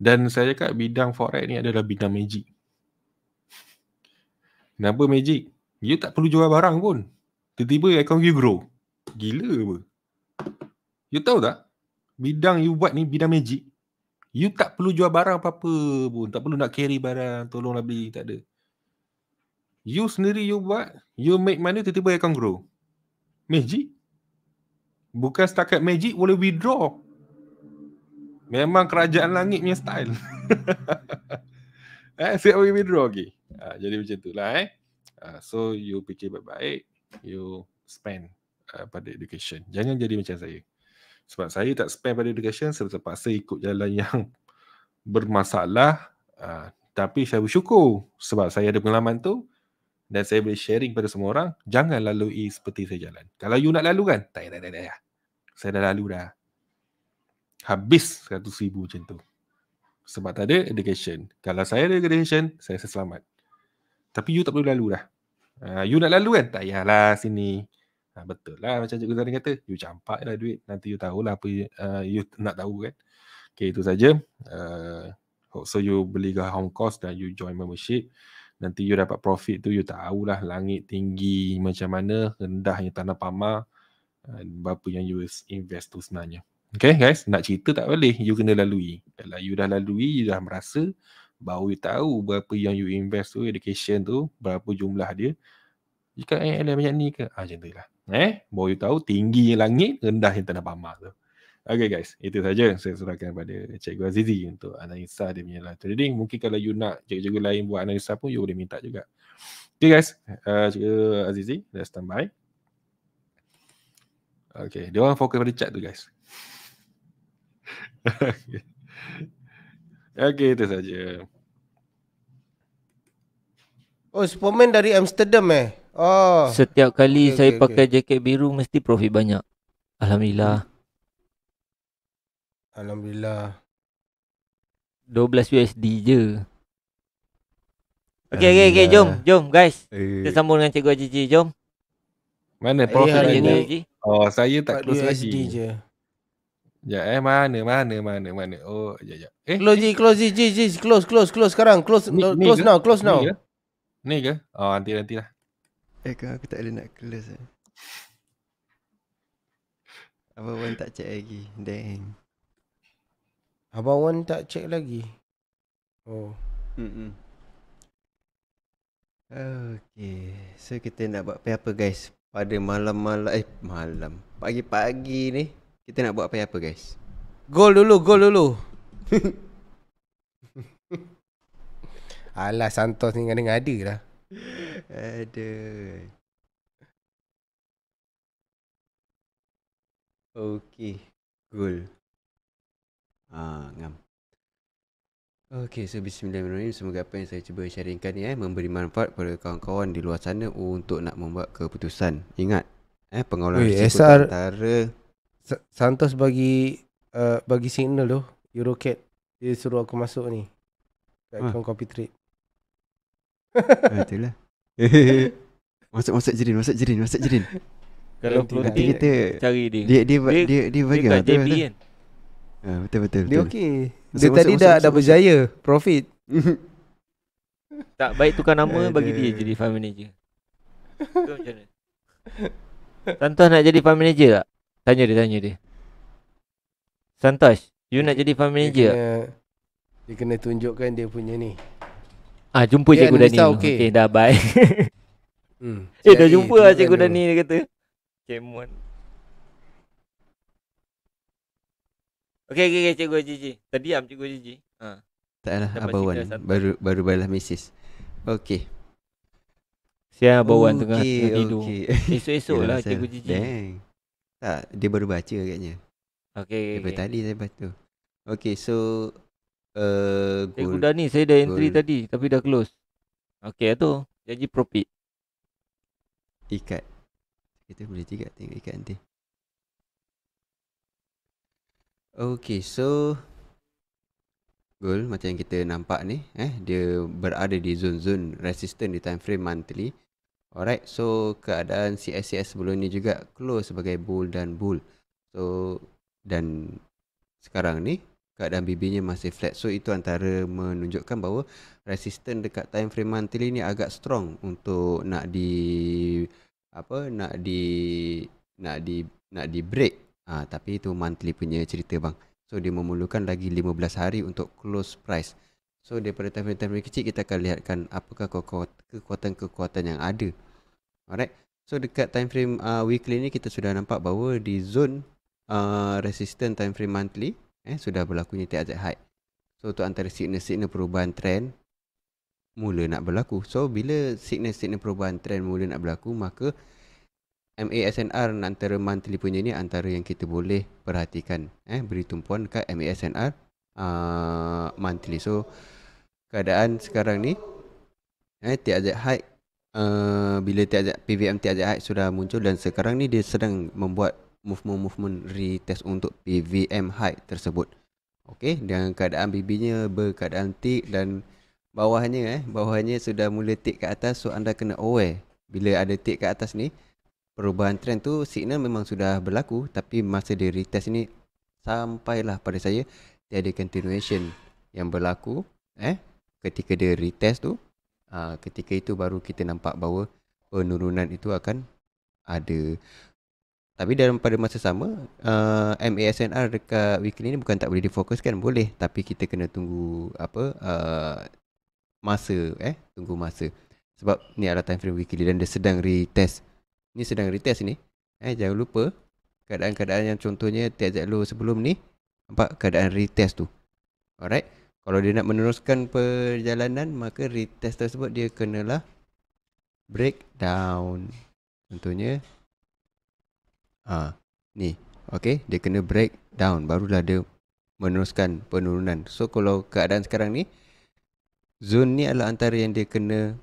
Dan saya cakap bidang forex ni adalah bidang magic. Kenapa magic? You tak perlu jual barang pun. Tiba-tiba account you grow. Gila apa? You tahu tak? bidang you buat ni bidang magic you tak perlu jual barang apa-apa pun tak perlu nak carry barang tolonglah beli tak ada you sendiri you buat you make money tiba-tiba akan grow magic bukan setakat magic boleh withdraw memang kerajaan langit punya style eh siap withdraw lagi okay. Ah, ha, jadi macam itulah eh ha, so you fikir baik-baik you spend uh, pada education jangan jadi macam saya sebab saya tak spend pada education sebab terpaksa ikut jalan yang bermasalah uh, tapi saya bersyukur sebab saya ada pengalaman tu dan saya boleh sharing pada semua orang jangan lalui seperti saya jalan kalau you nak lalu kan tak payah tak payah saya dah lalu dah habis 100 ribu macam tu sebab tak ada education kalau saya ada education saya selamat tapi you tak perlu lalu dah uh, you nak lalu kan tak payahlah sini Ha, betul lah macam Cikgu Zani kata. You campak lah duit. Nanti you tahulah apa you, uh, you nak tahu kan. Okay, itu saja. Uh, so you beli ke home cost dan you join membership. Nanti you dapat profit tu, you tahulah langit tinggi macam mana, rendahnya tanah pama. Uh, berapa yang you invest tu sebenarnya. Okay guys, nak cerita tak boleh. You kena lalui. Kalau you dah lalui, you dah merasa baru you tahu berapa yang you invest tu, education tu, berapa jumlah dia. Jika eh, ALM macam ni ke? Ah, macam tu lah. Eh, boleh you tahu tinggi langit, rendah yang tanah bama tu. Okay guys, itu saja saya serahkan pada Cikgu Azizi untuk analisa dia punya live trading. Mungkin kalau you nak cikgu-cikgu lain buat analisa pun, you boleh minta juga. Okay guys, uh, Cikgu Azizi, let's stand by. Okay, dia orang fokus pada chat tu guys. okay. okay, itu saja. Oh, Superman dari Amsterdam eh? Oh. Setiap kali okay, saya okay, pakai okay. jaket biru mesti profit banyak. Alhamdulillah. Hmm. Alhamdulillah. 12 USD je. Okey okey okey jom jom guys. Eh. sambung dengan Cikgu Haji jom. Mana profit hari ni? Oh, saya tak close lagi. Je. Ya eh mana mana mana mana. Oh, ya ya. Eh, close eh. G, close G, G, close close close sekarang. Close ni, close ni ke? now, close ni now. Ke? Ni ke? Oh, nanti nanti lah. Eh kan aku tak boleh nak close eh. Abang Wan tak check lagi Dang Abang Wan tak check lagi Oh Mm-mm. Okay So kita nak buat apa-apa guys Pada malam-malam Eh malam Pagi-pagi ni Kita nak buat apa-apa guys Goal dulu Goal dulu Alah Santos ni dengan ada lah Aduh. Okay. Cool. Ah, ngam. Okay, so bismillahirrahmanirrahim. Semoga apa yang saya cuba sharingkan ni eh, memberi manfaat kepada kawan-kawan di luar sana untuk nak membuat keputusan. Ingat, eh, pengawalan Ui, risiko antara... Santos bagi uh, bagi signal tu, Eurocat. Dia suruh aku masuk ni. Kat ha. Ah. komputer. trip ah, itulah. masuk masuk jerin, masuk jerin, masuk jerin. Kalau nanti kita cari dia. Dia dia dia dia, dia, dia bagi. Dia tak jadi kan. betul, betul Dia okey. Dia tadi dah dah berjaya profit. tak baik tukar nama bagi dia jadi fund manager. Santos nak jadi fund manager tak? Tanya dia, tanya dia. Santos, you nak jadi fund manager? Dia kena, dia kena tunjukkan dia punya ni. Ah jumpa yeah, cikgu Dani. Okey okay, dah bye. hmm. Eh dah jumpa lah cikgu Dani dia kata. Kemon. Okey okey okay, cikgu Tadi am cikgu Gigi. Ha. Taklah abawan baru baru balas mesej. Okey. Siang abawan okay, tengah tidur. Okay. Esok-esok lah cikgu Gigi. Dang. Tak dia baru baca agaknya. Okey. Okay, okay. tadi saya baca. tu. Okey so Eh uh, Kuda ni saya dah entry gold. tadi tapi dah close. Okay tu janji profit. Ikat. Kita boleh tiga tengok ikat nanti. Okay, so gold macam yang kita nampak ni eh dia berada di zone-zone resistant di time frame monthly. Alright so keadaan CSCS sebelum ni juga close sebagai bull dan bull. So dan sekarang ni kad dan bibirnya masih flat. So itu antara menunjukkan bahawa resisten dekat time frame monthly ini agak strong untuk nak di apa nak di nak di nak di break. ha, tapi itu monthly punya cerita bang. So dia memerlukan lagi 15 hari untuk close price. So daripada time frame, time kecil kita akan lihatkan apakah kekuatan-kekuatan yang ada. Alright. So dekat time frame uh, weekly ni kita sudah nampak bahawa di zone uh, resistance time frame monthly eh, sudah berlaku berlakunya tiada haid. So tu antara signal-signal perubahan trend mula nak berlaku. So bila signal-signal perubahan trend mula nak berlaku maka MASNR antara monthly punya ni antara yang kita boleh perhatikan eh beri tumpuan dekat MASNR uh, monthly. So keadaan sekarang ni eh tiada haid Uh, bila tiada PVM tiada high sudah muncul dan sekarang ni dia sedang membuat movement-movement retest untuk PVM height tersebut. Okey, dengan keadaan bibinya berkeadaan tick dan bawahnya eh, bawahnya sudah mula tick ke atas so anda kena aware. Bila ada tick ke atas ni, perubahan trend tu signal memang sudah berlaku tapi masa dia retest ni sampailah pada saya tiada continuation yang berlaku eh ketika dia retest tu aa, ah, ketika itu baru kita nampak bahawa penurunan itu akan ada tapi dalam pada masa sama uh, eh, MASNR dekat weekly ni bukan tak boleh difokuskan Boleh tapi kita kena tunggu apa uh, Masa eh Tunggu masa Sebab ni adalah time frame weekly dan dia sedang retest Ni sedang retest ni Eh jangan lupa Keadaan-keadaan yang contohnya TZL sebelum ni Nampak keadaan retest tu Alright Kalau dia nak meneruskan perjalanan Maka retest tersebut dia kenalah Breakdown tentunya ha, ni okay dia kena break down barulah dia meneruskan penurunan so kalau keadaan sekarang ni zone ni adalah antara yang dia kena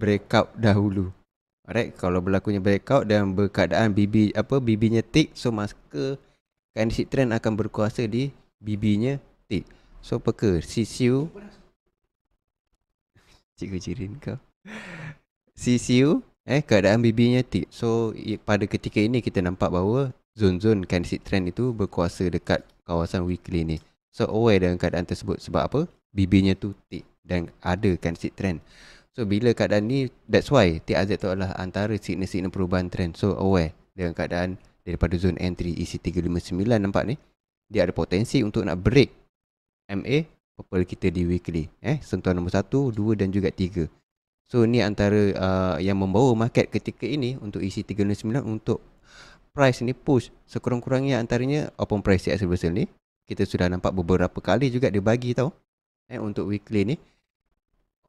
break out dahulu Alright, kalau berlakunya break out dan berkeadaan BB apa BB-nya tick, so masker candidate trend akan berkuasa di BB-nya tick. So peka, CCU Cikgu Jirin kau CCU eh keadaan BB-nya tip. So pada ketika ini kita nampak bahawa zon-zon candidate trend itu berkuasa dekat kawasan weekly ni. So aware dengan keadaan tersebut sebab apa? BB-nya tu tip dan ada candidate trend. So bila keadaan ni that's why TAZ tu adalah antara signal-signal perubahan trend. So aware dengan keadaan daripada zon entry EC359 nampak ni dia ada potensi untuk nak break MA purple kita di weekly eh sentuhan nombor 1 2 dan juga 3. So ni antara uh, yang membawa market ketika ini untuk EC309 untuk price ni push sekurang-kurangnya antaranya open price CX reversal ni kita sudah nampak beberapa kali juga dia bagi tau eh, untuk weekly ni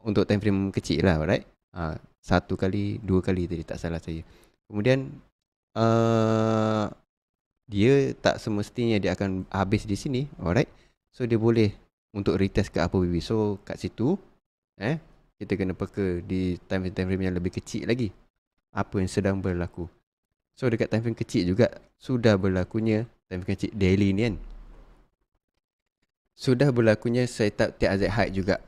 untuk time frame kecil lah right uh, ah, satu kali dua kali tadi tak salah saya kemudian uh, dia tak semestinya dia akan habis di sini alright so dia boleh untuk retest ke apa baby so kat situ eh kita kena peka di time time frame yang lebih kecil lagi apa yang sedang berlaku so dekat time frame kecil juga sudah berlakunya time frame kecil daily ni kan sudah berlakunya setup TAZ high juga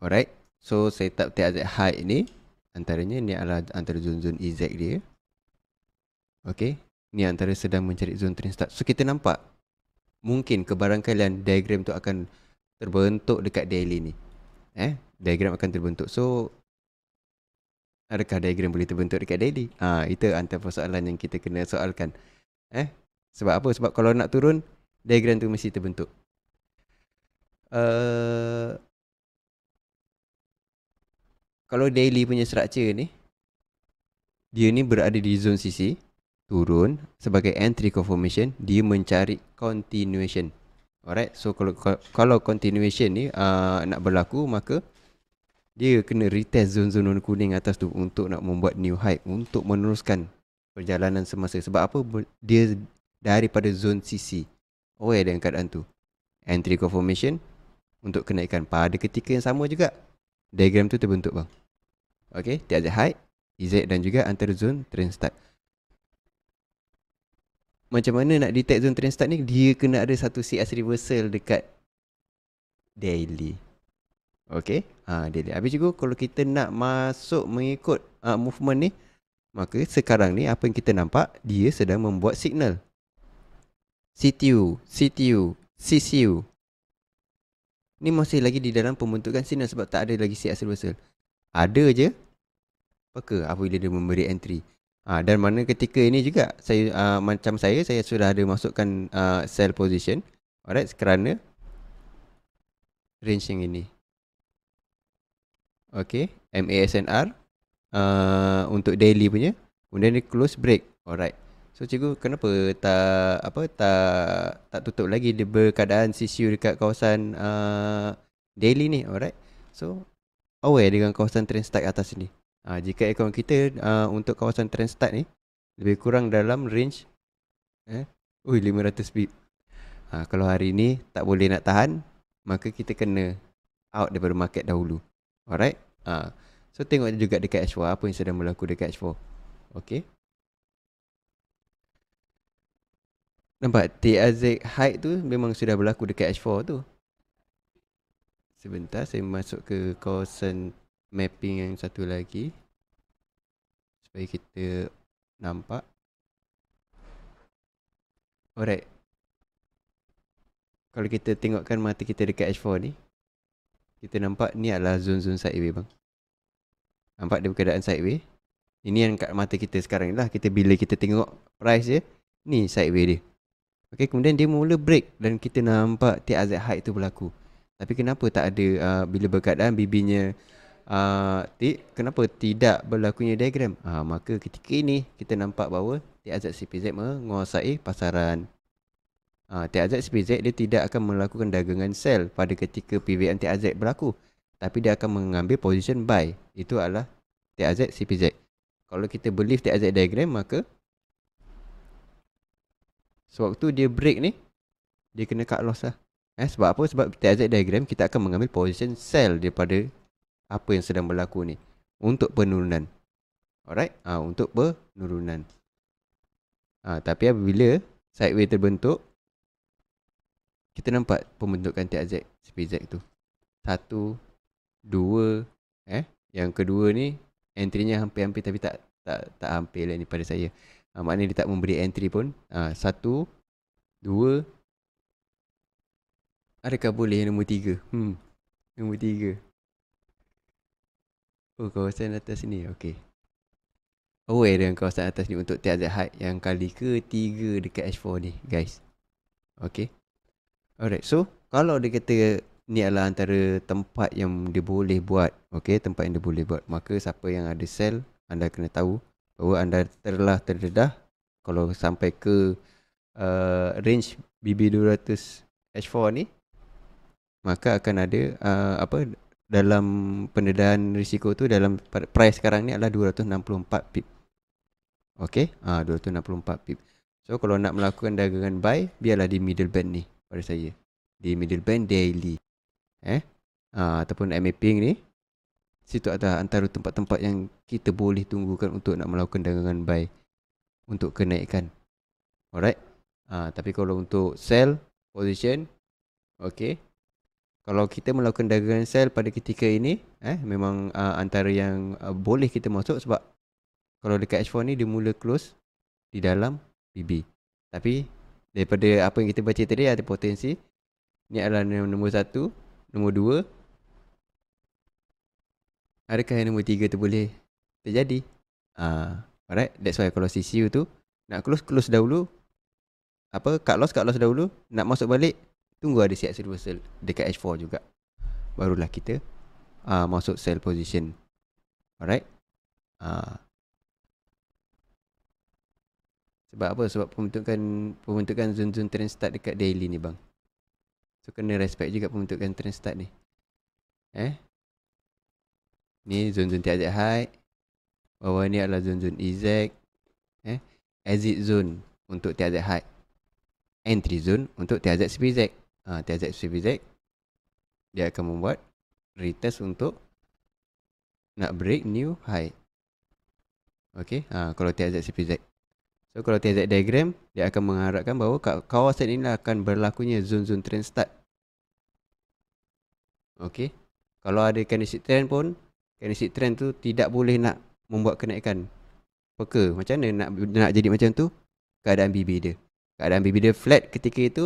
alright so setup TAZ high ni antaranya ni adalah antara zon-zon EZ dia Okay ni antara sedang mencari zon trend start so kita nampak mungkin kebarangkalian diagram tu akan terbentuk dekat daily ni eh diagram akan terbentuk so adakah diagram boleh terbentuk dekat daily ha, itu antara persoalan yang kita kena soalkan eh sebab apa sebab kalau nak turun diagram tu mesti terbentuk uh, kalau daily punya structure ni dia ni berada di zone CC turun sebagai entry confirmation dia mencari continuation Alright, so kalau kalau continuation ni uh, nak berlaku maka dia kena retest zon zone kuning atas tu untuk nak membuat new high untuk meneruskan perjalanan semasa sebab apa dia daripada zon CC oh ada keadaan tu entry confirmation untuk kenaikan pada ketika yang sama juga diagram tu terbentuk bang okey tiada high EZ dan juga antara zon trend start macam mana nak detect zone train start ni dia kena ada satu CS reversal dekat daily Okay ha, daily habis cikgu kalau kita nak masuk mengikut uh, movement ni maka sekarang ni apa yang kita nampak dia sedang membuat signal CTU CTU CCU ni masih lagi di dalam pembentukan signal sebab tak ada lagi CS reversal ada je apa ke apabila dia memberi entry Ah dan mana ketika ini juga saya uh, macam saya saya sudah ada masukkan uh, ha, sell position. Alright kerana range yang ini. Okay MASNR uh, untuk daily punya. Kemudian dia close break. Alright. So cikgu kenapa tak apa tak tak tutup lagi di berkeadaan CCU dekat kawasan uh, daily ni. Alright. So aware dengan kawasan trend start atas ni. Ha, jika ekonomi kita uh, untuk kawasan trend Transstart ni lebih kurang dalam range eh oi 500 bip. Ha, kalau hari ni tak boleh nak tahan, maka kita kena out daripada market dahulu. Alright? Ha. So tengok juga dekat H4 apa yang sedang berlaku dekat H4. Okey, Nampak TAZ high tu memang sudah berlaku dekat H4 tu. Sebentar saya masuk ke kawasan mapping yang satu lagi supaya kita nampak alright kalau kita tengokkan mata kita dekat H4 ni kita nampak ni adalah zon-zon sideway bang nampak dia keadaan sideway ini yang kat mata kita sekarang ni lah kita bila kita tengok price dia ni sideway dia ok kemudian dia mula break dan kita nampak TRZ height tu berlaku tapi kenapa tak ada uh, bila berkeadaan bibinya uh, eh, kenapa tidak berlakunya diagram uh, maka ketika ini kita nampak bahawa TAZ CPZ menguasai pasaran uh, ah, TAZ CPZ dia tidak akan melakukan dagangan sell pada ketika PVN TAZ berlaku tapi dia akan mengambil position buy itu adalah TAZ CPZ kalau kita believe TAZ diagram maka sewaktu dia break ni dia kena cut loss lah Eh, sebab apa? Sebab TAZ diagram kita akan mengambil position sell daripada apa yang sedang berlaku ni untuk penurunan. Alright? ha, untuk penurunan. Ah ha, tapi apabila sideways terbentuk kita nampak pembentukan TZ SPZ tu. Satu, dua, eh yang kedua ni entrynya hampir-hampir tapi tak tak tak hampir lah ni pada saya. Ha, maknanya dia tak memberi entry pun. Ha, satu, dua, adakah boleh yang nombor tiga? Hmm, nombor tiga. Oh kawasan atas ni Okay Oh Aware eh, yang kawasan atas ni Untuk tiada zahat Yang kali ketiga Dekat H4 ni Guys Okay Alright so Kalau dia kata Ni adalah antara Tempat yang dia boleh buat Okay Tempat yang dia boleh buat Maka siapa yang ada sell Anda kena tahu Bahawa anda telah terdedah Kalau sampai ke uh, Range BB200 H4 ni Maka akan ada uh, Apa dalam pendedahan risiko tu dalam price sekarang ni adalah 264 pip. Okey, ah ha, 264 pip. So kalau nak melakukan dagangan buy, biarlah di middle band ni pada saya. Di middle band daily. Eh? Ah ha, ataupun MAP ni situ ada antara tempat-tempat yang kita boleh tunggukan untuk nak melakukan dagangan buy untuk kenaikan. Alright? Ah tapi kalau untuk sell position, okey, kalau kita melakukan dagangan sel pada ketika ini eh memang uh, antara yang uh, boleh kita masuk sebab kalau dekat H4 ni dia mula close di dalam BB tapi daripada apa yang kita baca tadi ada potensi ni adalah nombor satu, nombor dua. adakah yang nombor tiga tu boleh terjadi ah uh, alright that's why kalau CCU tu nak close close dahulu apa cut loss cut loss dahulu nak masuk balik Tunggu ada set reversal dekat H4 juga. Barulah kita uh, masuk sell position. Alright. Uh. Sebab apa? Sebab pembentukan pembentukan zon-zon trend start dekat daily ni bang. So kena respect juga pembentukan trend start ni. Eh? Ni zon-zon tiada high. Bawah ni adalah zon-zon exact. Eh? Exit zone untuk tiada high. Entry zone untuk tiada spizak uh, ah, TZ CVZ dia akan membuat retest untuk nak break new high Okay, ha, ah, kalau TZ CPZ So kalau TZ diagram Dia akan mengharapkan bahawa kawasan ini akan berlakunya zone-zone trend start Okay Kalau ada kinesis trend pun Kinesis trend tu tidak boleh nak membuat kenaikan Peka, macam mana nak, nak jadi macam tu Keadaan BB dia Keadaan BB dia flat ketika itu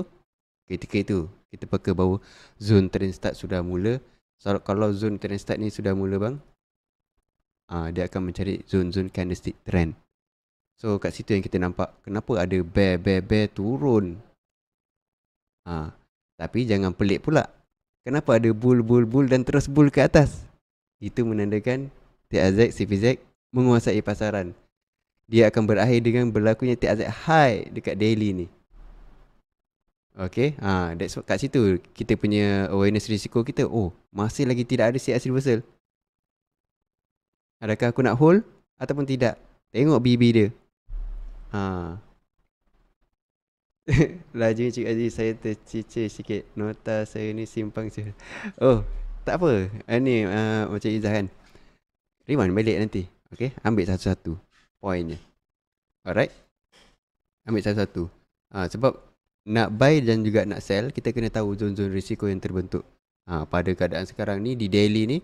Ketika itu kita pakai bahawa zone train start sudah mula. So, kalau zone train start ni sudah mula bang, uh, dia akan mencari zon-zon candlestick trend. So kat situ yang kita nampak kenapa ada bear bear bear turun. Ah, uh, tapi jangan pelik pula. Kenapa ada bull bull bull dan terus bull ke atas? Itu menandakan TAZ CPZ menguasai pasaran. Dia akan berakhir dengan berlakunya TAZ high dekat daily ni. Okay ha, That's what kat situ Kita punya awareness risiko kita Oh Masih lagi tidak ada CS reversal Adakah aku nak hold Ataupun tidak Tengok BB dia ha. Laju lah, Cik Aziz Saya tercicir sikit Nota saya ni simpang je Oh Tak apa Ini uh, macam Izzah kan Rewind balik nanti Okay Ambil satu-satu Poinnya Alright Ambil satu-satu ha, Sebab nak buy dan juga nak sell kita kena tahu zon-zon risiko yang terbentuk ha, pada keadaan sekarang ni di daily ni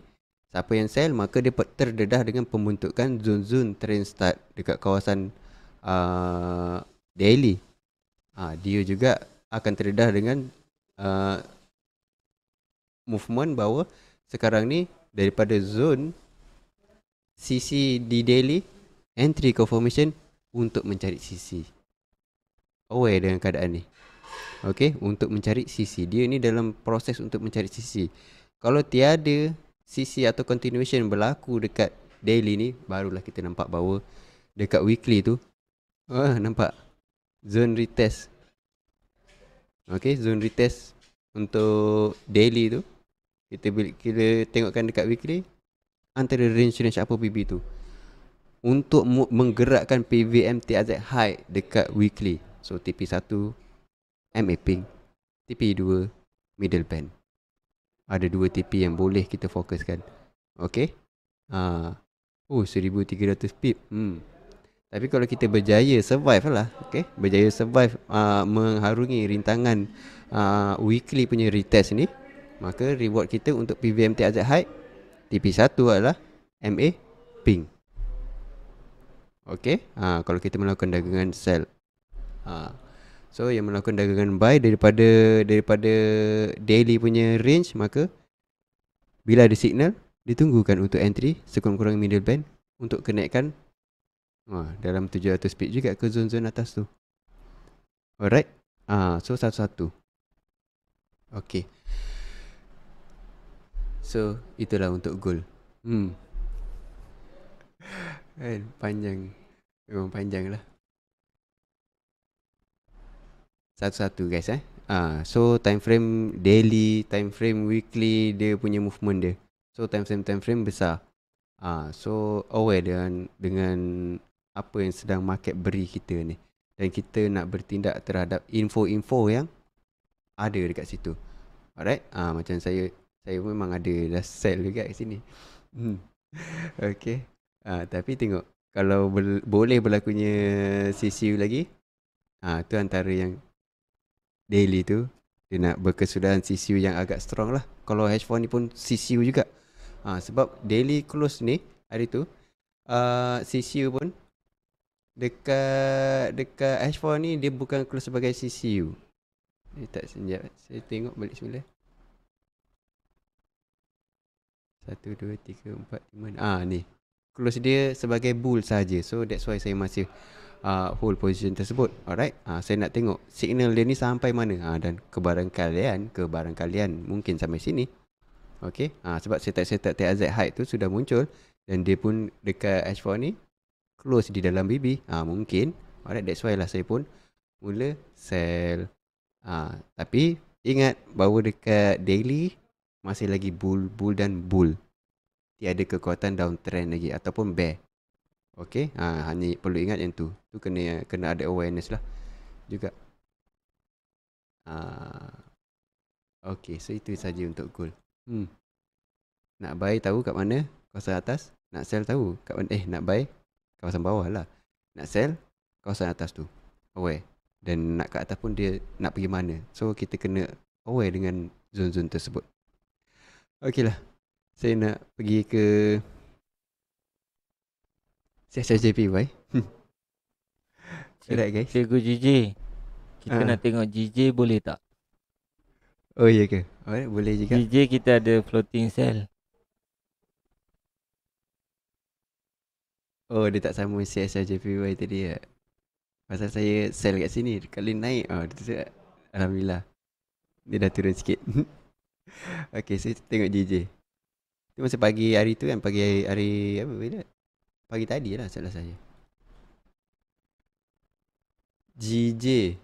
siapa yang sell maka dia terdedah dengan pembentukan zon-zon trend start dekat kawasan uh, daily ha, dia juga akan terdedah dengan uh, movement bahawa sekarang ni daripada zon CC di daily entry confirmation untuk mencari sisi aware dengan keadaan ni Okey, untuk mencari sisi. Dia ni dalam proses untuk mencari sisi. Kalau tiada sisi atau continuation berlaku dekat daily ni, barulah kita nampak bahawa dekat weekly tu ah uh, nampak zone retest. Okey, zone retest untuk daily tu kita bila kita tengokkan dekat weekly antara range range apa BB tu untuk menggerakkan PVM TAZ high dekat weekly. So TP1 MA pink, TP2 middle band ada dua TP yang boleh kita fokuskan okay? uh, oh 1300 pip hmm tapi kalau kita berjaya survive lah okay? berjaya survive uh, mengharungi rintangan uh, weekly punya retest ni maka reward kita untuk PVMT Azad High TP1 adalah MA pink. Okay? uh, kalau kita melakukan dagangan sell uh, So yang melakukan dagangan buy daripada daripada daily punya range maka bila ada signal ditunggukan untuk entry sekurang kurang middle band untuk kenaikan wah dalam 700 pip juga ke zon zon atas tu. Alright. Ah so satu-satu. Okay. So itulah untuk goal. Hmm. Kan panjang. Memang panjang lah. satu-satu guys eh. Ha, so time frame daily, time frame weekly dia punya movement dia. So time frame time frame besar. Ha, so aware dengan dengan apa yang sedang market beri kita ni dan kita nak bertindak terhadap info-info yang ada dekat situ. Alright? Ha, macam saya saya memang ada dah sell juga kat sini. Hmm. Okay ha, tapi tengok kalau ber, boleh berlakunya CCU lagi ah ha, tu antara yang daily tu dia nak berkesudahan CCU yang agak strong lah kalau H4 ni pun CCU juga ha, sebab daily close ni hari tu uh, CCU pun dekat dekat H4 ni dia bukan close sebagai CCU eh, tak senjap saya tengok balik semula Satu dua tiga empat lima. Ah ni Close dia sebagai bull saja. So that's why saya masih uh, hold position tersebut alright uh, saya nak tengok signal dia ni sampai mana uh, dan kebarangkalian kebarangkalian mungkin sampai sini okey uh, sebab saya tak set TAZ height tu sudah muncul dan dia pun dekat H4 ni close di dalam BB uh, mungkin alright that's why lah saya pun mula sell uh, tapi ingat bahawa dekat daily masih lagi bull bull dan bull tiada kekuatan downtrend lagi ataupun bear Okay ha, Hanya perlu ingat yang tu Tu kena kena ada awareness lah Juga ha, Okay So itu saja untuk goal hmm. Nak buy tahu kat mana Kawasan atas Nak sell tahu kat mana Eh nak buy Kawasan bawah lah Nak sell Kawasan atas tu Aware Dan nak ke atas pun dia Nak pergi mana So kita kena Aware dengan Zon-zon tersebut Okay lah Saya nak pergi ke CSJPY. Hmm. Alright guys. Cikgu JJ, Kita uh. nak tengok JJ boleh tak? Oh iya ke? Alright boleh juga. JJ kita ada floating cell. Oh dia tak sama CSJPY tadi ya. Pasal saya sell kat sini. Kali naik. Oh, dia tersiap. Alhamdulillah. Dia dah turun sikit. okay saya tengok JJ. Itu masa pagi hari tu kan. Pagi hari, hari apa bila? Pagi tadi lah salah saya GJ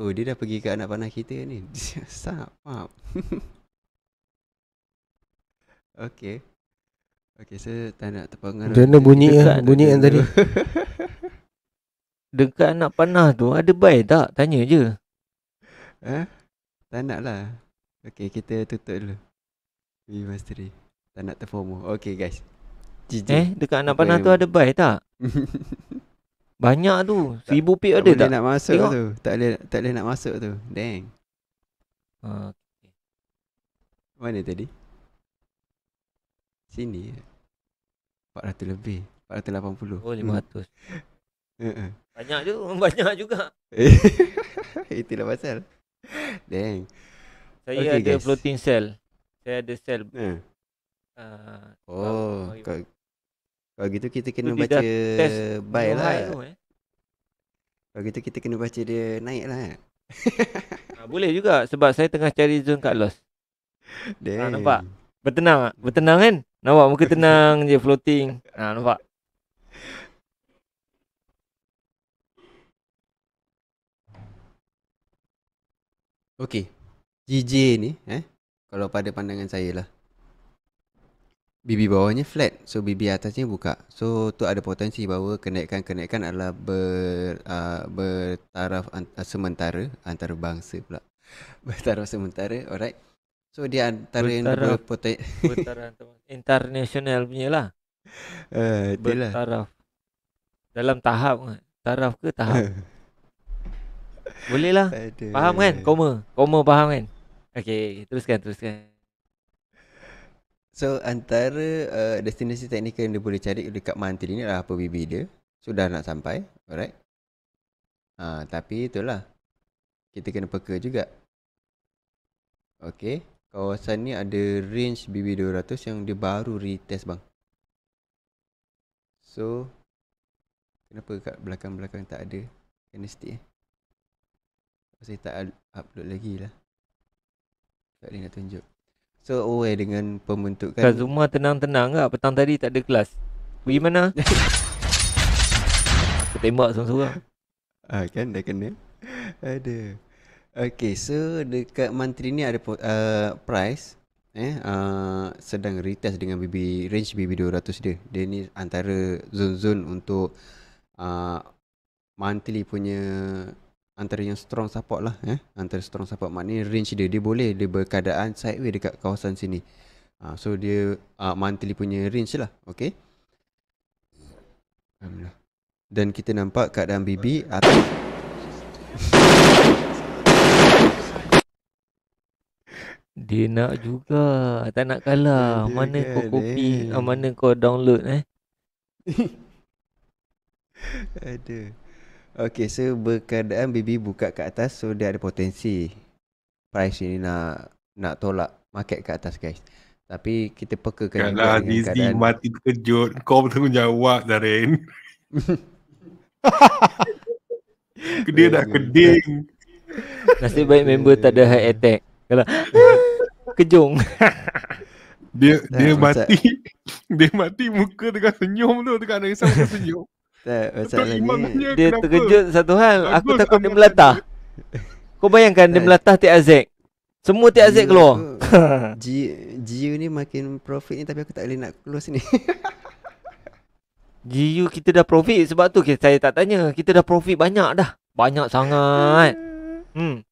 Oh dia dah pergi ke anak panah kita ni Sangat faham Okay Okay saya so, tak nak terpengar Dia ada bunyi lah Bunyi yang tadi Dekat anak panah tu ada bay tak? Tanya je Eh? Tak nak lah Okay kita tutup dulu We masteri. Tak nak terformal Okay guys GJ. Eh dekat anak panah tu ada buy tak? Banyak tu. Seribu pit ada tak? Tak boleh nak masuk tu. Tak boleh, tak boleh nak masuk tu. Dang. okay. Mana tadi? Sini. 400 lebih. 480. Oh 500. banyak tu. Banyak juga. Itulah pasal. Dang. Saya okay, ada guys. floating cell. Saya ada cell. Uh. Uh, oh, kau, kalau gitu kita kena so, baca buy lah. eh? Kalau gitu kita kena baca dia naik lah. Eh? ha, boleh juga sebab saya tengah cari zone kat loss. Ah, Damn. Ha, nampak? Bertenang Bertenang kan? Nampak muka tenang je floating. Ha, nampak? Okay. GJ ni eh? Kalau pada pandangan saya lah. Bibi bawahnya flat So bibi atasnya buka So tu ada potensi bahawa Kenaikan-kenaikan adalah ber, uh, Bertaraf an- ah, sementara Antara bangsa pula Bertaraf sementara Alright So dia antara bertaraf, yang berpotensi Bertaraf International punya lah uh, Bertaraf Dalam tahap eh. Taraf ke tahap Boleh lah Faham kan? Koma Koma faham kan? Okay teruskan teruskan So antara uh, destinasi teknikal yang dia boleh cari dekat mantil ni adalah apa bibi dia. Sudah nak sampai. Alright. Ha, tapi itulah. Kita kena peka juga. Okay. Kawasan ni ada range BB200 yang dia baru retest bang. So. Kenapa kat belakang-belakang tak ada. Kena stick eh. saya tak upload lagi lah. Tak boleh nak tunjuk. So aware dengan pembentukan Kazuma tenang-tenang ke lah. petang tadi tak ada kelas Pergi mana? Ketembak seorang-seorang Ah kan dah kena Ada Okay so dekat mantri ni ada uh, price Eh, uh, sedang retest dengan BB range BB 200 dia. Dia ni antara zon-zon untuk uh, monthly punya antara yang strong support lah eh antara strong support maknanya range dia dia boleh dia berkeadaan sideways dekat kawasan sini ha, so dia uh, monthly punya range lah okey dan kita nampak keadaan Bibi. atau dia nak juga tak nak kalah dia mana kau copy ah, mana kau download eh ada Okay so berkeadaan baby buka ke atas So dia ada potensi Price ini nak Nak tolak market ke atas guys Tapi kita pekakan Kat lah Dizzy keadaan... mati terkejut Kau bertanggungjawab Darren Dia dah keding Nasib baik member tak ada heart attack Kalau Kejung Dia dia eh, mati Dia mati muka dengan senyum tu Dekat nangisah dengan senyum tak, macam lagi. Dia, dia terkejut satu hal. Bagus, aku takut dia melatah. Kau bayangkan dia eh. melatah Tia Azek. Semua Tia Azek keluar. Jiu ni makin profit ni tapi aku tak boleh nak close ni. Jiu kita dah profit sebab tu saya tak tanya. Kita dah profit banyak dah. Banyak sangat. hmm.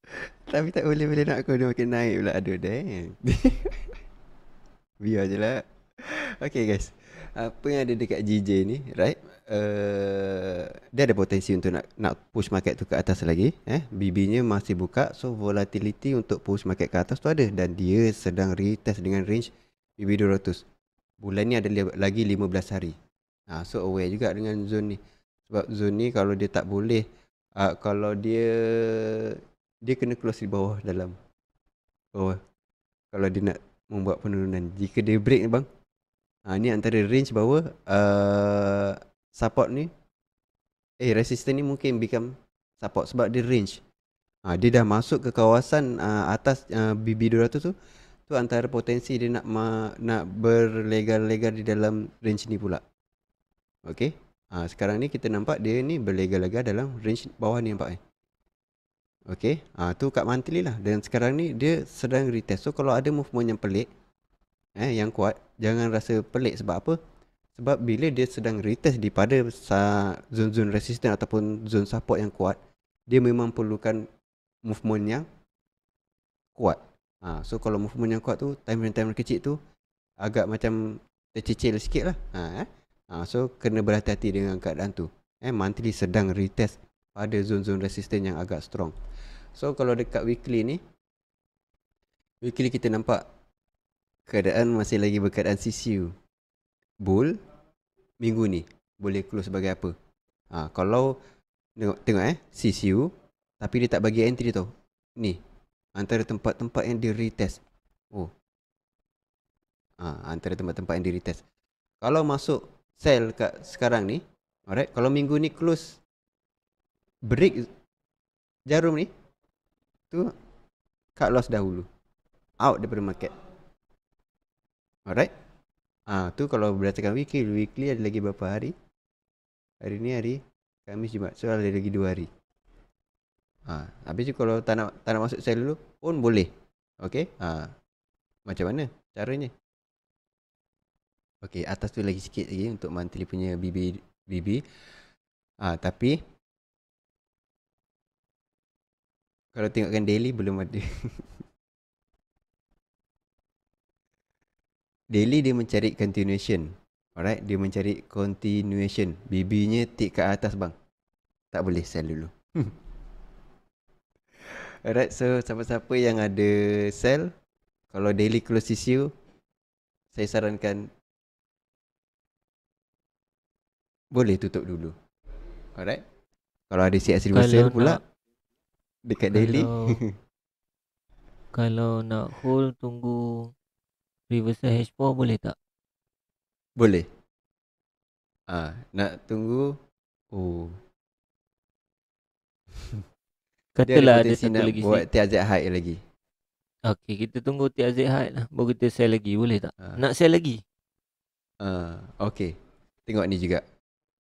Tapi tak boleh boleh nak aku dia makin naik pula. Aduh, dang. Biar je lah. Okay, guys. Apa yang ada dekat JJ ni, right? Eh, dia ada potensi untuk nak nak push market tu ke atas lagi eh bibinya masih buka so volatility untuk push market ke atas tu ada dan dia sedang retest dengan range BB 200 bulan ni ada lagi 15 hari ha, so aware juga dengan zone ni sebab zone ni kalau dia tak boleh uh, kalau dia dia kena close di bawah dalam bawah kalau dia nak membuat penurunan jika dia break bang ha, ni antara range bawah uh, support ni eh resistor ni mungkin become support sebab dia range ha, dia dah masuk ke kawasan uh, atas uh, BB200 tu tu antara potensi dia nak ma- nak berlegar-legar di dalam range ni pula okey ha, sekarang ni kita nampak dia ni berlegar-legar dalam range bawah ni nampak eh okey ha, tu kat monthly lah dan sekarang ni dia sedang retest so kalau ada movement yang pelik eh yang kuat jangan rasa pelik sebab apa sebab bila dia sedang retest di pada zon-zon resisten ataupun zon support yang kuat, dia memang perlukan movement yang kuat. Ha, so kalau movement yang kuat tu, time frame time kecil tu agak macam tercicil sikit lah. Ha, eh? ha, so kena berhati-hati dengan keadaan tu. Eh, monthly sedang retest pada zon-zon resisten yang agak strong. So kalau dekat weekly ni, weekly kita nampak keadaan masih lagi berkeadaan CCU. Bull minggu ni boleh close sebagai apa. Ha, kalau tengok, tengok eh, CCU tapi dia tak bagi entry tau. Ni, antara tempat-tempat yang dia retest. Oh. Ha, antara tempat-tempat yang dia retest. Kalau masuk sell kat sekarang ni, alright, kalau minggu ni close break jarum ni, tu cut loss dahulu. Out daripada market. Alright. Ah tu kalau berdasarkan weekly, weekly ada lagi berapa hari? Hari ni hari Khamis Jumaat. So ada lagi 2 hari. Ah habis tu kalau tak nak tak nak masuk sel dulu pun boleh. Okey? Ah ha. Macam mana caranya? Okey, atas tu lagi sikit lagi untuk monthly punya BB BB. Ah tapi kalau tengokkan daily belum ada. Daily dia mencari continuation. Alright, dia mencari continuation. Bibinya tik kat atas bang. Tak boleh sell dulu. Alright, so siapa-siapa yang ada sell, kalau daily close issue, saya sarankan boleh tutup dulu. Alright. Kalau ada CX reversal pula nak, dekat kalau, daily. kalau nak hold tunggu reversal H4 boleh tak? Boleh. Ah, ha, nak tunggu. Oh. Katalah ada, lah ada satu nak lagi buat TZ high lagi. Okey, kita tunggu TZ high lah. Baru kita sell lagi boleh tak? Ha. Nak sell lagi? Ah, ha, okey. Tengok ni juga.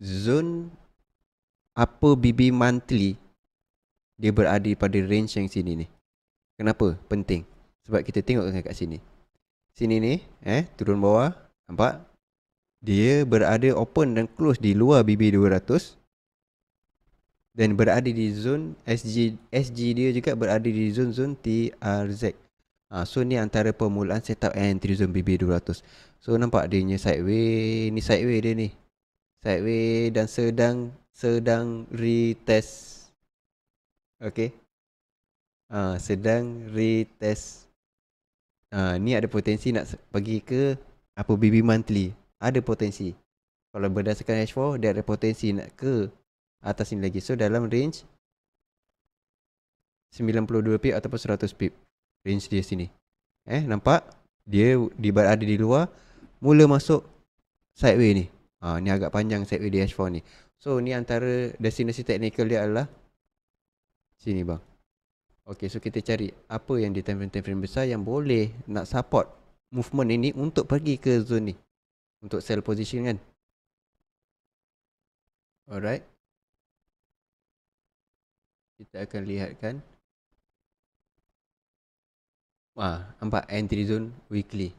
Zone apa BB monthly dia berada pada range yang sini ni. Kenapa? Penting. Sebab kita tengok kan kat sini sini ni eh turun bawah nampak dia berada open dan close di luar BB200 dan berada di zone SG SG dia juga berada di zone-zone TRZ ha, so ni antara permulaan setup entry zone BB200 so nampak dia punya sideway ni sideway dia ni sideway dan sedang sedang retest okay ha, sedang retest uh, ni ada potensi nak pergi ke apa BB monthly. Ada potensi. Kalau berdasarkan H4, dia ada potensi nak ke atas ni lagi. So dalam range 92 pip ataupun 100 pip range dia sini. Eh nampak? Dia di bar ada di luar mula masuk sideway ni. Ha, ni agak panjang sideway di H4 ni. So ni antara destinasi teknikal dia adalah sini bang. Okay, so kita cari apa yang di time frame-time besar yang boleh nak support movement ini untuk pergi ke zone ni. Untuk sell position kan. Alright. Kita akan lihatkan. Wah, nampak entry zone weekly.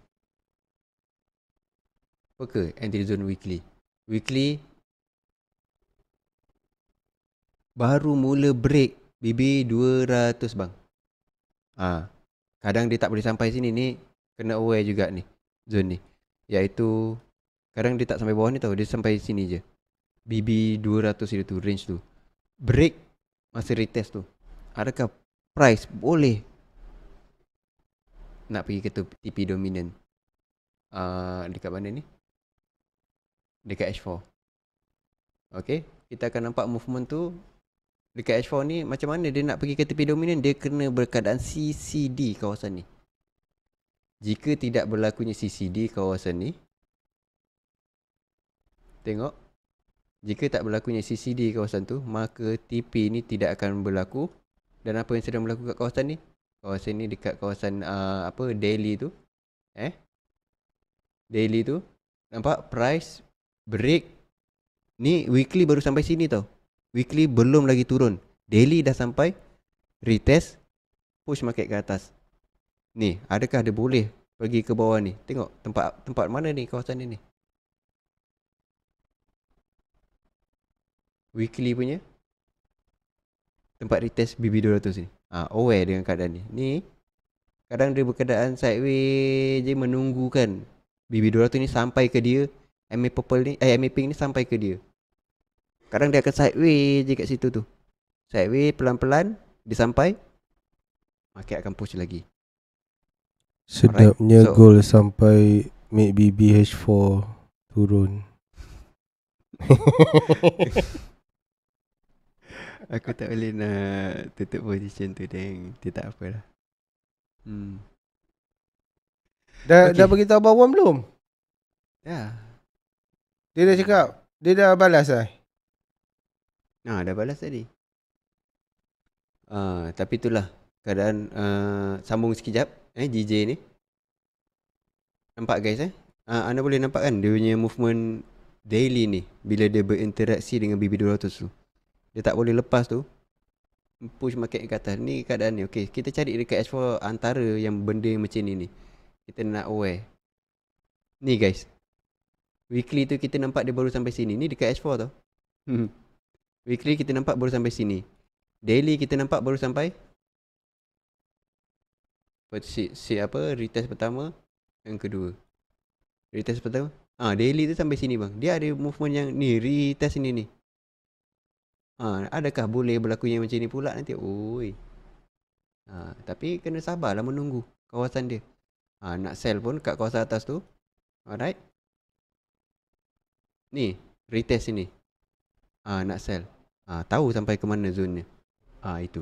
Apa ke entry zone weekly? Weekly baru mula break BB 200 bang. Ha. Kadang dia tak boleh sampai sini ni kena aware juga ni zone ni. Iaitu kadang dia tak sampai bawah ni tau, dia sampai sini je. BB 200 dia tu range tu. Break masa retest tu. Adakah price boleh nak pergi ke tu TP dominant? Ah uh, dekat mana ni? Dekat H4. Okay, kita akan nampak movement tu dekat H4 ni macam mana dia nak pergi ke tepi dominan dia kena berkeadaan CCD kawasan ni jika tidak berlakunya CCD kawasan ni tengok jika tak berlakunya CCD kawasan tu maka TP ni tidak akan berlaku dan apa yang sedang berlaku kat kawasan ni kawasan ni dekat kawasan uh, apa daily tu eh daily tu nampak price break ni weekly baru sampai sini tau Weekly belum lagi turun. Daily dah sampai retest push market ke atas. Ni, adakah dia boleh pergi ke bawah ni? Tengok tempat tempat mana ni kawasan ni ni. Weekly punya tempat retest BB200 ni. Ah, ha, aware dengan keadaan ni. Ni kadang dia berkeadaan sideways je menunggukan BB200 ni sampai ke dia, MA purple ni, eh MA pink ni sampai ke dia. Kadang dia akan sideway je kat situ tu Sideway pelan-pelan Dia sampai Market akan push lagi Sedapnya so, goal sampai Maybe BH4 Turun Aku tak boleh nak Tutup position tu deng Dia tak apalah hmm. Dah, okay. dah beritahu bawah belum? Ya yeah. Dia dah cakap Dia dah balas lah Nah, dah balas tadi. Ah, tapi itulah keadaan uh, sambung sekejap eh DJ ni. Nampak guys eh? Uh, anda boleh nampak kan dia punya movement daily ni bila dia berinteraksi dengan BB200 tu. Dia tak boleh lepas tu. Push market ke atas. Ni keadaan ni. Okey, kita cari dekat S4 antara yang benda yang macam ni ni. Kita nak aware. Ni guys. Weekly tu kita nampak dia baru sampai sini. Ni dekat S4 tu. Hmm. Weekly kita nampak baru sampai sini. Daily kita nampak baru sampai. Buat si, si apa? Retest pertama yang kedua. Retest pertama. Ah ha, daily tu sampai sini bang. Dia ada movement yang ni retest ini ni. Ha, adakah boleh berlaku yang macam ni pula nanti? Oi. Ha, tapi kena sabarlah menunggu kawasan dia. Ha, nak sell pun kat kawasan atas tu. Alright. Ni, retest sini uh, nak sell. Uh, tahu sampai ke mana zonnya. Ah uh, itu.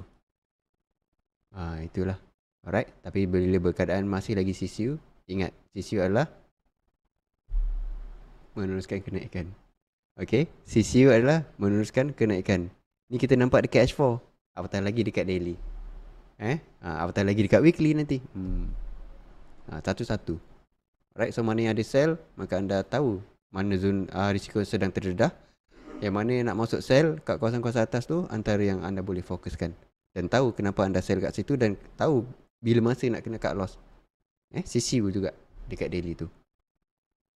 Ah itulah. Alright, tapi bila berkeadaan masih lagi CCU, ingat CCU adalah meneruskan kenaikan. Okay, CCU adalah meneruskan kenaikan. Ni kita nampak dekat H4, apatah lagi dekat daily. Eh, uh, ah, apatah lagi dekat weekly nanti. Hmm. Uh, satu-satu. Alright, so mana yang ada sell, maka anda tahu mana zone uh, risiko sedang terdedah. Yang mana nak masuk sel kat kawasan-kawasan atas tu antara yang anda boleh fokuskan. Dan tahu kenapa anda sel kat situ dan tahu bila masa nak kena cut loss. Eh, sisi pun juga dekat daily tu.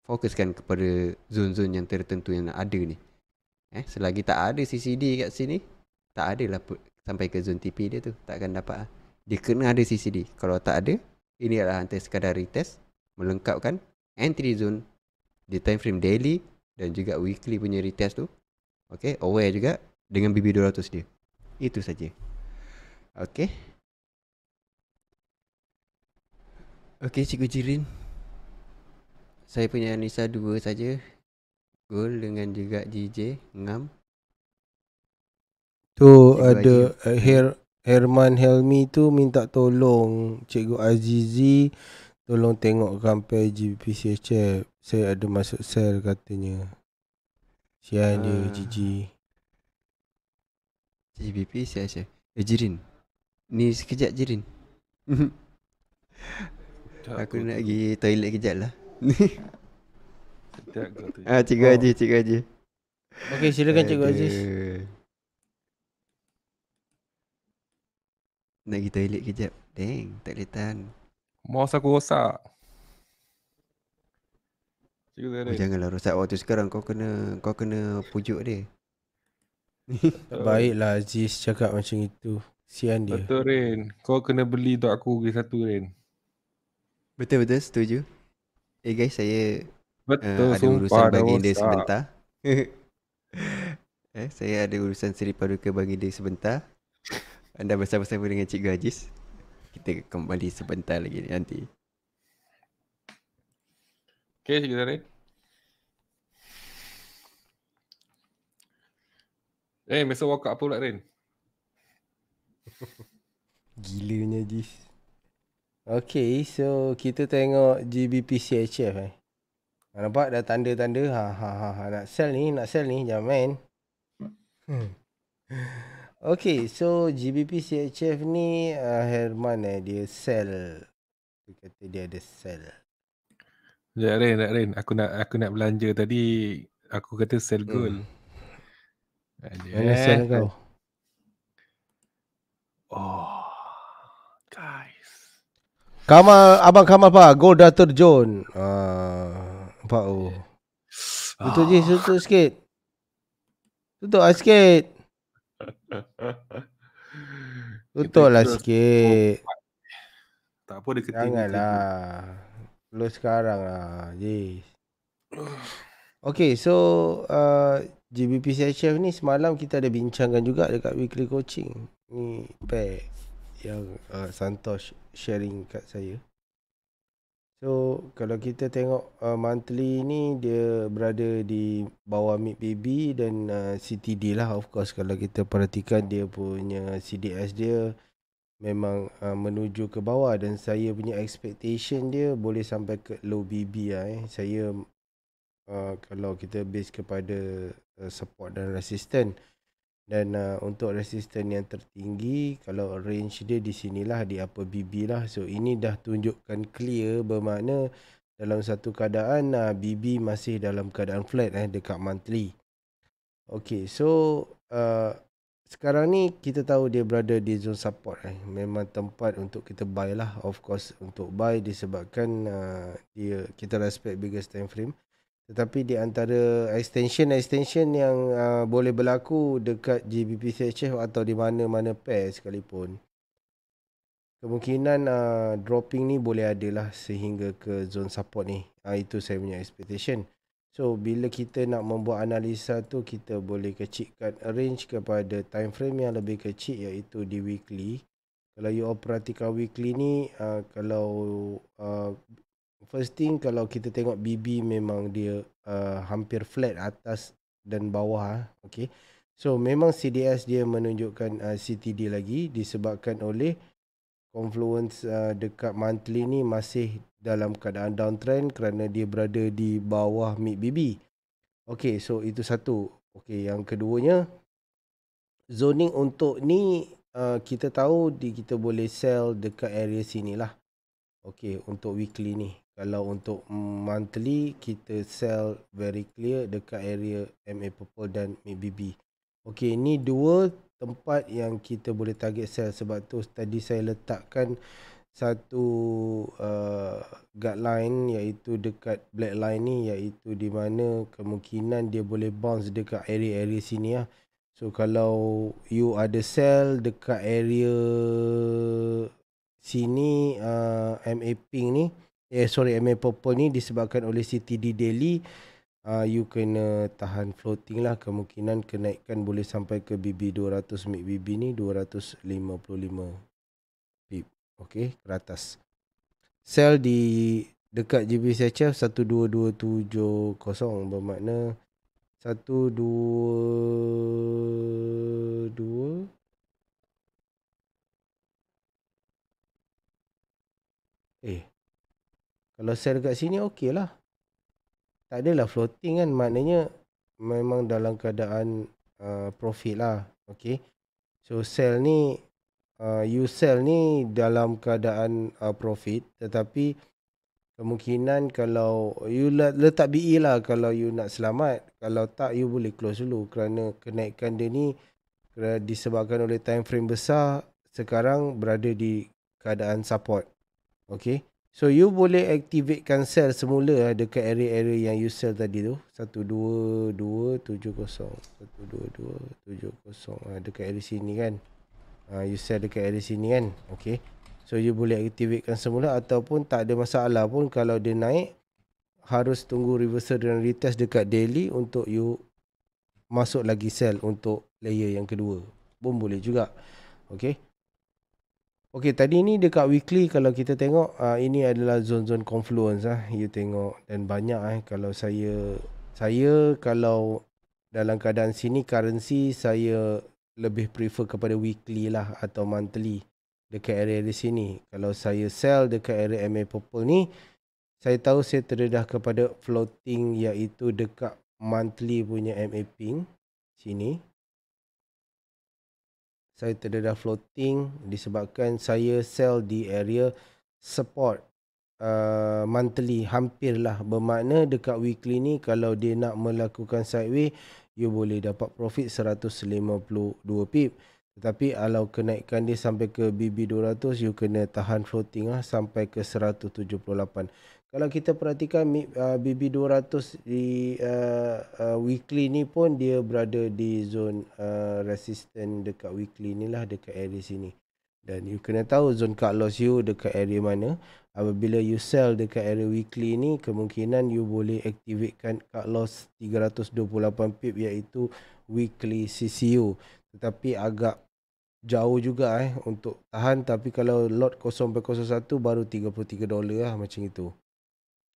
Fokuskan kepada zon-zon yang tertentu yang nak ada ni. Eh, selagi tak ada CCD kat sini, tak ada lah sampai ke zon TP dia tu. Tak akan dapat lah. Dia kena ada CCD. Kalau tak ada, ini adalah hantar sekadar retest. Melengkapkan entry zone di time frame daily dan juga weekly punya retest tu Okey, aware juga dengan BB200 dia. Itu saja. Okey, Okey Cikgu Jirin. Saya punya Anissa dua saja. gol dengan juga DJ Ngam. Tu ada eh, Her Herman Helmi tu minta tolong Cikgu Azizi tolong tengok sampai GPCHF. Saya ada masuk sel katanya. Sian je uh, GG GBP siapa sian Eh Jirin Ni sekejap Jirin Aku nak pergi toilet kejap lah ni Ah, cikgu Haji, oh. cikgu Haji Okay, silakan cikgu Haji Nak pergi toilet kejap Dang, tak boleh tahan Mouse aku rosak Oh, janganlah rosak waktu sekarang kau kena kau kena pujuk dia. Baiklah Aziz cakap macam itu. Sian dia. Betul Rin. Kau kena beli untuk aku lagi satu Rin. Betul betul setuju. Eh guys saya betul, uh, ada urusan bagi dia sebentar. eh saya ada urusan Seri Paduka bagi dia sebentar. Anda bersama-sama dengan Cikgu Aziz. Kita kembali sebentar lagi nanti. ¿Qué es Gatorade? Eh, hey, masa walk up pula, Rin. Gila punya this. Okay, so kita tengok GBPCHF eh. Ha, nampak dah tanda-tanda. Ha, ha, ha, ha. Nak sell ni, nak sell ni. Jangan main. Hmm. okay, so GBPCHF ni uh, Herman eh. Dia sell. Dia kata dia ada sell. Sekejap Rain, nak Rain. Aku nak aku nak belanja tadi. Aku kata sell hmm. gold. Mm. Mana sell kau? Oh. Guys. Kamal, Abang Kamal pak. Gold Dato' John. Uh, ah, Pak O. Oh. Tutup je, ah. tutup sikit. Tutup lah sikit. Tutup lah sikit. Tak apa, dia ketinggalan. Janganlah. Ketinggal. Lu sekarang lah Jis Okay so uh, GBPCHF ni semalam kita ada bincangkan juga Dekat weekly coaching Ni pair Yang uh, Santosh sharing kat saya So kalau kita tengok uh, monthly ni Dia berada di bawah mid baby Dan uh, CTD lah of course Kalau kita perhatikan dia punya CDS dia memang uh, menuju ke bawah dan saya punya expectation dia boleh sampai ke low BB lah eh. Saya uh, kalau kita base kepada uh, support dan resistance dan uh, untuk resistance yang tertinggi kalau range dia di sinilah di apa BB lah. So ini dah tunjukkan clear bermakna dalam satu keadaan uh, BB masih dalam keadaan flat eh dekat monthly. Okay so uh, sekarang ni kita tahu dia berada di zone support eh. Memang tempat untuk kita buy lah. Of course untuk buy disebabkan uh, dia kita respect biggest time frame. Tetapi di antara extension-extension yang uh, boleh berlaku dekat GBP/CHF atau di mana-mana pair sekalipun. Kemungkinan uh, dropping ni boleh adalah sehingga ke zone support ni. Uh, itu saya punya expectation. So bila kita nak membuat analisa tu kita boleh kecilkan range kepada time frame yang lebih kecil iaitu di weekly. Kalau you operatika weekly ni uh, kalau uh, first thing kalau kita tengok BB memang dia uh, hampir flat atas dan bawah Okay. So memang CDS dia menunjukkan uh, CTD lagi disebabkan oleh confluence uh, dekat monthly ni masih dalam keadaan downtrend kerana dia berada di bawah mid BB. Okey, so itu satu. Okey, yang keduanya zoning untuk ni uh, kita tahu di kita boleh sell dekat area sini lah. Okey, untuk weekly ni. Kalau untuk monthly kita sell very clear dekat area MA purple dan mid BB. Okey, ni dua tempat yang kita boleh target sell sebab tu tadi saya letakkan satu uh, guideline iaitu dekat black line ni iaitu di mana kemungkinan dia boleh bounce dekat area-area sini lah. So kalau you ada sell dekat area sini uh, MA pink ni eh sorry MA purple ni disebabkan oleh CTD daily uh, you kena tahan floating lah kemungkinan kenaikan boleh sampai ke BB 200 MIB BB ni 255 Okey, ke Sell di dekat GB Sachev 12270 bermakna 122 Eh. Kalau sell dekat sini lah, Tak adalah floating kan maknanya memang dalam keadaan uh, profit lah. Okey. So sell ni Uh, you sell ni dalam keadaan uh, profit tetapi kemungkinan kalau you letak BE lah kalau you nak selamat kalau tak you boleh close dulu kerana kenaikan dia ni disebabkan oleh time frame besar sekarang berada di keadaan support okay so you boleh activatekan sell semula eh, dekat area-area yang you sell tadi tu 12270 12270 eh, dekat area sini kan uh, you sell dekat area sini kan okey so you boleh activatekan semula ataupun tak ada masalah pun kalau dia naik harus tunggu reversal dan retest dekat daily untuk you masuk lagi sell untuk layer yang kedua pun boleh juga okay? Okay, tadi ni dekat weekly kalau kita tengok uh, ini adalah zone-zone confluence ah you tengok dan banyak eh kalau saya saya kalau dalam keadaan sini currency saya lebih prefer kepada weekly lah atau monthly dekat area di sini. Kalau saya sell dekat area MA Purple ni, saya tahu saya terdedah kepada floating iaitu dekat monthly punya MA Pink sini. Saya terdedah floating disebabkan saya sell di area support uh, monthly hampirlah bermakna dekat weekly ni kalau dia nak melakukan sideways you boleh dapat profit 152 pip. Tetapi kalau kenaikan dia sampai ke BB200, you kena tahan floating lah sampai ke 178. Kalau kita perhatikan uh, BB200 di uh, uh, weekly ni pun dia berada di zone uh, resistant dekat weekly ni lah dekat area sini. Dan you kena tahu zone cut loss you dekat area mana apabila you sell dekat area weekly ni kemungkinan you boleh aktifkan cut loss 328 pip iaitu weekly CCU tetapi agak jauh juga eh untuk tahan tapi kalau lot 0.01 baru 33 dolar lah macam itu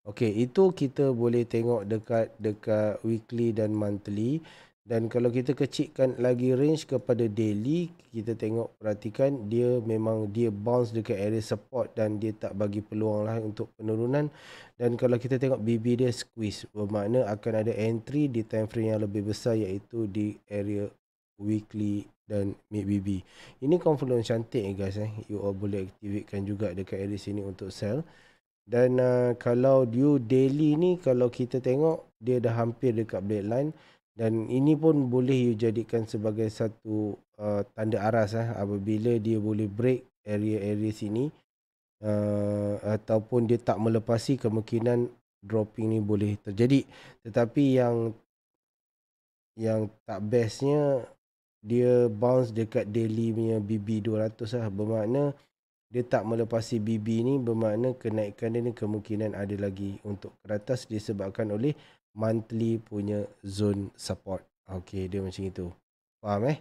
Okay itu kita boleh tengok dekat dekat weekly dan monthly. Dan kalau kita kecikkan lagi range kepada daily, kita tengok perhatikan dia memang dia bounce dekat area support dan dia tak bagi peluang lah untuk penurunan. Dan kalau kita tengok BB dia squeeze, bermakna akan ada entry di time frame yang lebih besar iaitu di area weekly dan mid BB. Ini confluence cantik eh guys eh. You all boleh aktifkan juga dekat area sini untuk sell. Dan uh, kalau dia daily ni kalau kita tengok dia dah hampir dekat black line dan ini pun boleh you jadikan sebagai satu uh, tanda aras eh, apabila dia boleh break area-area sini uh, ataupun dia tak melepasi kemungkinan dropping ni boleh terjadi tetapi yang yang tak bestnya dia bounce dekat daily punya BB 200 lah bermakna dia tak melepasi BB ni bermakna kenaikan dia ni kemungkinan ada lagi untuk ke disebabkan oleh monthly punya zone support. Okay, dia macam itu. Faham eh?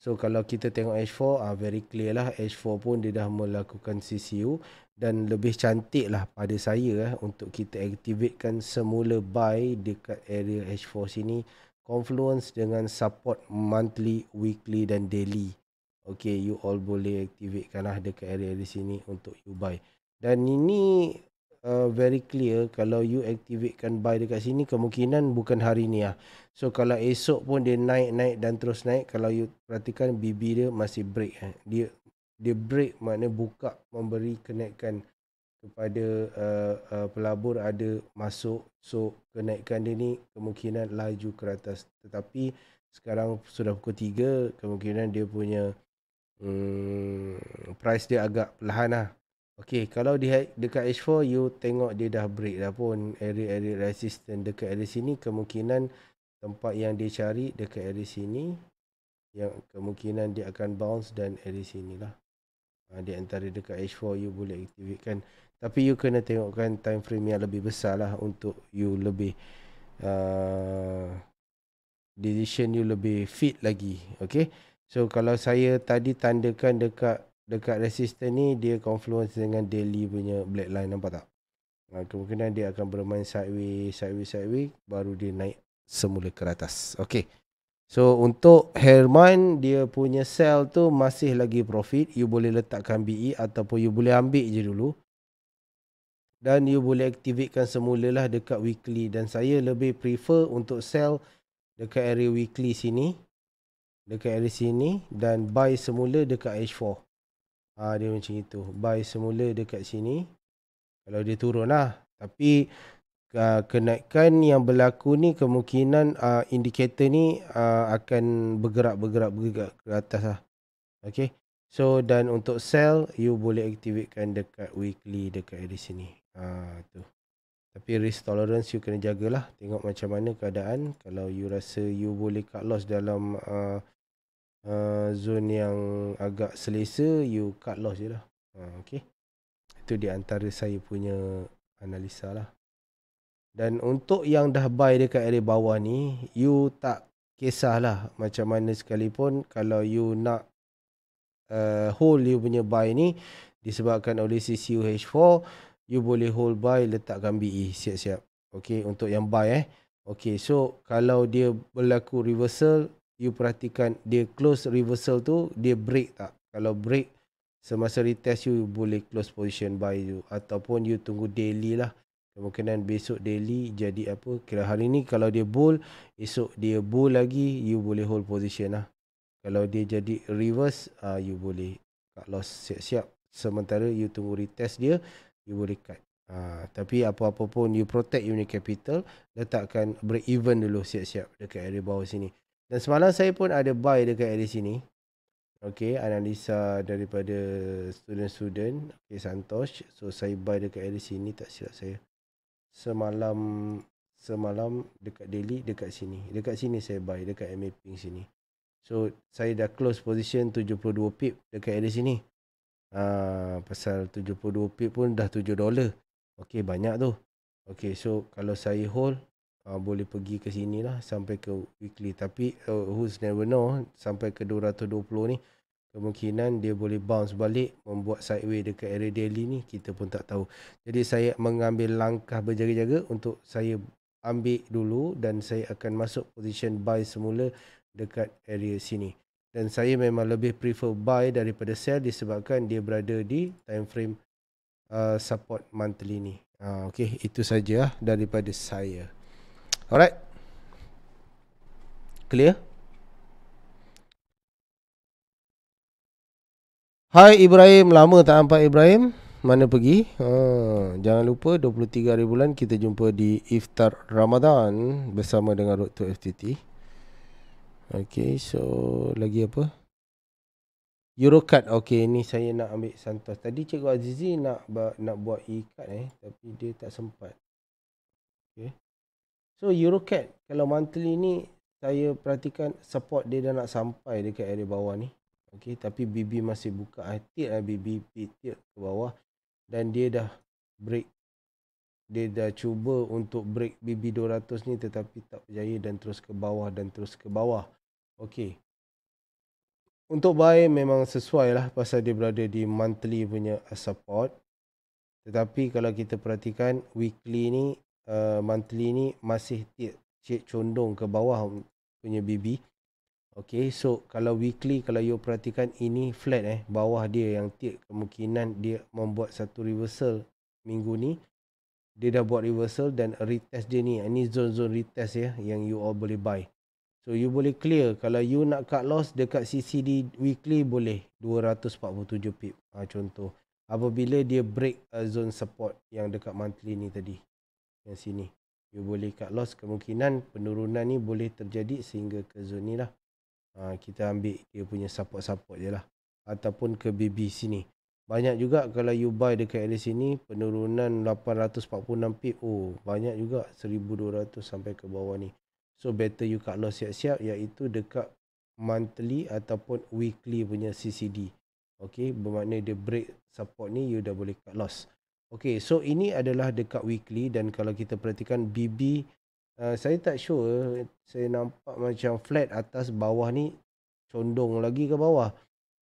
So, kalau kita tengok H4, uh, ah, very clear lah. H4 pun dia dah melakukan CCU. Dan lebih cantik lah pada saya eh, untuk kita aktifkan semula buy dekat area H4 sini. Confluence dengan support monthly, weekly dan daily. Okay, you all boleh aktifkan lah dekat area di sini untuk you buy. Dan ini Uh, very clear kalau you activatekan buy dekat sini kemungkinan bukan hari ni lah. So kalau esok pun dia naik-naik dan terus naik kalau you perhatikan BB dia masih break. Eh. Dia dia break makna buka memberi kenaikan kepada uh, uh, pelabur ada masuk. So kenaikan dia ni kemungkinan laju ke atas. Tetapi sekarang sudah pukul 3 kemungkinan dia punya um, price dia agak perlahan lah. Okay, kalau di dekat H4, you tengok dia dah break dah pun. Area-area resistance dekat area sini, kemungkinan tempat yang dia cari dekat area sini. Yang kemungkinan dia akan bounce dan area sini lah. Ah, di antara dekat H4, you boleh aktifkan. Tapi you kena tengokkan time frame yang lebih besar lah untuk you lebih... Uh, decision you lebih fit lagi. Okay. So, kalau saya tadi tandakan dekat dekat resistor ni dia confluence dengan daily punya black line nampak tak ha, kemungkinan dia akan bermain sideways sideways sideways baru dia naik semula ke atas okey so untuk Herman dia punya sell tu masih lagi profit you boleh letakkan BE ataupun you boleh ambil je dulu dan you boleh aktifkan semula lah dekat weekly dan saya lebih prefer untuk sell dekat area weekly sini dekat area sini dan buy semula dekat H4 Ha, dia macam itu. Buy semula dekat sini. Kalau dia turun lah. Tapi uh, kenaikan yang berlaku ni kemungkinan uh, ah, indikator ni uh, akan bergerak-bergerak bergerak ke atas lah. Okay. So dan untuk sell you boleh activatekan dekat weekly dekat di sini. Ha, tu. Tapi risk tolerance you kena jagalah. Tengok macam mana keadaan. Kalau you rasa you boleh cut loss dalam uh, Uh, zone yang agak selesa you cut loss je lah ha, okay. itu di antara saya punya analisa lah dan untuk yang dah buy dekat area bawah ni you tak kisahlah macam mana sekalipun kalau you nak uh, hold you punya buy ni disebabkan oleh CCUH4 you boleh hold buy letakkan BE siap-siap okay, untuk yang buy eh Okay, so kalau dia berlaku reversal, you perhatikan dia close reversal tu dia break tak kalau break semasa retest you boleh close position buy you ataupun you tunggu daily lah kemungkinan besok daily jadi apa kira hari ni kalau dia bull esok dia bull lagi you boleh hold position lah kalau dia jadi reverse uh, you boleh cut loss siap-siap sementara you tunggu retest dia you boleh cut uh, tapi apa-apa pun you protect you punya capital letakkan break even dulu siap-siap dekat area bawah sini dan semalam saya pun ada buy dekat area sini. Okay, analisa daripada student-student. Okay, Santosh. So, saya buy dekat area sini. Tak silap saya. Semalam, semalam dekat Delhi dekat sini. Dekat sini saya buy. Dekat MA Pink sini. So, saya dah close position 72 pip dekat area sini. Ha, ah, pasal 72 pip pun dah 7 dolar. Okay, banyak tu. Okay, so kalau saya hold, uh, boleh pergi ke sini lah sampai ke weekly. Tapi uh, who's never know sampai ke 220 ni kemungkinan dia boleh bounce balik membuat sideway dekat area daily ni kita pun tak tahu. Jadi saya mengambil langkah berjaga-jaga untuk saya ambil dulu dan saya akan masuk position buy semula dekat area sini. Dan saya memang lebih prefer buy daripada sell disebabkan dia berada di time frame uh, support monthly ni. Uh, okay, itu saja daripada saya. Alright. Clear? Hai Ibrahim, lama tak nampak Ibrahim. Mana pergi? Ha, jangan lupa 23 hari bulan kita jumpa di iftar Ramadan bersama dengan Road to FTT. Okay, so lagi apa? Eurocard. Okay, ni saya nak ambil Santos. Tadi Cikgu Azizi nak nak buat e-card eh. Tapi dia tak sempat. Okay. So Eurocat kalau monthly ni saya perhatikan support dia dah nak sampai dekat area bawah ni. Okey, tapi BB masih buka tilt lah BB tilt ke bawah dan dia dah break. Dia dah cuba untuk break BB 200 ni tetapi tak berjaya dan terus ke bawah dan terus ke bawah. Okey. Untuk buy memang sesuai lah pasal dia berada di monthly punya support. Tetapi kalau kita perhatikan weekly ni uh, monthly ni masih cik condong ke bawah punya BB. Okay, so kalau weekly, kalau you perhatikan ini flat eh, bawah dia yang tip kemungkinan dia membuat satu reversal minggu ni. Dia dah buat reversal dan retest dia ni, ah, ini zone-zone retest ya yang you all boleh buy. So you boleh clear, kalau you nak cut loss dekat CCD weekly boleh, 247 pip ha, contoh. Apabila dia break uh, zone support yang dekat monthly ni tadi yang sini. You boleh cut loss kemungkinan penurunan ni boleh terjadi sehingga ke zon ni lah. Ha, kita ambil dia punya support-support je lah. Ataupun ke BB sini. Banyak juga kalau you buy dekat area sini penurunan 846 pip. Oh banyak juga 1200 sampai ke bawah ni. So better you cut loss siap-siap iaitu dekat monthly ataupun weekly punya CCD. Okay bermakna dia break support ni you dah boleh cut loss. Okay, so ini adalah dekat weekly dan kalau kita perhatikan BB, uh, saya tak sure, saya nampak macam flat atas bawah ni condong lagi ke bawah.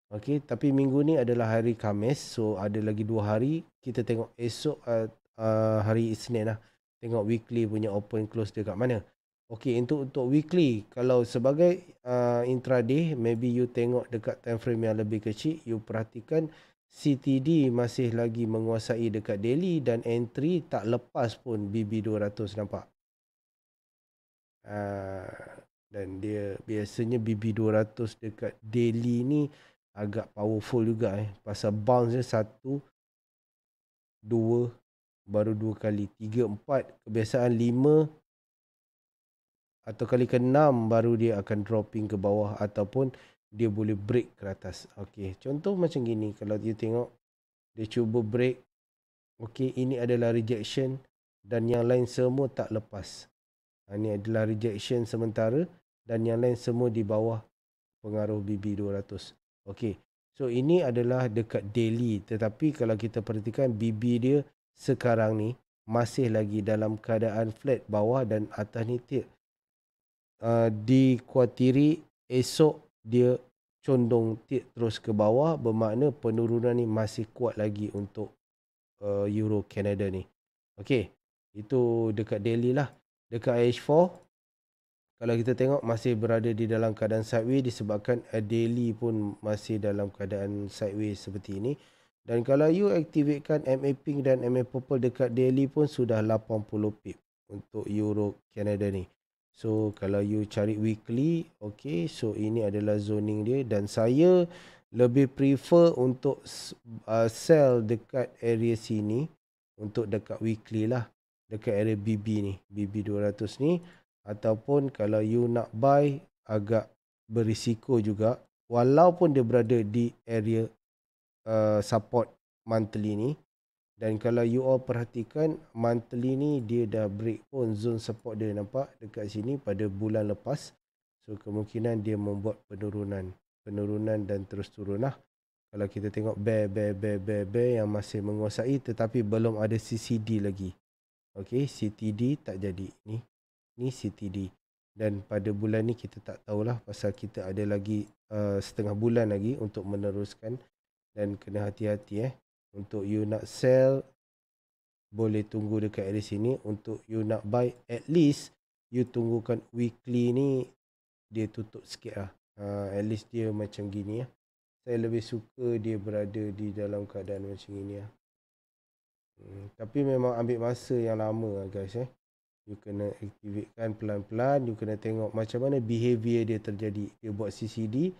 Okay, tapi minggu ni adalah hari Khamis, so ada lagi dua hari. Kita tengok esok uh, uh, hari Isnin lah. Tengok weekly punya open close dia kat mana. Okay, untuk, untuk weekly, kalau sebagai uh, intraday, maybe you tengok dekat time frame yang lebih kecil, you perhatikan... CTD masih lagi menguasai dekat Delhi dan entry tak lepas pun BB200 nampak. Uh, dan dia biasanya BB200 dekat Delhi ni agak powerful juga eh. Pasal bounce dia satu, dua, baru dua kali. Tiga, empat, kebiasaan lima atau kali ke enam baru dia akan dropping ke bawah ataupun dia boleh break ke atas. Okey, contoh macam gini kalau dia tengok dia cuba break. Okey, ini adalah rejection dan yang lain semua tak lepas. Ha, ini adalah rejection sementara dan yang lain semua di bawah pengaruh BB200. Okey. So ini adalah dekat daily tetapi kalau kita perhatikan BB dia sekarang ni masih lagi dalam keadaan flat bawah dan atas ni tip. Uh, ah, di kuatiri esok dia condong tit terus ke bawah bermakna penurunan ni masih kuat lagi untuk uh, euro canada ni okey itu dekat daily lah dekat h 4 kalau kita tengok masih berada di dalam keadaan sideways disebabkan uh, daily pun masih dalam keadaan sideways seperti ini dan kalau you aktifkan MA pink dan MA purple dekat daily pun sudah 80 pip untuk euro canada ni So kalau you cari weekly, okay. So ini adalah zoning dia dan saya lebih prefer untuk uh, sell dekat area sini untuk dekat weekly lah. Dekat area BB ni, BB 200 ni. Ataupun kalau you nak buy agak berisiko juga walaupun dia berada di area uh, support monthly ni. Dan kalau you all perhatikan monthly ni dia dah break on zone support dia nampak dekat sini pada bulan lepas. So kemungkinan dia membuat penurunan. Penurunan dan terus turun lah. Kalau kita tengok bear, bear, bear, bear, bear yang masih menguasai tetapi belum ada CCD lagi. Okay, CTD tak jadi. Ni, ni CTD. Dan pada bulan ni kita tak tahulah pasal kita ada lagi uh, setengah bulan lagi untuk meneruskan. Dan kena hati-hati eh. Untuk you nak sell, boleh tunggu dekat area sini. Untuk you nak buy, at least you tunggukan weekly ni, dia tutup sikit lah. Uh, at least dia macam gini lah. Saya lebih suka dia berada di dalam keadaan macam gini lah. Ya. Hmm, tapi memang ambil masa yang lama lah guys eh. You kena activate kan pelan-pelan. You kena tengok macam mana behavior dia terjadi. Dia buat CCD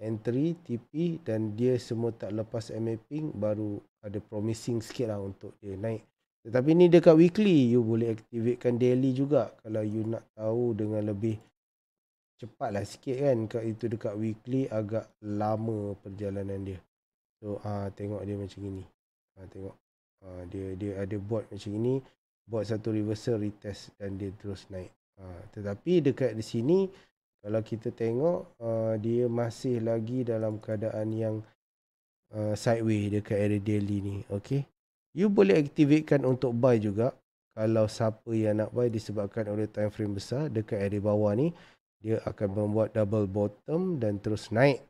entry, TP dan dia semua tak lepas mapping baru ada promising sikit lah untuk dia naik. Tetapi ni dekat weekly, you boleh activatekan daily juga kalau you nak tahu dengan lebih cepat lah sikit kan. Itu dekat weekly agak lama perjalanan dia. So ah tengok dia macam ini. Ah tengok. Ah dia dia ada buat macam ini, buat satu reversal retest dan dia terus naik. Ah tetapi dekat di sini kalau kita tengok uh, dia masih lagi dalam keadaan yang uh, sideways dekat area daily ni okey you boleh aktifkan untuk buy juga kalau siapa yang nak buy disebabkan oleh time frame besar dekat area bawah ni dia akan membuat double bottom dan terus naik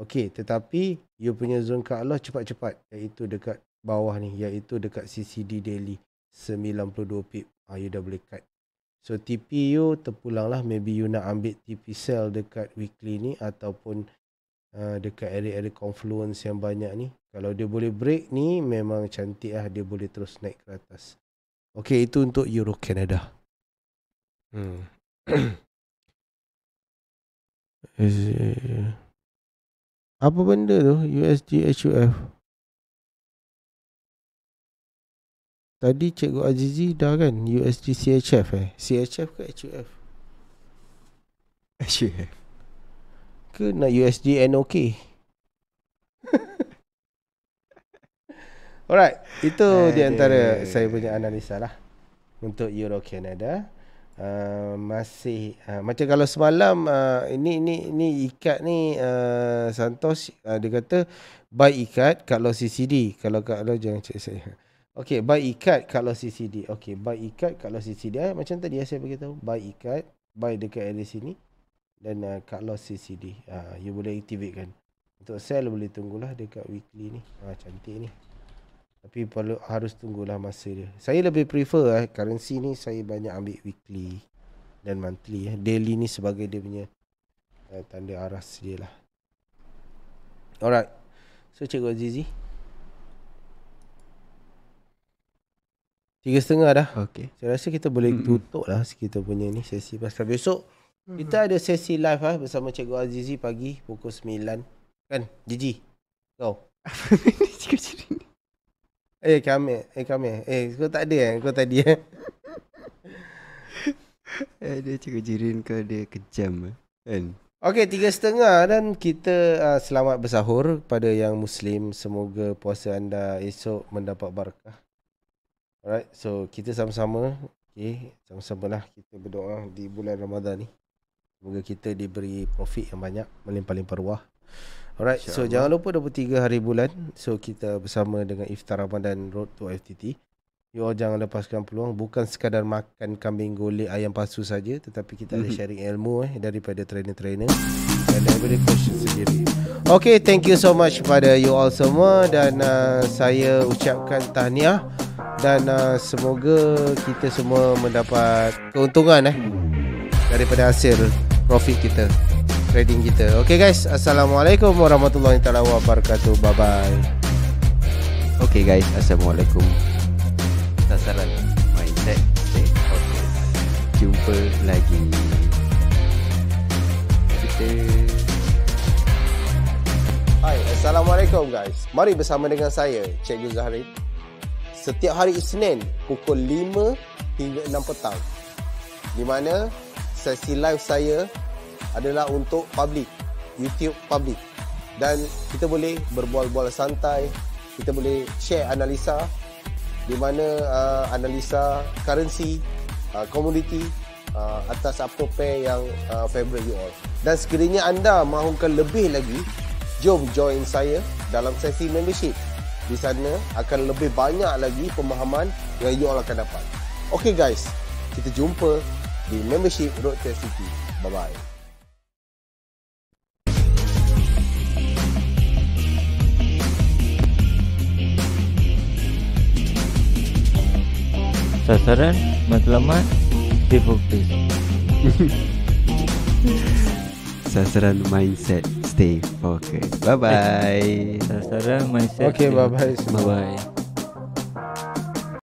okey tetapi you punya zone cut loss cepat-cepat iaitu dekat bawah ni iaitu dekat CCD daily 92 pip ah uh, you dah boleh cut So TP you lah, maybe you nak ambil TP sell dekat weekly ni ataupun uh, dekat area-area confluence yang banyak ni. Kalau dia boleh break ni memang cantik lah dia boleh terus naik ke atas. Okay itu untuk Euro Canada. Hmm. Apa benda tu USD HUF? Tadi Cikgu Azizi dah kan USD CHF eh CHF ke HUF HUF Ke nak USD NOK Alright Itu hey. Eh, di antara eh. saya punya analisa lah Untuk Euro Canada Uh, masih uh, macam kalau semalam uh, ini ini ini ikat ni uh, Santos uh, dia kata buy ikat kalau CCD kalau kalau jangan cek saya Okey, by ikat cut loss CCD. Okey, by ikat cut loss CCD. Eh? Macam tadi eh, saya beritahu. By ikat, by dekat area sini. Dan uh, cut loss CCD. Uh, ah, you boleh activate kan. Untuk sell boleh tunggulah dekat weekly ni. Uh, cantik ni. Tapi perlu harus tunggulah masa dia. Saya lebih prefer eh, currency ni saya banyak ambil weekly dan monthly. Eh. Daily ni sebagai dia punya uh, tanda aras dia lah. Alright. So cikgu zizi. Tiga setengah dah Okay Saya rasa kita boleh mm-hmm. tutup lah Kita punya ni sesi Pasal besok mm-hmm. Kita ada sesi live lah Bersama Cikgu Azizi Pagi pukul sembilan Kan Gigi Kau Apa ni ni Eh kami Eh kami Eh kau tak ada kan Kau tadi kan Eh dia cikgu jirin kau Dia kejam eh? Kan Okey, tiga setengah dan kita uh, selamat bersahur pada yang Muslim. Semoga puasa anda esok mendapat berkah. Alright, so kita sama-sama Okay, sama-samalah kita berdoa di bulan Ramadan ni Semoga kita diberi profit yang banyak Melimpah-limpah ruah Alright, so jangan lupa 23 hari bulan So kita bersama dengan Iftar Ramadan Road to FTT you all jangan lepaskan peluang bukan sekadar makan kambing golek ayam pasu saja tetapi kita mm-hmm. ada mhm. sharing ilmu eh daripada trainer-trainer dan daripada coach sendiri. Okay thank you so much kepada you all semua dan uh, saya ucapkan tahniah dan uh, semoga kita semua mendapat keuntungan eh daripada hasil profit kita trading kita. Okay guys, assalamualaikum warahmatullahi taala wabarakatuh. Bye bye. Okay guys, assalamualaikum sasaran mindset stay eh, focus jumpa lagi kita Hai, Assalamualaikum guys. Mari bersama dengan saya, Gu Zahri. Setiap hari Isnin, pukul 5 hingga 6 petang. Di mana sesi live saya adalah untuk public, YouTube public. Dan kita boleh berbual-bual santai, kita boleh share analisa di mana uh, analisa currency uh, commodity uh, atas apa pair yang uh, favorite you all dan sekiranya anda mahukan lebih lagi jom join saya dalam sesi membership di sana akan lebih banyak lagi pemahaman yang you all akan dapat Okay guys kita jumpa di membership road test city bye bye sasaran matlamat difokus sasaran mindset stay focused bye bye sasaran mindset okay bye bye bye bye